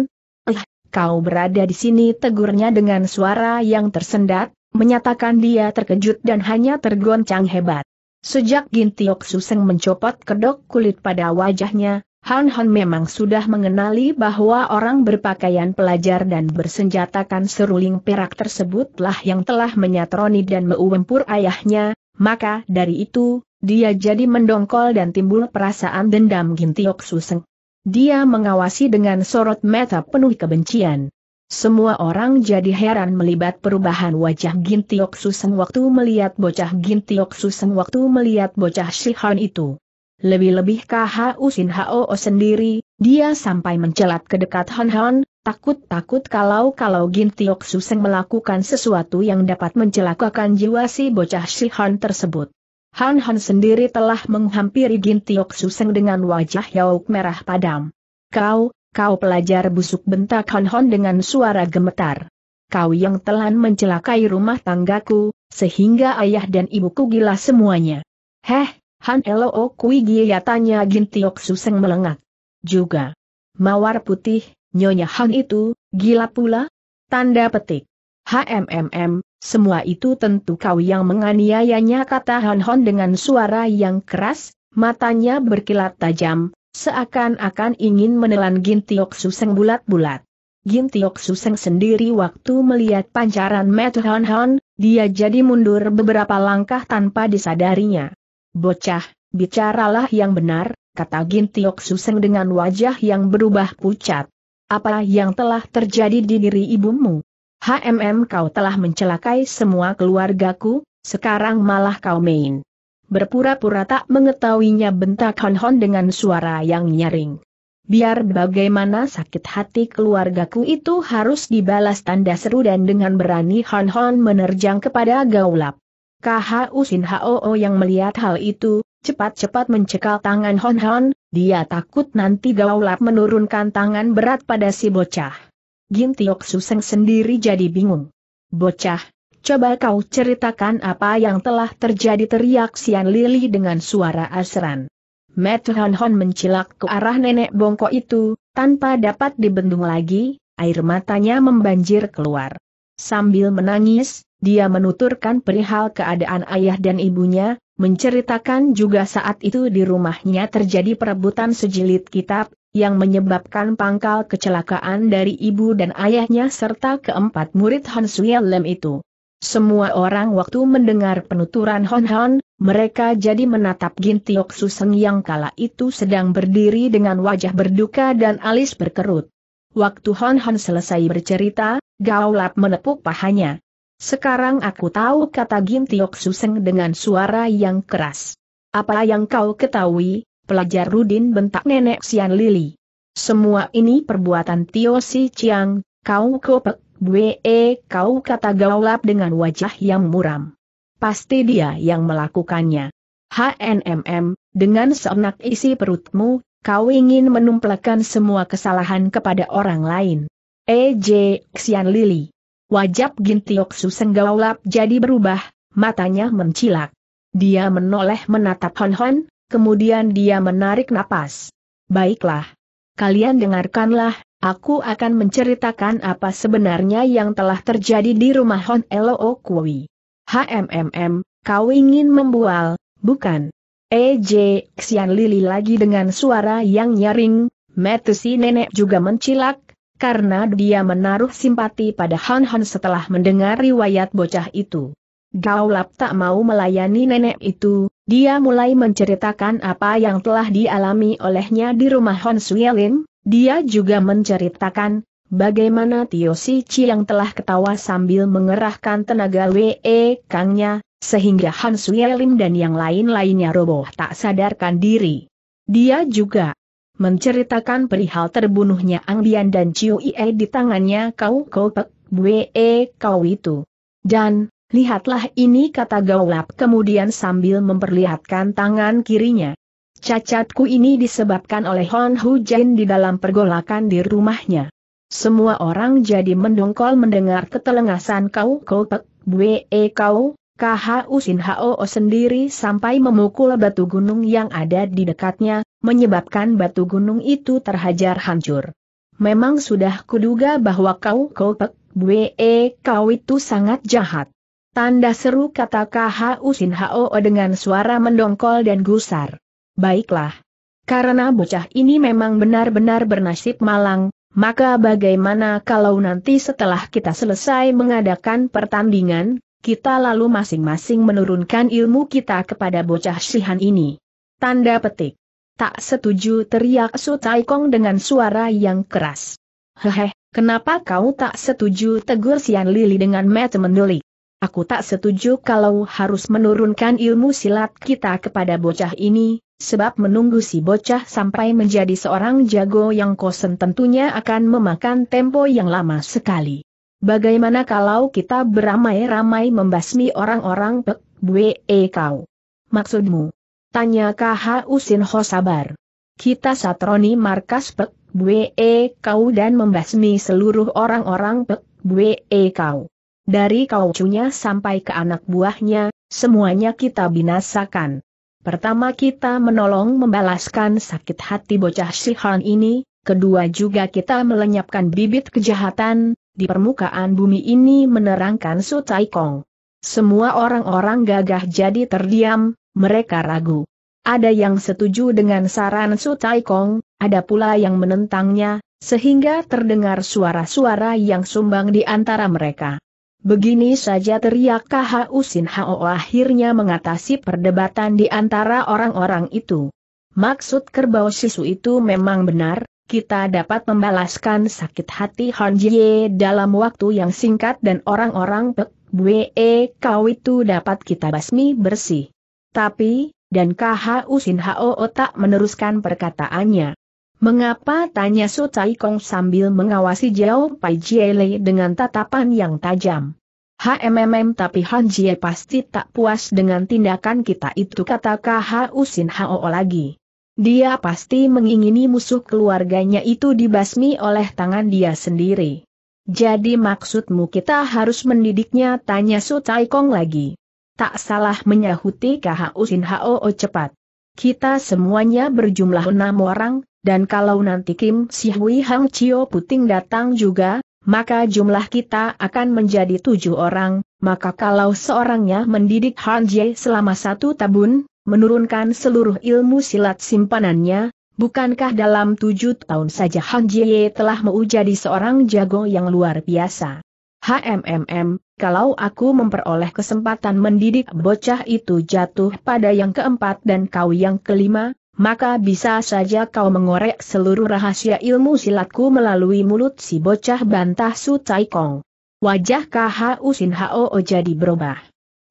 Kau berada di sini tegurnya dengan suara yang tersendat, menyatakan dia terkejut dan hanya tergoncang hebat. Sejak Gintiok Suseng mencopot kedok kulit pada wajahnya, Han Han memang sudah mengenali bahwa orang berpakaian pelajar dan bersenjatakan seruling perak tersebutlah yang telah menyatroni dan meuwempur ayahnya, maka dari itu, dia jadi mendongkol dan timbul perasaan dendam Gintiok Suseng. Dia mengawasi dengan sorot mata penuh kebencian. Semua orang jadi heran melibat perubahan wajah Gintiok Suseng waktu melihat bocah Gintiok Suseng waktu melihat bocah Shihan itu. Lebih-lebih KHU Sin Hao sendiri, dia sampai mencelat ke dekat Han Han, takut-takut kalau-kalau Gintiok Suseng melakukan sesuatu yang dapat mencelakakan jiwa si bocah Shihan tersebut. Han Han sendiri telah menghampiri Gintiok Suseng dengan wajah yauk merah padam. Kau, kau pelajar busuk bentak Han Han dengan suara gemetar. Kau yang telah mencelakai rumah tanggaku, sehingga ayah dan ibuku gila semuanya. Heh, Han Eloo Kui Giatanya Gintiok Suseng melengak. Juga. Mawar putih, Nyonya Han itu, gila pula? Tanda petik. HMMM, semua itu tentu kau yang menganiayanya kata Han Hon dengan suara yang keras, matanya berkilat tajam, seakan-akan ingin menelan Gintiok Suseng bulat-bulat. Gintiok Suseng sendiri waktu melihat pancaran Met Han Hon, dia jadi mundur beberapa langkah tanpa disadarinya. Bocah, bicaralah yang benar, kata Gintiok Suseng dengan wajah yang berubah pucat. Apa yang telah terjadi di diri ibumu? HMM kau telah mencelakai semua keluargaku, sekarang malah kau main. Berpura-pura tak mengetahuinya bentak Hon Hon dengan suara yang nyaring. Biar bagaimana sakit hati keluargaku itu harus dibalas tanda seru dan dengan berani Hon Hon menerjang kepada Gaulap. KH Usin Hoo yang melihat hal itu, cepat-cepat mencekal tangan Hon Hon, dia takut nanti Gaulap menurunkan tangan berat pada si bocah. Tiok Suseng sendiri jadi bingung. Bocah, coba kau ceritakan apa yang telah terjadi teriak Sian Lili dengan suara asran. Met Hon Hon mencilak ke arah nenek bongkok itu, tanpa dapat dibendung lagi, air matanya membanjir keluar. Sambil menangis, dia menuturkan perihal keadaan ayah dan ibunya, menceritakan juga saat itu di rumahnya terjadi perebutan sejilid kitab, yang menyebabkan pangkal kecelakaan dari ibu dan ayahnya serta keempat murid Han Lem itu. Semua orang waktu mendengar penuturan Hon Hon, mereka jadi menatap Gintiok Suseng yang kala itu sedang berdiri dengan wajah berduka dan alis berkerut. Waktu Hon Hon selesai bercerita, Gaulap menepuk pahanya. Sekarang aku tahu kata Gintiok Suseng dengan suara yang keras. Apa yang kau ketahui, pelajar Rudin bentak nenek Sian Lili. Semua ini perbuatan Tio Si Chiang, kau kopek, gue e, kau kata gaulap dengan wajah yang muram. Pasti dia yang melakukannya. HNMM, dengan seenak isi perutmu, kau ingin menumplekan semua kesalahan kepada orang lain. EJ Xian Lili. Wajah Gintiok gaulap jadi berubah, matanya mencilak. Dia menoleh menatap Hon Hon, Kemudian dia menarik napas. Baiklah. Kalian dengarkanlah, aku akan menceritakan apa sebenarnya yang telah terjadi di rumah Hon Elo Kui. HMMM, kau ingin membual, bukan? EJ, eh, Xian Lili lagi dengan suara yang nyaring, Metusi nenek juga mencilak, karena dia menaruh simpati pada Han Han setelah mendengar riwayat bocah itu. Gaulap tak mau melayani nenek itu, dia mulai menceritakan apa yang telah dialami olehnya di rumah Hon Suyelin, dia juga menceritakan bagaimana Tio Si Chi yang telah ketawa sambil mengerahkan tenaga WE Kangnya, sehingga Hon Suyelin dan yang lain-lainnya roboh tak sadarkan diri. Dia juga menceritakan perihal terbunuhnya Ang Bian dan Chiu Ie di tangannya Kau Kau Pek Kau itu. Dan, Lihatlah ini kata Gaulap kemudian sambil memperlihatkan tangan kirinya. Cacatku ini disebabkan oleh Hon Hu Jin di dalam pergolakan di rumahnya. Semua orang jadi mendongkol mendengar ketelengasan kau kau pek, bue e kau, KHU Sin Hao sendiri sampai memukul batu gunung yang ada di dekatnya, menyebabkan batu gunung itu terhajar hancur. Memang sudah kuduga bahwa kau kau pek, bue e kau itu sangat jahat. Tanda seru kata KHU Usin Hao dengan suara mendongkol dan gusar. Baiklah. Karena bocah ini memang benar-benar bernasib malang, maka bagaimana kalau nanti setelah kita selesai mengadakan pertandingan, kita lalu masing-masing menurunkan ilmu kita kepada bocah Sihan ini. Tanda petik. Tak setuju teriak Su Kong dengan suara yang keras. Hehe, kenapa kau tak setuju tegur Sian Lili dengan mata mendelik? Aku tak setuju kalau harus menurunkan ilmu silat kita kepada bocah ini, sebab menunggu si bocah sampai menjadi seorang jago yang kosen tentunya akan memakan tempo yang lama sekali. Bagaimana kalau kita beramai-ramai membasmi orang-orang pek, e kau? Maksudmu? Tanya KH Usin Ho sabar. Kita satroni markas pek, e kau dan membasmi seluruh orang-orang pek, e kau. Dari kaucunya sampai ke anak buahnya, semuanya kita binasakan. Pertama kita menolong membalaskan sakit hati bocah Sihan ini, kedua juga kita melenyapkan bibit kejahatan, di permukaan bumi ini menerangkan Su Tai Kong. Semua orang-orang gagah jadi terdiam, mereka ragu. Ada yang setuju dengan saran Su Tai Kong, ada pula yang menentangnya, sehingga terdengar suara-suara yang sumbang di antara mereka. Begini saja teriak Kau Sin Hao akhirnya mengatasi perdebatan di antara orang-orang itu. Maksud kerbau sisu itu memang benar, kita dapat membalaskan sakit hati Han Jie dalam waktu yang singkat dan orang-orang Pek Bue e Kau itu dapat kita basmi bersih. Tapi, dan Kau Sin Hao tak meneruskan perkataannya. Mengapa tanya Su Kong sambil mengawasi Jiao Pai Jiele dengan tatapan yang tajam. HMMM tapi Han Jie pasti tak puas dengan tindakan kita itu kata KHU Usin Hao lagi. Dia pasti mengingini musuh keluarganya itu dibasmi oleh tangan dia sendiri. Jadi maksudmu kita harus mendidiknya tanya Su Kong lagi. Tak salah menyahuti KHU Usin Hao cepat. Kita semuanya berjumlah enam orang, dan kalau nanti Kim Si Hui Hang Chio Puting datang juga, maka jumlah kita akan menjadi tujuh orang, maka kalau seorangnya mendidik Han Jie selama satu tahun, menurunkan seluruh ilmu silat simpanannya, bukankah dalam tujuh tahun saja Han Jie telah menjadi seorang jago yang luar biasa? HMMM, kalau aku memperoleh kesempatan mendidik bocah itu jatuh pada yang keempat dan kau yang kelima, maka bisa saja kau mengorek seluruh rahasia ilmu silatku melalui mulut si bocah bantah Su Tai Kong. Wajah KHU Usin Hao jadi berubah.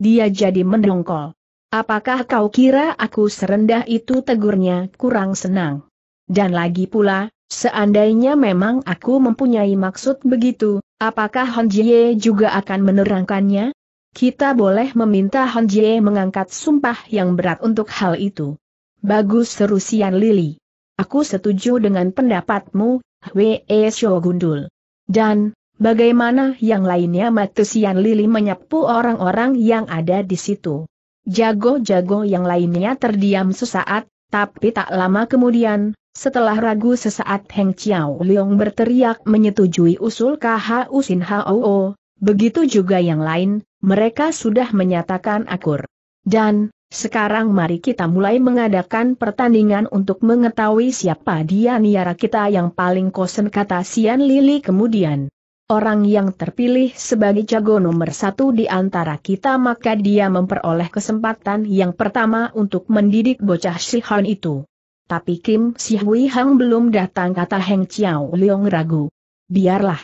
Dia jadi mendongkol. Apakah kau kira aku serendah itu tegurnya kurang senang? Dan lagi pula, seandainya memang aku mempunyai maksud begitu, apakah Hon Jie juga akan menerangkannya? Kita boleh meminta Hon Jie mengangkat sumpah yang berat untuk hal itu. Bagus seru Sian Lili. Aku setuju dengan pendapatmu, Hwee Sho Gundul. Dan, bagaimana yang lainnya mati Sian Lili menyapu orang-orang yang ada di situ. Jago-jago yang lainnya terdiam sesaat, tapi tak lama kemudian, setelah ragu sesaat Heng Chiao Leong berteriak menyetujui usul KHU Sin Hao, begitu juga yang lain, mereka sudah menyatakan akur. Dan, sekarang mari kita mulai mengadakan pertandingan untuk mengetahui siapa dia niara kita yang paling kosen kata Sian Lili kemudian. Orang yang terpilih sebagai jago nomor satu di antara kita maka dia memperoleh kesempatan yang pertama untuk mendidik bocah Sihon itu. Tapi Kim Si Hui Hang belum datang kata Heng Chiao Leong ragu. Biarlah.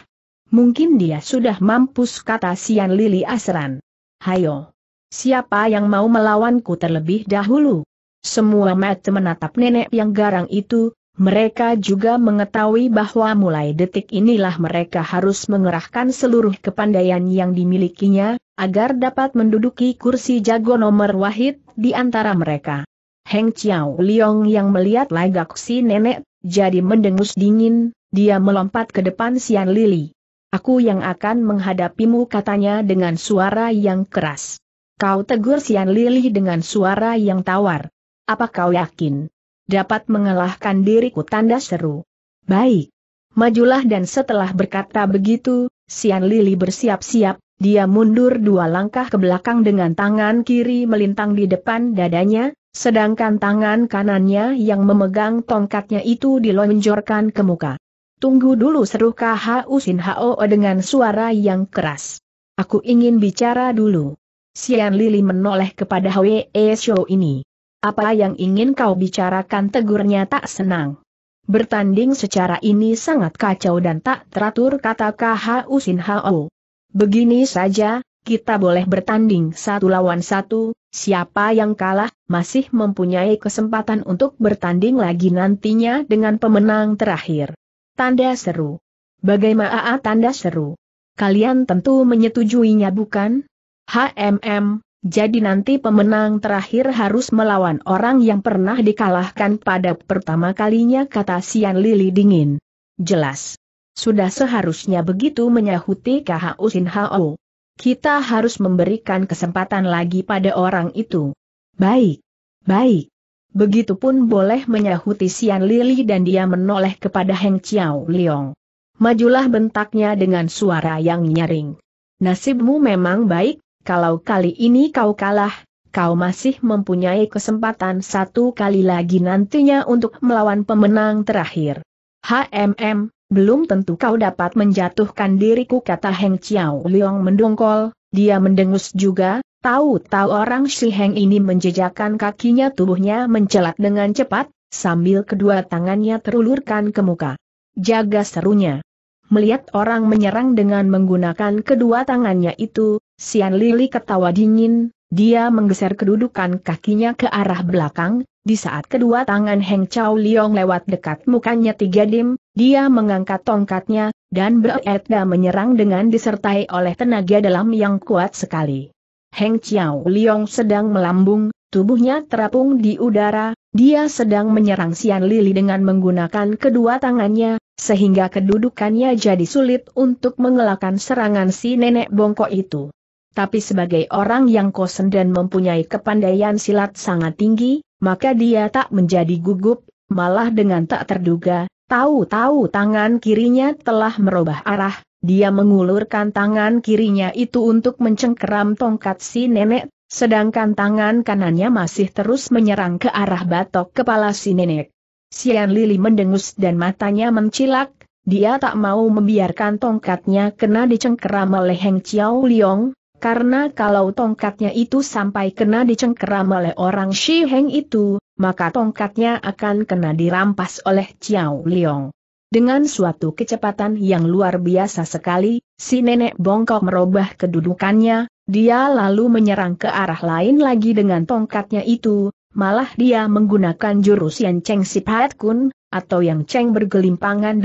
Mungkin dia sudah mampus kata Sian Lili Asran. Hayo. Siapa yang mau melawanku terlebih dahulu? Semua mata menatap nenek yang garang itu, mereka juga mengetahui bahwa mulai detik inilah mereka harus mengerahkan seluruh kepandaian yang dimilikinya, agar dapat menduduki kursi jago nomor wahid di antara mereka. Heng Chiao Liong yang melihat lagak si nenek, jadi mendengus dingin, dia melompat ke depan Sian Lili. Aku yang akan menghadapimu katanya dengan suara yang keras. Kau tegur Sian Lili dengan suara yang tawar. Apa kau yakin? Dapat mengalahkan diriku tanda seru. Baik. Majulah dan setelah berkata begitu, Sian Lili bersiap-siap, dia mundur dua langkah ke belakang dengan tangan kiri melintang di depan dadanya, sedangkan tangan kanannya yang memegang tongkatnya itu dilonjorkan ke muka. Tunggu dulu seru KHU Sin Hao dengan suara yang keras. Aku ingin bicara dulu. Sian Lili menoleh kepada Hwee Show ini. Apa yang ingin kau bicarakan tegurnya tak senang. Bertanding secara ini sangat kacau dan tak teratur kata KHU Usin Hao. Begini saja, kita boleh bertanding satu lawan satu, siapa yang kalah, masih mempunyai kesempatan untuk bertanding lagi nantinya dengan pemenang terakhir. Tanda seru. Bagaimana tanda seru? Kalian tentu menyetujuinya bukan? HMM, jadi nanti pemenang terakhir harus melawan orang yang pernah dikalahkan pada pertama kalinya kata Sian Lili dingin. Jelas. Sudah seharusnya begitu menyahuti KHU Usin Hao. Kita harus memberikan kesempatan lagi pada orang itu. Baik. Baik. Begitupun boleh menyahuti Sian Lili dan dia menoleh kepada Heng Chiao Liong. Majulah bentaknya dengan suara yang nyaring. Nasibmu memang baik, kalau kali ini kau kalah, kau masih mempunyai kesempatan satu kali lagi nantinya untuk melawan pemenang terakhir. HMM, belum tentu kau dapat menjatuhkan diriku kata Heng Chiao Liang mendongkol, dia mendengus juga, tahu-tahu orang si Heng ini menjejakan kakinya tubuhnya mencelat dengan cepat, sambil kedua tangannya terulurkan ke muka. Jaga serunya. Melihat orang menyerang dengan menggunakan kedua tangannya itu, Sian Lili ketawa dingin, dia menggeser kedudukan kakinya ke arah belakang, di saat kedua tangan Heng Chao Liong lewat dekat mukanya tiga dim, dia mengangkat tongkatnya, dan beretga menyerang dengan disertai oleh tenaga dalam yang kuat sekali. Heng Chao Liong sedang melambung, tubuhnya terapung di udara, dia sedang menyerang Sian Lili dengan menggunakan kedua tangannya, sehingga kedudukannya jadi sulit untuk mengelakkan serangan si nenek bongkok itu tapi sebagai orang yang kosen dan mempunyai kepandaian silat sangat tinggi, maka dia tak menjadi gugup, malah dengan tak terduga, tahu-tahu tangan kirinya telah merubah arah, dia mengulurkan tangan kirinya itu untuk mencengkeram tongkat si nenek, sedangkan tangan kanannya masih terus menyerang ke arah batok kepala si nenek. Sian Lili mendengus dan matanya mencilak, dia tak mau membiarkan tongkatnya kena dicengkeram oleh Heng Chiao Liong, karena kalau tongkatnya itu sampai kena dicengkeram oleh orang Shi Heng itu, maka tongkatnya akan kena dirampas oleh Chiao Liong. Dengan suatu kecepatan yang luar biasa sekali, si nenek bongkok merubah kedudukannya, dia lalu menyerang ke arah lain lagi dengan tongkatnya itu, malah dia menggunakan jurus yang Cheng Sipat Kun, atau yang Cheng bergelimpangan 18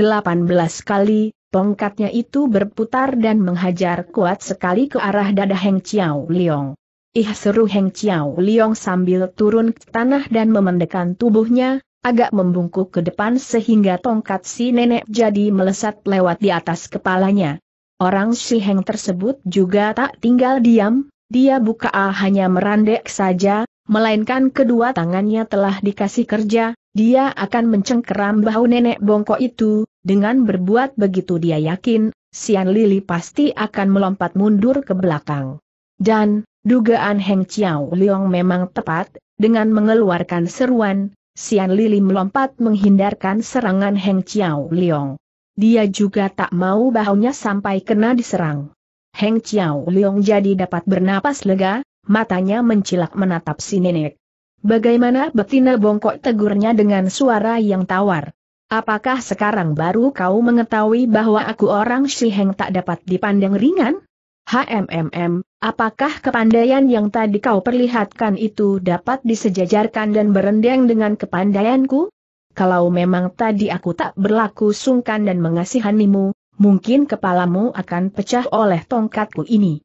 kali, Tongkatnya itu berputar dan menghajar kuat sekali ke arah dada Heng Chiao Liong. Ih seru Heng Chiao Liong sambil turun ke tanah dan memendekkan tubuhnya, agak membungkuk ke depan sehingga tongkat si nenek jadi melesat lewat di atas kepalanya. Orang si Heng tersebut juga tak tinggal diam, dia buka ah hanya merandek saja, melainkan kedua tangannya telah dikasih kerja, dia akan mencengkeram bahu nenek bongkok itu, dengan berbuat begitu dia yakin, Sian Lili pasti akan melompat mundur ke belakang. Dan, dugaan Heng Chiao Liong memang tepat, dengan mengeluarkan seruan, Sian Lili melompat menghindarkan serangan Heng Chiao Liong. Dia juga tak mau bahunya sampai kena diserang. Heng Chiao Liong jadi dapat bernapas lega, matanya mencilak menatap si nenek. Bagaimana betina bongkok tegurnya dengan suara yang tawar? Apakah sekarang baru kau mengetahui bahwa aku orang Shiheng tak dapat dipandang ringan? HMMM, apakah kepandaian yang tadi kau perlihatkan itu dapat disejajarkan dan berendang dengan kepandaianku? Kalau memang tadi aku tak berlaku sungkan dan mengasihanimu, mungkin kepalamu akan pecah oleh tongkatku ini.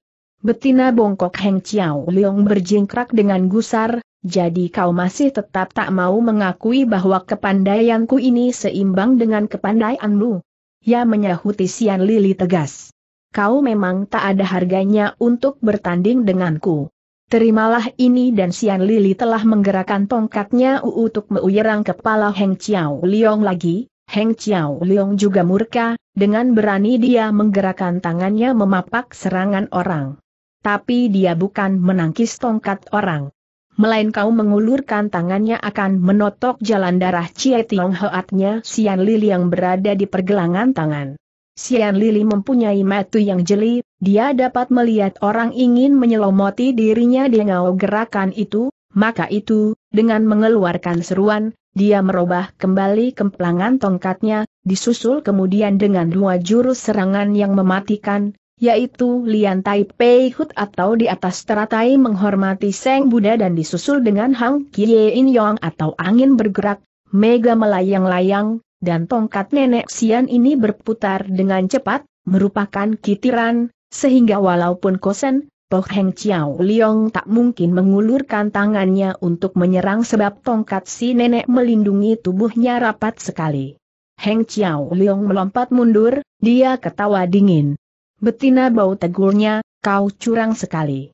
Betina bongkok Heng Chiao Leong berjingkrak dengan gusar, jadi kau masih tetap tak mau mengakui bahwa kepandaianku ini seimbang dengan kepandaianmu. Ya menyahuti Sian Lili tegas. Kau memang tak ada harganya untuk bertanding denganku. Terimalah ini dan Sian Lili telah menggerakkan tongkatnya untuk meuyerang kepala Heng Chiao Leong lagi. Heng Chiao Leong juga murka, dengan berani dia menggerakkan tangannya memapak serangan orang tapi dia bukan menangkis tongkat orang. Melainkan mengulurkan tangannya akan menotok jalan darah Cie Tiong Hoatnya Sian Lili yang berada di pergelangan tangan. Sian Lili mempunyai mata yang jeli, dia dapat melihat orang ingin menyelomoti dirinya dengan gerakan itu, maka itu, dengan mengeluarkan seruan, dia merubah kembali kemplangan tongkatnya, disusul kemudian dengan dua jurus serangan yang mematikan, yaitu Lian Tai Pei Hut atau di atas teratai menghormati Seng Buddha dan disusul dengan Hang Kie In Yong atau angin bergerak, mega melayang-layang, dan tongkat nenek Sian ini berputar dengan cepat, merupakan kitiran, sehingga walaupun kosen, Toh Heng Chiao Liong tak mungkin mengulurkan tangannya untuk menyerang sebab tongkat si nenek melindungi tubuhnya rapat sekali. Heng Chiao Liong melompat mundur, dia ketawa dingin. Betina bau tegurnya, kau curang sekali.